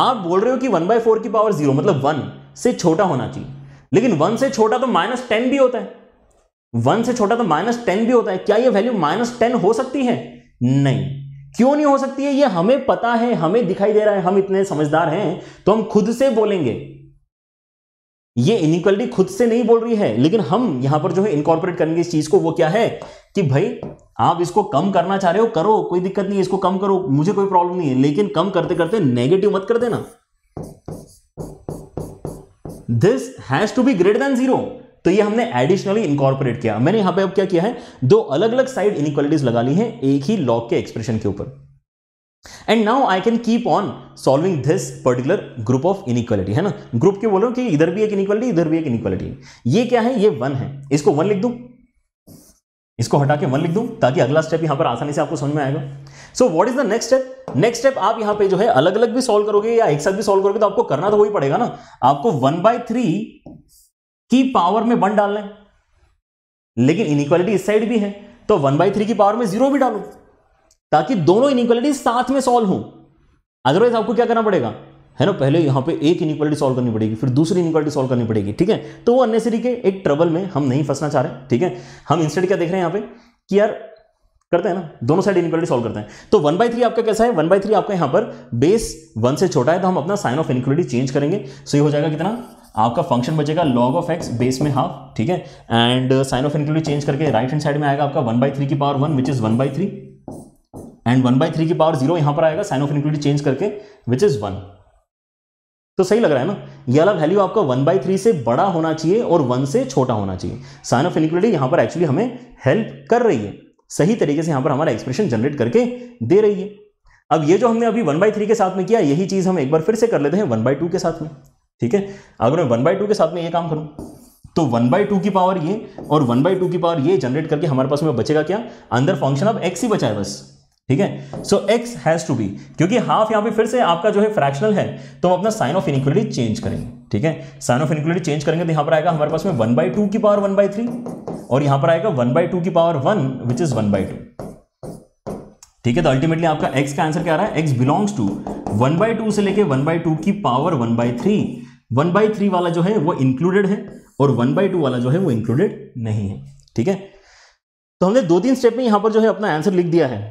आप बोल रहे हो कि वन बाय फोर की पावर जीरो मतलब वन से छोटा होना चाहिए लेकिन वन से छोटा तो माइनस टेन भी होता है वन से छोटा तो माइनस टेन भी होता है क्या ये वैल्यू माइनस टेन हो सकती है नहीं क्यों नहीं हो सकती है ये हमें पता है हमें दिखाई दे रहा है हम इतने समझदार हैं तो हम खुद से बोलेंगे ये इनक्वालिटी खुद से नहीं बोल रही है लेकिन हम यहां पर जो है इनकॉर्पोरेट करेंगे इस चीज को वो क्या है कि भाई आप इसको कम करना चाह रहे हो करो कोई दिक्कत नहीं है इसको कम करो मुझे कोई प्रॉब्लम नहीं है लेकिन कम करते करते नेगेटिव मत कर देना this has to be greater than zero तो ये हमने एडिशनली इनकॉर्पोरेट किया मैंने यहां पे अब क्या किया है दो अलग अलग साइड इनक्वालिटीज लगा ली है एक ही लॉक के एक्सप्रेशन के ऊपर and now I can keep on solving this particular group of inequality है ना ग्रुप के बोलो कि इधर भी एक इनिक्वालिटी इधर भी एक इनिक्वालिटी ये क्या है ये वन है इसको वन लिख दू इसको हटा के वन लिख दू ताकि अगला स्टेप यहां पर आसानी से आपको समझ में आएगा so what is the next step next step आप यहां पे जो है अलग अलग भी सॉल्व करोगे या एक साथ भी सॉल्व करोगे तो आपको करना तो वही पड़ेगा ना आपको वन बाई थ्री की पावर में वन डालना है लेकिन इनिक्वालिटी इस साइड भी है तो वन बाई थ्री की पावर में जीरो भी डालो ताकि दोनों इनक्वालिटी साथ में सॉल्व हो अदरवाइज आपको क्या करना पड़ेगा है ना पहले यहां पे एक इनिक्वालिटी सॉल्व करनी पड़ेगी फिर दूसरी इनिक्वालिटी सॉल्व करनी पड़ेगी ठीक है तो वो अननेसरी के एक ट्रबल में हम नहीं फंसना चाह रहे ठीक है हम इंस्टेड क्या देख रहे हैं यहां पे कि यार करते हैं ना दोनों साइड इनक्वालिटी सॉल्व करते हैं तो वन बाई थ्री आपका कैसा है वन बाई थ्री आपका यहां पर बेस वन से छोटा है तो हम अपना साइन ऑफ इनक्वालिटी चेंज करेंगे सो ये हो जाएगा कितना आपका फंक्शन बचेगा लॉग ऑफ एक्स बेस में हाफ ठीक है and sign of inequality change करके राइट हैंड साइड में आएगा आपका वन बाई थ्री की power one which is one by three and one by three की पावर जीरो यहां पर आएगा साइन ऑफ इनिटी चेंज करके विच इज़ वन तो सही लग रहा है ना ये वाला वैल्यू आपका वन बाई थ्री से बड़ा होना चाहिए और वन से छोटा होना चाहिए साइन ऑफ इनिक्विटी यहां पर एक्चुअली हमें हेल्प कर रही है सही तरीके से यहां पर हमारा एक्सप्रेशन जनरेट करके दे रही है अब ये जो हमने अभी वन बाई थ्री के साथ में किया यही चीज़ हम एक बार फिर से कर लेते हैं वन बाई टू के साथ में ठीक है अगर मैं वन बाई टू के साथ में ये काम करूं तो वन बाई टू की पावर ये और वन बाई टू की पावर ये जनरेट करके हमारे पास में बचेगा क्या अंदर फंक्शन अब एक्स ही बचा है बस ठीक है so x has to be क्योंकि हाफ यहां पे फिर से आपका जो है फ्रैक्शनल है तो हम अपना साइन ऑफ इनिक्वलिटी चेंज करेंगे ठीक है साइन ऑफ इनिक्वलिटी चेंज करेंगे तो यहां पर आएगा हमारे पास में वन बाई टू की पावर वन बाई थ्री और यहां पर आएगा वन बाई टू की power one which is one by two ठीक है तो अल्टीमेटली आपका एक्स का आंसर क्या रहा है x belongs to one by two से लेके वन बाई टू की power one by three one by three वाला जो है वो इंक्लूडेड है और वन बाई टू वाला जो है वो इंक्लूडेड नहीं है ठीक है तो हमने दो तीन स्टेप में यहां पर जो है अपना आंसर लिख दिया है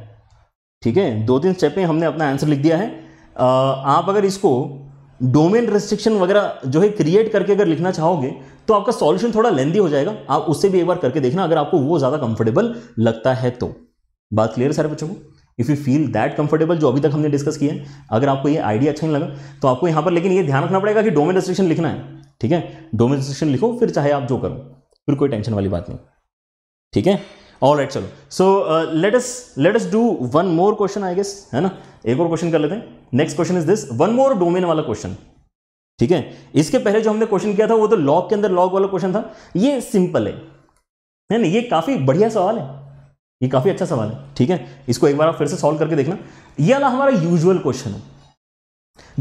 ठीक है दो तीन स्टेप में हमने अपना आंसर लिख दिया है आप अगर इसको डोमेन रेस्ट्रिक्शन वगैरह जो है क्रिएट करके अगर लिखना चाहोगे तो आपका सॉल्यूशन थोड़ा लेंदी हो जाएगा आप उससे भी एक बार करके देखना अगर आपको वो ज़्यादा कंफर्टेबल लगता है तो बात क्लियर है सारे बच्चों को if you feel that comfortable जो अभी तक हमने डिस्कस किया है अगर आपको ये आइडिया अच्छा नहीं लगा तो आपको यहाँ पर लेकिन ये ध्यान रखना पड़ेगा कि डोमेन रेस्ट्रिक्शन लिखना है ठीक है डोमेन रेस्ट्रिक्शन लिखो फिर चाहे आप जो करो फिर कोई टेंशन वाली बात नहीं ठीक है ऑल राइट चलो so let us let do one more question I guess है ना एक और क्वेश्चन कर लेते हैं next question is this one more domain वाला क्वेश्चन ठीक है इसके पहले जो हमने क्वेश्चन किया था वो तो लॉग के अंदर लॉग वाला क्वेश्चन था ये सिंपल है है ना ये काफ़ी बढ़िया सवाल है ये काफ़ी अच्छा सवाल है ठीक है इसको एक बार आप फिर से सॉल्व करके देखना ये वाला हमारा यूजुअल क्वेश्चन है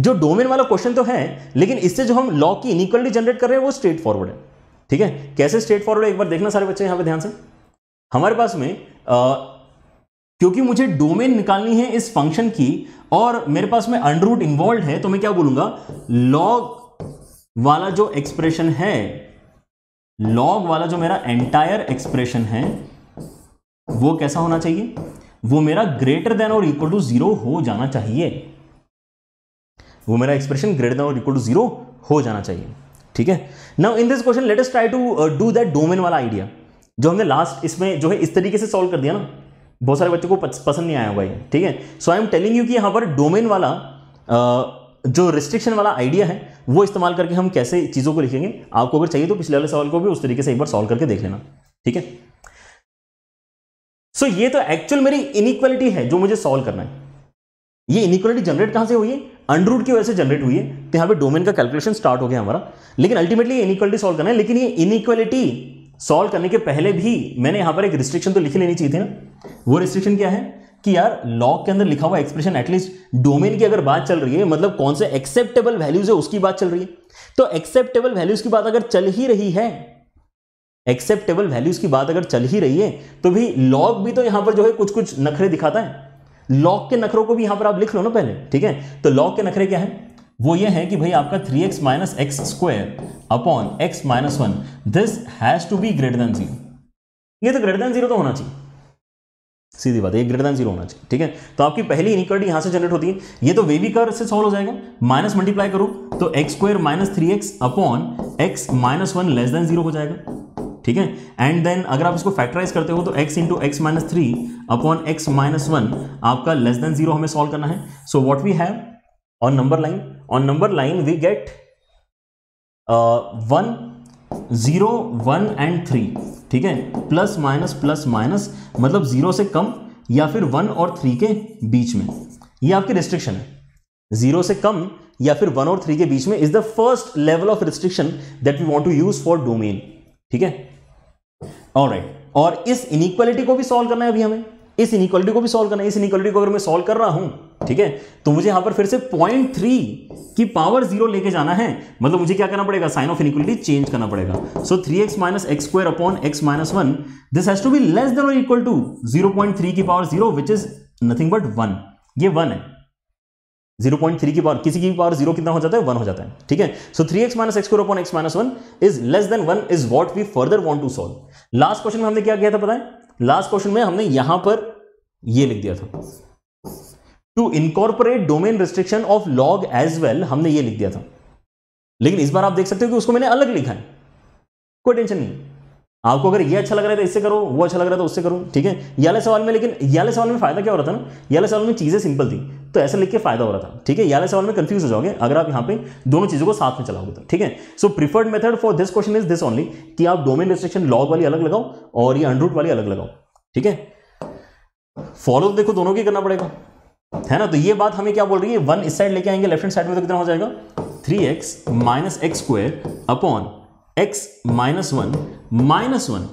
जो डोमेन वाला क्वेश्चन तो है लेकिन इससे जो हम लॉ की इनिक्वलिटी जनरेट कर रहे हैं वो स्ट्रेट फॉरवर्ड है ठीक है कैसे स्ट्रेट फॉरवर्ड है एक बार देखना सारे बच्चे यहाँ पे ध्यान से हमारे पास में आ, क्योंकि मुझे डोमेन निकालनी है इस फंक्शन की और मेरे पास में अंडरूट इन्वॉल्व है तो मैं क्या बोलूंगा लॉग वाला जो एक्सप्रेशन है लॉग वाला जो मेरा एंटायर एक्सप्रेशन है वो कैसा होना चाहिए वो मेरा ग्रेटर देन और इक्वल टू जीरो हो जाना चाहिए वो मेरा एक्सप्रेशन ग्रेटर देन और इक्वल टू जीरो हो जाना चाहिए ठीक है now in this question let us try to do that domain वाला आइडिया जो हमने लास्ट इसमें जो है इस तरीके से सॉल्व कर दिया ना बहुत सारे बच्चों को पसंद नहीं आया होगा ये ठीक है so I am telling you कि यहाँ पर डोमेन वाला जो रिस्ट्रिक्शन वाला आइडिया है वो इस्तेमाल करके हम कैसे चीज़ों को लिखेंगे आपको अगर चाहिए तो पिछले वाले सवाल को भी उस तरीके से एक बार सॉल्व करके देख लेना ठीक है सो ये तो एक्चुअल मेरी इनइक्वालिटी है जो मुझे सॉल्व करना है ये इनइक्वालिटी जनरेट कहाँ से हुई है अंडरूट की वजह से जनरेट हुई है तो यहाँ पे डोमेन का कैलकुलेशन स्टार्ट हो गया हमारा लेकिन अल्टीमेटली इनइक्वालिटी सॉल्व करना है लेकिन ये इनइक्वालिटी सॉल्व करने के पहले भी मैंने यहां पर एक रिस्ट्रिक्शन तो लिख लेनी चाहिए थी ना वो रिस्ट्रिक्शन क्या है कि यार लॉग के अंदर लिखा हुआ एक्सप्रेशन एटलीस्ट डोमेन की अगर बात चल रही है मतलब कौन से एक्सेप्टेबल वैल्यूज है उसकी बात चल रही है तो एक्सेप्टेबल वैल्यूज की बात अगर चल ही रही है एक्सेप्टेबल वैल्यूज की बात अगर चल ही रही है तो भी लॉग भी तो यहां पर जो है कुछ कुछ नखरे दिखाता है लॉग के नखरों को भी यहां पर आप लिख लो ना पहले ठीक है तो लॉग के नखरे क्या है वो ये है कि भाई आपका three x minus x square upon x minus one this has to be greater than zero ये तो ग्रेटर देन जीरो तो होना चाहिए सीधी बात है ये ग्रेटर देन जीरो होना चाहिए ठीक है तो आपकी पहली इनिक्वालिटी यहां से जनरेट होती है ये तो वे भी कर से सॉल्व हो जाएगा माइनस मल्टीप्लाई करो तो x square minus three x upon x minus one less than zero हो जाएगा ठीक है एंड देन अगर आप इसको फैक्टराइज करते हो तो x into x minus three upon x minus one आपका लेस देन जीरो हमें सॉल्व करना है so what we have on number line on number line we get one zero one and three ठीक है plus minus plus minus मतलब zero से कम या फिर वन और थ्री के बीच में ये आपकी रिस्ट्रिक्शन है जीरो से कम या फिर वन और थ्री के बीच में is the first level of restriction that we want to use for domain ठीक है ऑलराइट और इस इनइक्वालिटी को भी सॉल्व करना है अभी हमें इस इनिक्वालिटी को भी सॉल्व करना है इस इनिक्वालिटी को अगर मैं सॉल्व कर रहा हूं ठीक है तो मुझे यहां पर फिर से पॉइंट थ्री की पावर जीरो लेके जाना है मतलब मुझे क्या करना पड़ेगा साइन ऑफ इनिक्वलिटी चेंज करना पड़ेगा so three x minus x square upon x minus one this has to be less than और equal to zero point three की power zero which is nothing but one ये one है 0.3 की power किसी की power zero कितना हो जाता है वन हो जाता है ठीक है so three x minus x upon x minus one is less than one is what we further want to solve last question में हमने क्या किया था पता है लास्ट क्वेश्चन में हमने यहां पर ये लिख दिया था to incorporate domain restriction of log as well हमने ये लिख दिया था लेकिन इस बार आप देख सकते हो कि उसको मैंने अलग लिखा है कोई टेंशन नहीं आपको अगर ये अच्छा लग रहा है तो इससे करो वो अच्छा लग रहा है तो उससे करो ठीक है याले सवाल में लेकिन याले सवाल में फायदा क्या हो रहा था ना याले सवाल में चीज़ें सिंपल थी तो ऐसा लिख के फायदा हो रहा था ठीक है याले सवाल में कंफ्यूज हो जाओगे अगर आप यहाँ पे दोनों चीज़ों को साथ में चलाओगे तो ठीक है so preferred method for this question is this only कि आप डोमेन रिस्ट्रिक्शन लॉग वाली अलग लगाओ और ये अनरूट वाली अलग लगाओ ठीक है फॉलो देखो दोनों की करना पड़ेगा है ना तो ये बात हमें क्या बोल रही है वन इस साइड लेके आएंगे लेफ्ट हैंड साइड में तो कितना हो जाएगा three x minus x square upon x minus one minus one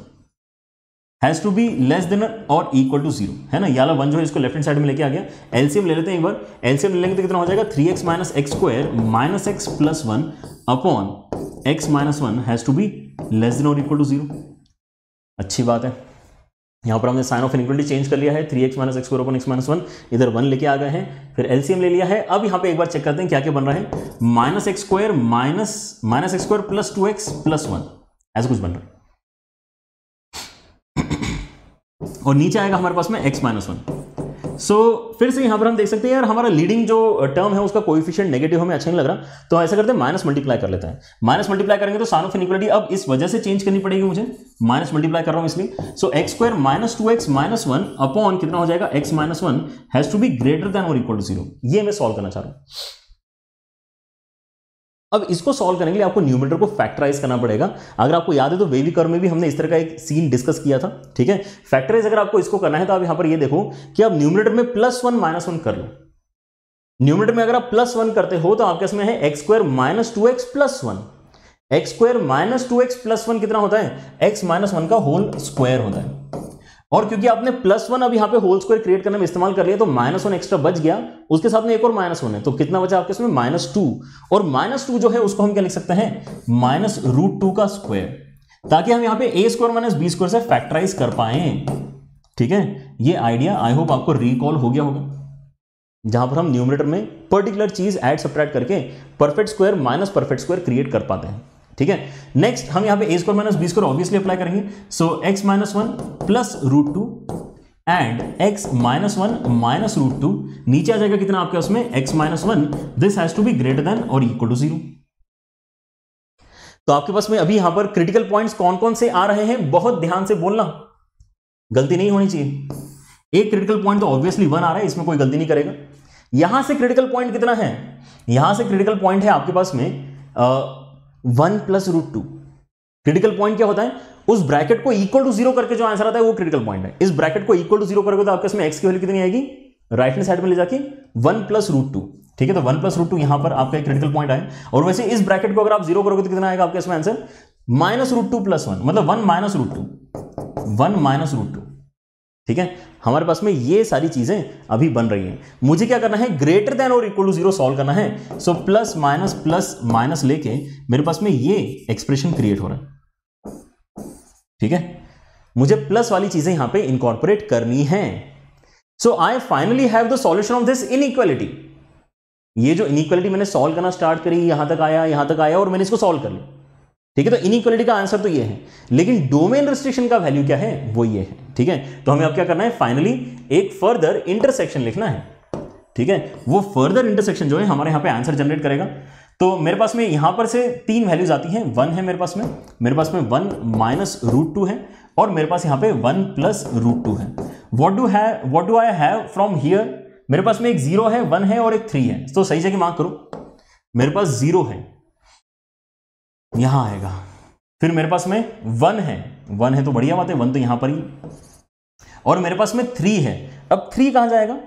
has to be less than और इक्वल टू जीरो है ना यहाँ वन जो है इसको लेफ्ट हैंड साइड में लेके आ गया एलसीएम ले लेते हैं एक बार एलसीएम ले लेंगे तो कितना हो जाएगा three x minus x square minus x plus one upon x minus one has to be less than और इक्वल टू जीरो अच्छी बात है यहाँ पर हमने साइन ऑफ इनक्वलिटी चेंज कर लिया है three x minus x four open x minus one इधर वन लेके आ गए हैं फिर एलसीएम ले लिया है अब यहाँ पे एक बार चेक करते हैं क्या क्या बन रहा है minus x square minus minus x square plus two x plus one ऐसा कुछ बन रहा है और नीचे आएगा हमारे पास में x minus one so so, फिर से यहां पर हम देख सकते हैं यार हमारा लीडिंग जो टर्म है उसका कोइफिशियंट नेगेटिव हमें अच्छा नहीं लग रहा तो ऐसा करते हैं माइनस मल्टीप्लाई कर लेते हैं माइनस मल्टीप्लाई करेंगे तो सान ऑफ इनिक्वलिटी अब इस वजह से चेंज करनी पड़ेगी मुझे माइनस मल्टीप्लाई कर रहा हूं इसलिए so x square minus two x minus one upon कितना हो जाएगा x minus one has to be greater than और इक्वल टू जीरो ये मैं सॉल्व करना चाह रहा हूं अब इसको सॉल्व करने के लिए आपको न्यूमीटर को फैक्टराइज करना पड़ेगा अगर आपको याद है तो वेवी कर में भी हमने इस तरह का एक सीन डिस्कस किया था ठीक है फैक्टराइज अगर आपको इसको करना है तो आप यहां पर ये देखो कि आप न्यूमिनेटर में प्लस वन माइनस वन कर लो न्यूमिनेटर में अगर आप प्लस वन करते हो तो आपके इसमें है x square minus two x plus one x square minus two x plus one कितना होता है एक्स माइनस वन का होल स्क्वायर होता है और क्योंकि आपने प्लस वन अब यहाँ पे होल स्क्वायर क्रिएट करने में इस्तेमाल कर लिया तो माइनस वन एक्स्ट्रा बच गया उसके साथ में एक और माइनस वन है तो कितना बचा आपके इसमें माइनस टू और माइनस टू जो है उसको हम क्या लिख सकते हैं माइनस रूट टू का स्क्वायर ताकि हम यहाँ पे a square minus b square से फैक्टराइज कर पाए ठीक है ये आइडिया आई होप आपको रिकॉल हो गया होगा जहां पर हम न्यूमरेटर में पर्टिकुलर चीज एड सब्ट्रैक्ट करके perfect square minus perfect square create कर पाते हैं ठीक है नेक्स्ट हम यहां पे a square minus b square obviously apply करेंगे so x minus one plus root two and x minus one minus root two नीचे आ जाएगा कितना आपके उसमें x minus one this has to be greater than और इक्वल टू जीरो तो आपके पास में अभी यहां पर क्रिटिकल पॉइंट्स कौन कौन से आ रहे हैं बहुत ध्यान से बोलना गलती नहीं होनी चाहिए एक क्रिटिकल पॉइंट तो ऑब्वियसली वन आ रहा है इसमें कोई गलती नहीं करेगा यहां से क्रिटिकल पॉइंट कितना है यहां से क्रिटिकल पॉइंट है आपके पास में one plus root two critical point क्या होता है उस ब्रैकेट को इक्वल टू जीरो करके जो आंसर आता है वो क्रिटिकल पॉइंट है इस ब्रैकेट को इक्वल टू जीरो करके तो आपके इसमें एक्स की वैल्यू कितनी आएगी राइट हैंड साइड में ले जाके वन प्लस रूट टू ठीक है तो वन प्लस रूट टू यहां पर आपका एक क्रिटिकल पॉइंट आए और वैसे इस ब्रैकेट को अगर आप जीरो करोगे तो कितना आएगा आपके इसमें answer minus root two plus one मतलब one minus root two one minus root two ठीक है हमारे पास में ये सारी चीज़ें अभी बन रही हैं मुझे क्या करना है ग्रेटर देन और इक्वल टू जीरो सॉल्व करना है so plus minus plus minus लेके मेरे पास में ये एक्सप्रेशन क्रिएट हो रहा है ठीक है मुझे प्लस वाली चीज़ें यहां पे इनकॉर्पोरेट करनी है so I finally have the solution of this inequality ये जो इनइक्वालिटी मैंने सॉल्व करना स्टार्ट करी यहां तक आया यहां तक आया और मैंने इसको सॉल्व कर लिया ठीक है तो इनइक्वालिटी का आंसर तो ये है लेकिन डोमेन रिस्ट्रिक्शन का वैल्यू क्या है वो ये है ठीक है तो हमें अब क्या करना है फाइनली एक फर्दर इंटरसेक्शन लिखना है ठीक है वो फर्दर इंटरसेक्शन जो है हमारे यहाँ पे आंसर जनरेट करेगा तो मेरे पास में यहाँ पर से तीन वैल्यूज आती हैं वन है मेरे पास में मेरे पास में वन माइनस रूट टू है और मेरे पास यहाँ पे वन प्लस रूट टू है वॉट डू है what do I have from here मेरे पास में एक जीरो है वन है और एक थ्री है तो सही जगह मार्क करो मेरे पास जीरो है यहां आएगा फिर मेरे पास में वन है वन है तो बढ़िया बात है वन तो यहां पर ही और मेरे पास में थ्री है अब थ्री कहां जाएगा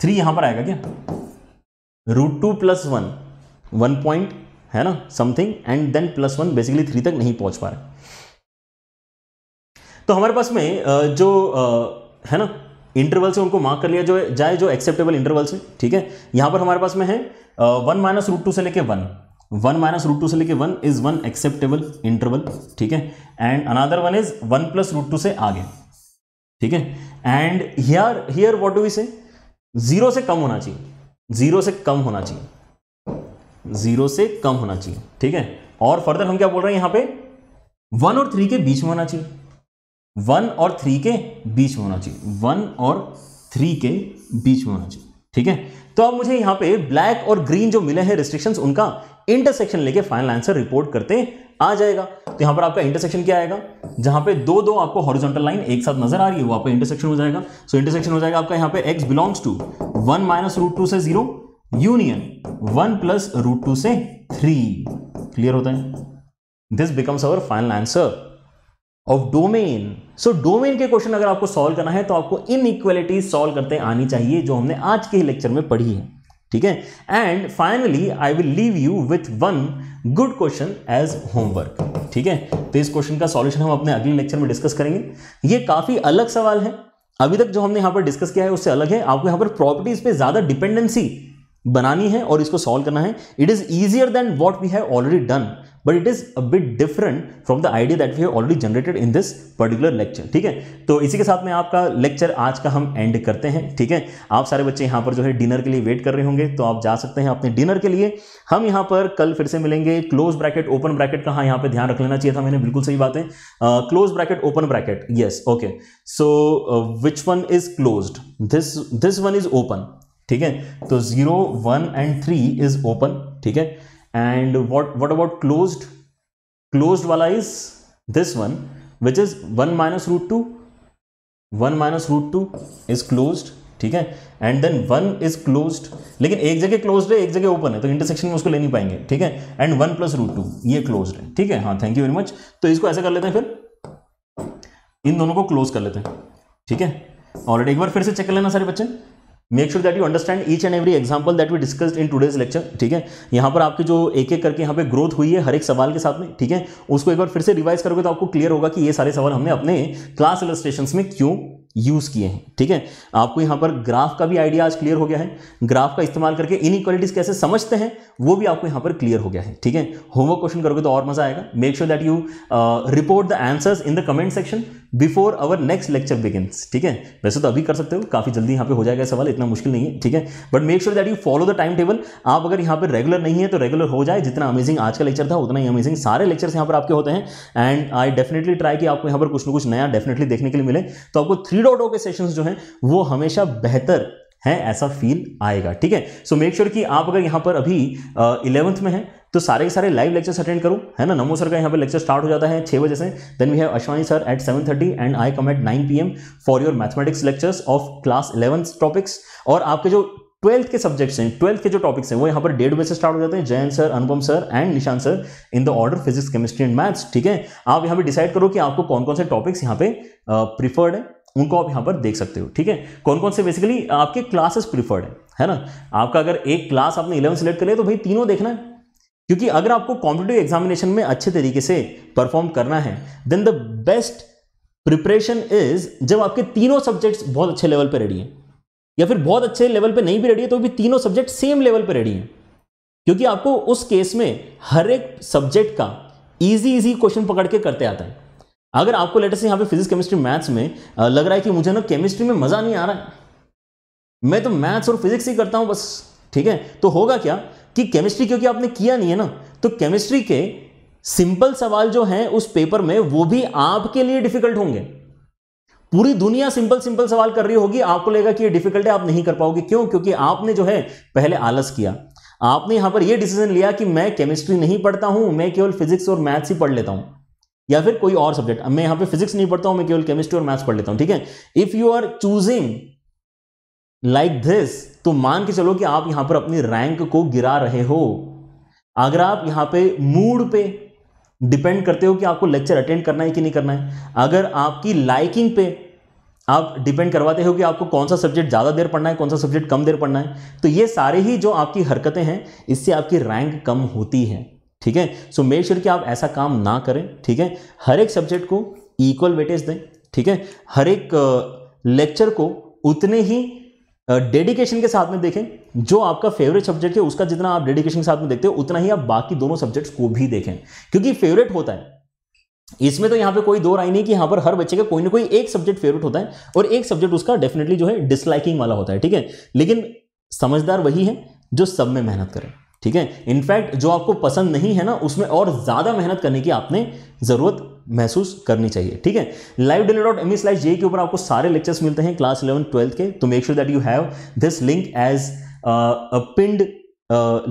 थ्री यहां पर आएगा क्या root two plus one one point है ना something and then plus one basically three तक नहीं पहुंच पा रहे तो हमारे पास में जो है ना इंटरवल से उनको मार्क कर लिया जो जाए जो एक्सेप्टेबल इंटरवल से ठीक है यहां पर हमारे पास में है वन माइनस रूट टू से लेके one one minus root two से लेके one is one acceptable interval ठीक है and another one is one plus root two से आगे ठीक है and here here what do we say zero से कम होना चाहिए जीरो से कम होना चाहिए जीरो से कम होना चाहिए ठीक है और फर्दर हम क्या बोल रहे हैं यहां पे वन और थ्री के बीच में होना चाहिए वन और थ्री के बीच में होना चाहिए वन और थ्री के बीच में होना चाहिए ठीक है तो अब मुझे यहाँ पे ब्लैक और ग्रीन जो मिले हैं रिस्ट्रिक्शंस उनका इंटरसेक्शन लेके फाइनल आंसर रिपोर्ट करते आ जाएगा तो यहां पर आपका इंटरसेक्शन क्या आएगा जहां पे दो दो आपको हॉरिजॉन्टल लाइन एक साथ नजर आ रही है वो आपका इंटरसेक्शन हो जाएगा सो so, इंटरसेक्शन हो जाएगा आपका यहां पे x belongs to one minus root two से zero union one plus root two से थ्री क्लियर होता है this becomes our final answer of domain so domain के क्वेश्चन अगर आपको सॉल्व करना है तो आपको इनइक्वलिटी सॉल्व करते आनी चाहिए जो हमने आज के ही लेक्चर में पढ़ी है ठीक है and finally I will leave you with one good question as homework ठीक है तो इस क्वेश्चन का सॉल्यूशन हम अपने अगले लेक्चर में डिस्कस करेंगे ये काफ़ी अलग सवाल है अभी तक जो हमने यहां पर डिस्कस किया है उससे अलग है आपको यहां पर प्रॉपर्टीज पे ज़्यादा डिपेंडेंसी बनानी है और इसको सॉल्व करना है it is easier than what we have already done but it is a different from the idea that we have already generated in this particular lecture ठीक है तो इसी के साथ में आपका लेक्चर आज का हम एंड करते हैं ठीक है आप सारे बच्चे यहाँ पर जो है डिनर के लिए वेट कर रहे होंगे तो आप जा सकते हैं अपने डिनर के लिए हम यहाँ पर कल फिर से मिलेंगे क्लोज ब्रैकेट ओपन ब्रैकेट का हाँ यहाँ पर ध्यान रख लेना चाहिए था मैंने बिल्कुल सही बात है close bracket open bracket yes okay so which one is close this this one is open ठीक है तो zero one and three is open ठीक है and what what about closed closed wala is this one which is 1 minus root 2 1 minus root 2 is closed ठीक है and then one is close लेकिन एक जगह क्लोज है एक जगह ओपन है तो इंटरसेक्शन में उसको ले नहीं पाएंगे ठीक है and one plus root two ये क्लोज है ठीक है हाँ थैंक यू वेरी मच तो इसको ऐसा कर लेते हैं फिर इन दोनों को क्लोज कर लेते हैं ठीक है ऑलरेडी एक बार फिर से चेक कर लेना सारे बच्चे make sure that you understand each and every example that we discussed in today's lecture ठीक है यहाँ पर आपके जो एक एक करके यहाँ पे ग्रोथ हुई है हर एक सवाल के साथ में ठीक है उसको एक बार फिर से रिवाइज करोगे तो आपको क्लियर होगा कि ये सारे सवाल हमने अपने क्लास इलस्ट्रेशन में क्यों यूज़ किए हैं ठीक है आपको यहाँ पर ग्राफ का भी आइडिया आज क्लियर हो गया है ग्राफ का इस्तेमाल करके इन कैसे समझते हैं वो भी आपको यहाँ पर क्लियर हो गया है ठीक है होमवर्क क्वेश्चन करोगे तो और मज़ा आएगा make sure that you report the answers in the comment section before our next lecture begins ठीक है वैसे तो अभी कर सकते हो काफ़ी जल्दी यहाँ पे हो जाएगा सवाल इतना मुश्किल नहीं है ठीक है but make sure that you follow the time table आप अगर यहाँ पर रेगुलर नहीं है तो रेगुलर हो जाए जितना अमेजिंग आज का लेक्चर था उतना ही अमेजिंग सारे लेक्चर्स यहाँ पर आपके होते हैं एंड आई डेफिनेटली ट्राई कि आपको यहाँ पर कुछ ना कुछ नया डेफिनेटली देखने के लिए मिले तो आपको थ्री डॉट ओ के सेशन जो है वो हमेशा बेहतर है ऐसा फील आएगा ठीक है सो मेक श्योर कि आप अगर यहाँ पर अभी इलेवंथ में हैं तो सारे के सारे लाइव लेक्चर्स अटेंड करो है ना नमो सर का यहाँ पे लेक्चर स्टार्ट हो जाता है छः बजे से then we have Ashwani sir at seven thirty and I come at nine p m for your mathematics lectures of class eleventh topics और आपके जो ट्वेल्थ के सब्जेक्ट्स हैं ट्वेल्थ के जो टॉपिक्स हैं वो यहाँ पर डेढ़ बजे से स्टार्ट हो जाते हैं Jayant sir Anupam sir and Nishan sir in the order physics chemistry and maths ठीक है आप यहाँ पे डिसाइड करो कि आपको कौन कौन से टॉपिक्स यहाँ पे प्रीफर्ड है उनको आप यहाँ पर देख सकते हो ठीक है कौन कौन से बेसिकली आपके क्लासेस प्रीफर्ड है है ना आपका अगर एक क्लास आपने इलेवन सेलेक्ट कर लिया तो भाई तीनों देखना है क्योंकि अगर आपको कॉम्पिटेटिव एग्जामिनेशन में अच्छे तरीके से परफॉर्म करना है then the best preparation is जब आपके तीनों सब्जेक्ट्स बहुत अच्छे लेवल पर रेडी हैं या फिर बहुत अच्छे लेवल पर नहीं भी रेडी है तो भी तीनों सब्जेक्ट सेम लेवल पर रेडी हैं क्योंकि आपको उस केस में हर एक सब्जेक्ट का इजी इजी क्वेश्चन पकड़ के करते आता है अगर आपको लेटर से यहाँ पे फिजिक्स केमिस्ट्री मैथ्स में लग रहा है कि मुझे ना केमिस्ट्री में मज़ा नहीं आ रहा है मैं तो मैथ्स और फिजिक्स ही करता हूँ बस ठीक है तो होगा क्या कि केमिस्ट्री क्योंकि आपने किया नहीं है ना तो केमिस्ट्री के सिंपल सवाल जो हैं उस पेपर में वो भी आपके लिए डिफिकल्ट होंगे पूरी दुनिया सिंपल सिंपल सवाल कर रही होगी आपको लगेगा कि ये डिफिकल्ट है आप नहीं कर पाओगे क्यों क्योंकि आपने जो है पहले आलस किया आपने यहां पर यह डिसीजन लिया कि मैं केमिस्ट्री नहीं पढ़ता हूं मैं केवल फिजिक्स और मैथ्स ही पढ़ लेता हूं या फिर कोई और सब्जेक्ट मैं यहां पे फिजिक्स नहीं पढ़ता हूं मैं केवल केमिस्ट्री और मैथ्स पढ़ लेता हूं ठीक है if you are choosing like this तो मान के चलो कि आप यहां पर अपनी रैंक को गिरा रहे हो अगर आप यहां पे मूड पे डिपेंड करते हो कि आपको लेक्चर अटेंड करना है कि नहीं करना है अगर आपकी लाइकिंग पे आप डिपेंड करवाते हो कि आपको कौन सा सब्जेक्ट ज़्यादा देर पढ़ना है कौन सा सब्जेक्ट कम देर पढ़ना है तो ये सारे ही जो आपकी हरकतें हैं इससे आपकी रैंक कम होती है ठीक है सो मेक श्योर कि आप ऐसा काम ना करें ठीक है हर एक सब्जेक्ट को इक्वल वेटेज दें ठीक है हर एक लेक्चर को उतने ही डेडिकेशन के साथ में देखें जो आपका फेवरेट सब्जेक्ट है उसका जितना आप डेडिकेशन के साथ में देखते हो उतना ही आप बाकी दोनों सब्जेक्ट्स को भी देखें क्योंकि फेवरेट होता है इसमें तो यहां पे कोई दो राय नहीं कि यहां पर हर बच्चे का कोई ना कोई एक सब्जेक्ट फेवरेट होता है और एक सब्जेक्ट उसका डेफिनेटली जो है डिसलाइकिंग वाला होता है ठीक है लेकिन समझदार वही है जो सब में मेहनत करें ठीक है इनफैक्ट जो आपको पसंद नहीं है ना उसमें और ज़्यादा मेहनत करने की आपने ज़रूरत महसूस करनी चाहिए ठीक है live daily dot m e slice j k ऊपर आपको सारे लेक्चर्स मिलते हैं क्लास इलेवन ट्वेल्थ के तो make sure that you have this link as pinned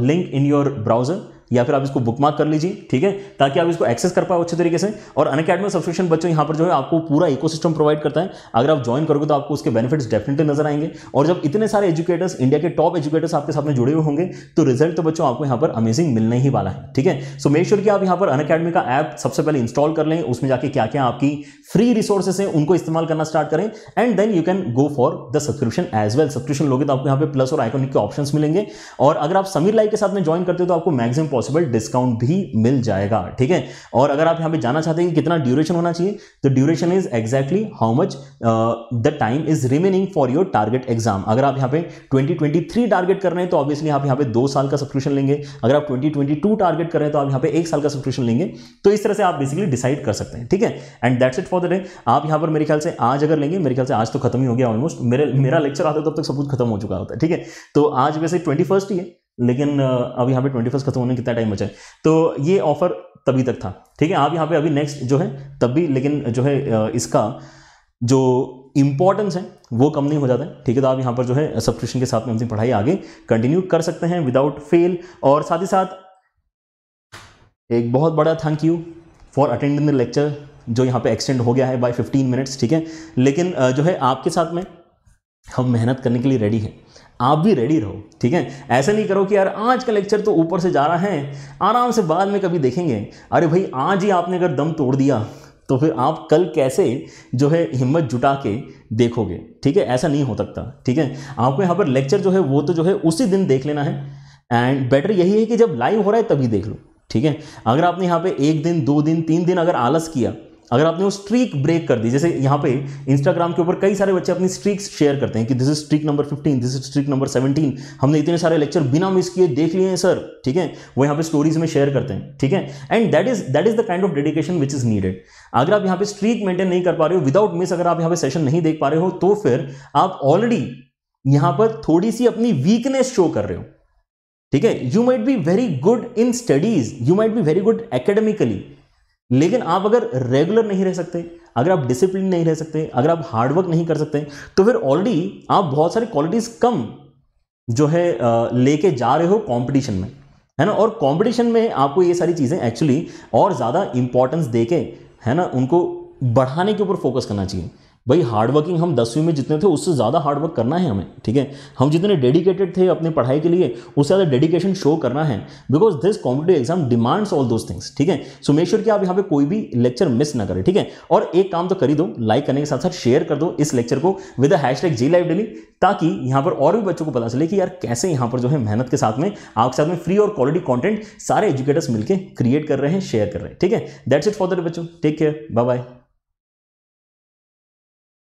link in your browser या फिर आप इसको बुक मार्क कर लीजिए ठीक है ताकि आप इसको एक्सेस कर पाओ अच्छे तरीके से और अन अकेडमी सब्सक्रिप्शन बच्चों यहाँ पर जो है आपको पूरा इकोसिस्टम प्रोवाइड करता है अगर आप ज्वाइन करोगे तो आपको उसके बेनिफिट्स डेफिनेटली नजर आएंगे और जब इतने सारे एजुकेटर्स इंडिया के टॉप एजुकेटर्स आपके साथ में जुड़े हुए होंगे तो रिजल्ट तो बच्चों आपको यहाँ पर अमेजिंग मिलने ही वाला है ठीक है सो मेक श्योर कि आप यहाँ पर अन का ऐप सबसे पहले इंस्टॉल कर लें उसमें जाके क्या क्या आपकी फ्री रिसोर्सेस हैं उनको इस्तेमाल करना स्टार्ट करें and then you can go for the subscription as well subscription लोगे तो आपको यहाँ पे प्लस और आइकोनिक के ऑप्शन मिलेंगे और अगर आप समीर लाइव के साथ में ज्वाइन करते हो तो आपको मैक्सिमम पॉसिबल डिस्काउंट भी मिल जाएगा ठीक है और अगर आप यहां पे जाना चाहते हैं कि कितना ड्यूरेशन होना चाहिए तो duration is exactly how much the time is remaining for your target exam अगर आप यहां पे 2023 टारगेट कर रहे हैं तो ऑब्वियसली आप यहां पे दो साल का सब्सक्रिप्शन लेंगे अगर आप 2022 टारगेट कर रहे हैं तो आप यहां पे एक साल का सब्सक्रिप्शन लेंगे तो इस तरह से आप बेसिकली डिसाइड कर सकते हैं ठीक है and that's it for the day आप यहां पर मेरे ख्याल से आज अगर लेंगे मेरे ख्याल से आज तो खत्म ही हो गया ऑलमोस्ट मेरे मेरा लेक्चर आता तब तक सब कुछ खत्म हो चुका होता है ठीक है तो आज वैसे ट्वेंटी ही है लेकिन अब यहाँ पे ट्वेंटी फर्स्ट खत्म होने कितना टाइम बचा है तो ये ऑफर तभी तक था ठीक है आप यहाँ पे अभी नेक्स्ट जो है तब भी लेकिन जो है इसका जो इंपॉर्टेंस है वो कम नहीं हो जाता है ठीक है तो आप यहाँ पर जो है सब्सक्रिप्शन के साथ में अपनी पढ़ाई आगे कंटिन्यू कर सकते हैं विदाउट फेल और साथ ही साथ एक बहुत बड़ा thank you for attending the lecture जो यहाँ पे एक्सटेंड हो गया है बाय 15 मिनट्स ठीक है लेकिन जो है आपके साथ में हम मेहनत करने के लिए रेडी हैं आप भी रेडी रहो ठीक है ऐसा नहीं करो कि यार आज का लेक्चर तो ऊपर से जा रहा है आराम से बाद में कभी देखेंगे अरे भाई आज ही आपने अगर दम तोड़ दिया तो फिर आप कल कैसे जो है हिम्मत जुटा के देखोगे ठीक है ऐसा नहीं हो सकता ठीक है आपको यहाँ पर लेक्चर जो है वो तो जो है उसी दिन देख लेना है एंड बेटर यही है कि जब लाइव हो रहा है तभी देख लो ठीक है अगर आपने यहाँ पे एक दिन दो दिन तीन दिन अगर आलस किया अगर आपने वो स्ट्रीक ब्रेक कर दी जैसे यहाँ पे इंस्टाग्राम के ऊपर कई सारे बच्चे अपनी स्ट्रीक्स शेयर करते हैं कि this is streak number 15 this is streak number 17 हमने इतने सारे लेक्चर बिना मिस किए देख लिए हैं सर ठीक है वो यहाँ पे स्टोरीज में शेयर करते हैं ठीक है and that is that is the kind of dedication which is needed अगर आप यहाँ पे स्ट्रीक मेंटेन नहीं कर पा रहे हो विदाउट मिस अगर आप यहाँ पे सेशन नहीं देख पा रहे हो तो फिर आप ऑलरेडी यहाँ पर थोड़ी सी अपनी वीकनेस शो कर रहे हो ठीक है you might be very good in studies you might be very good academically लेकिन आप अगर रेगुलर नहीं रह सकते अगर आप डिसिप्लिन नहीं रह सकते अगर आप हार्डवर्क नहीं कर सकते तो फिर ऑलरेडी आप बहुत सारी क्वालिटीज़ कम जो है लेके जा रहे हो कंपटीशन में है ना और कंपटीशन में आपको ये सारी चीज़ें एक्चुअली और ज़्यादा इंपॉर्टेंस दे के है ना उनको बढ़ाने के ऊपर फोकस करना चाहिए भाई हार्डवर्किंग हम दसवीं में जितने थे उससे ज़्यादा हार्डवर्क करना है हमें ठीक है हम जितने डेडिकेटेड थे अपनी पढ़ाई के लिए उससे ज़्यादा डेडिकेशन शो करना है because this competitive exam demands all those things ठीक है सो मेक श्योर कि आप यहाँ पे कोई भी लेक्चर मिस ना करें ठीक है और एक काम तो करी दो लाइक करने के साथ साथ शेयर कर दो इस लेक्चर को with a hashtag G live daily ताकि यहाँ पर और भी बच्चों को पता चले कि यार कैसे यहाँ पर जो है मेहनत के साथ में आपके साथ में फ्री और क्वालिटी कॉन्टेंट सारे एजुकेटर्स मिलकर क्रिएट कर रहे हैं शेयर कर रहे हैं ठीक है दैट्स इट फॉर दैट बच्चों टेक केयर बाय बाय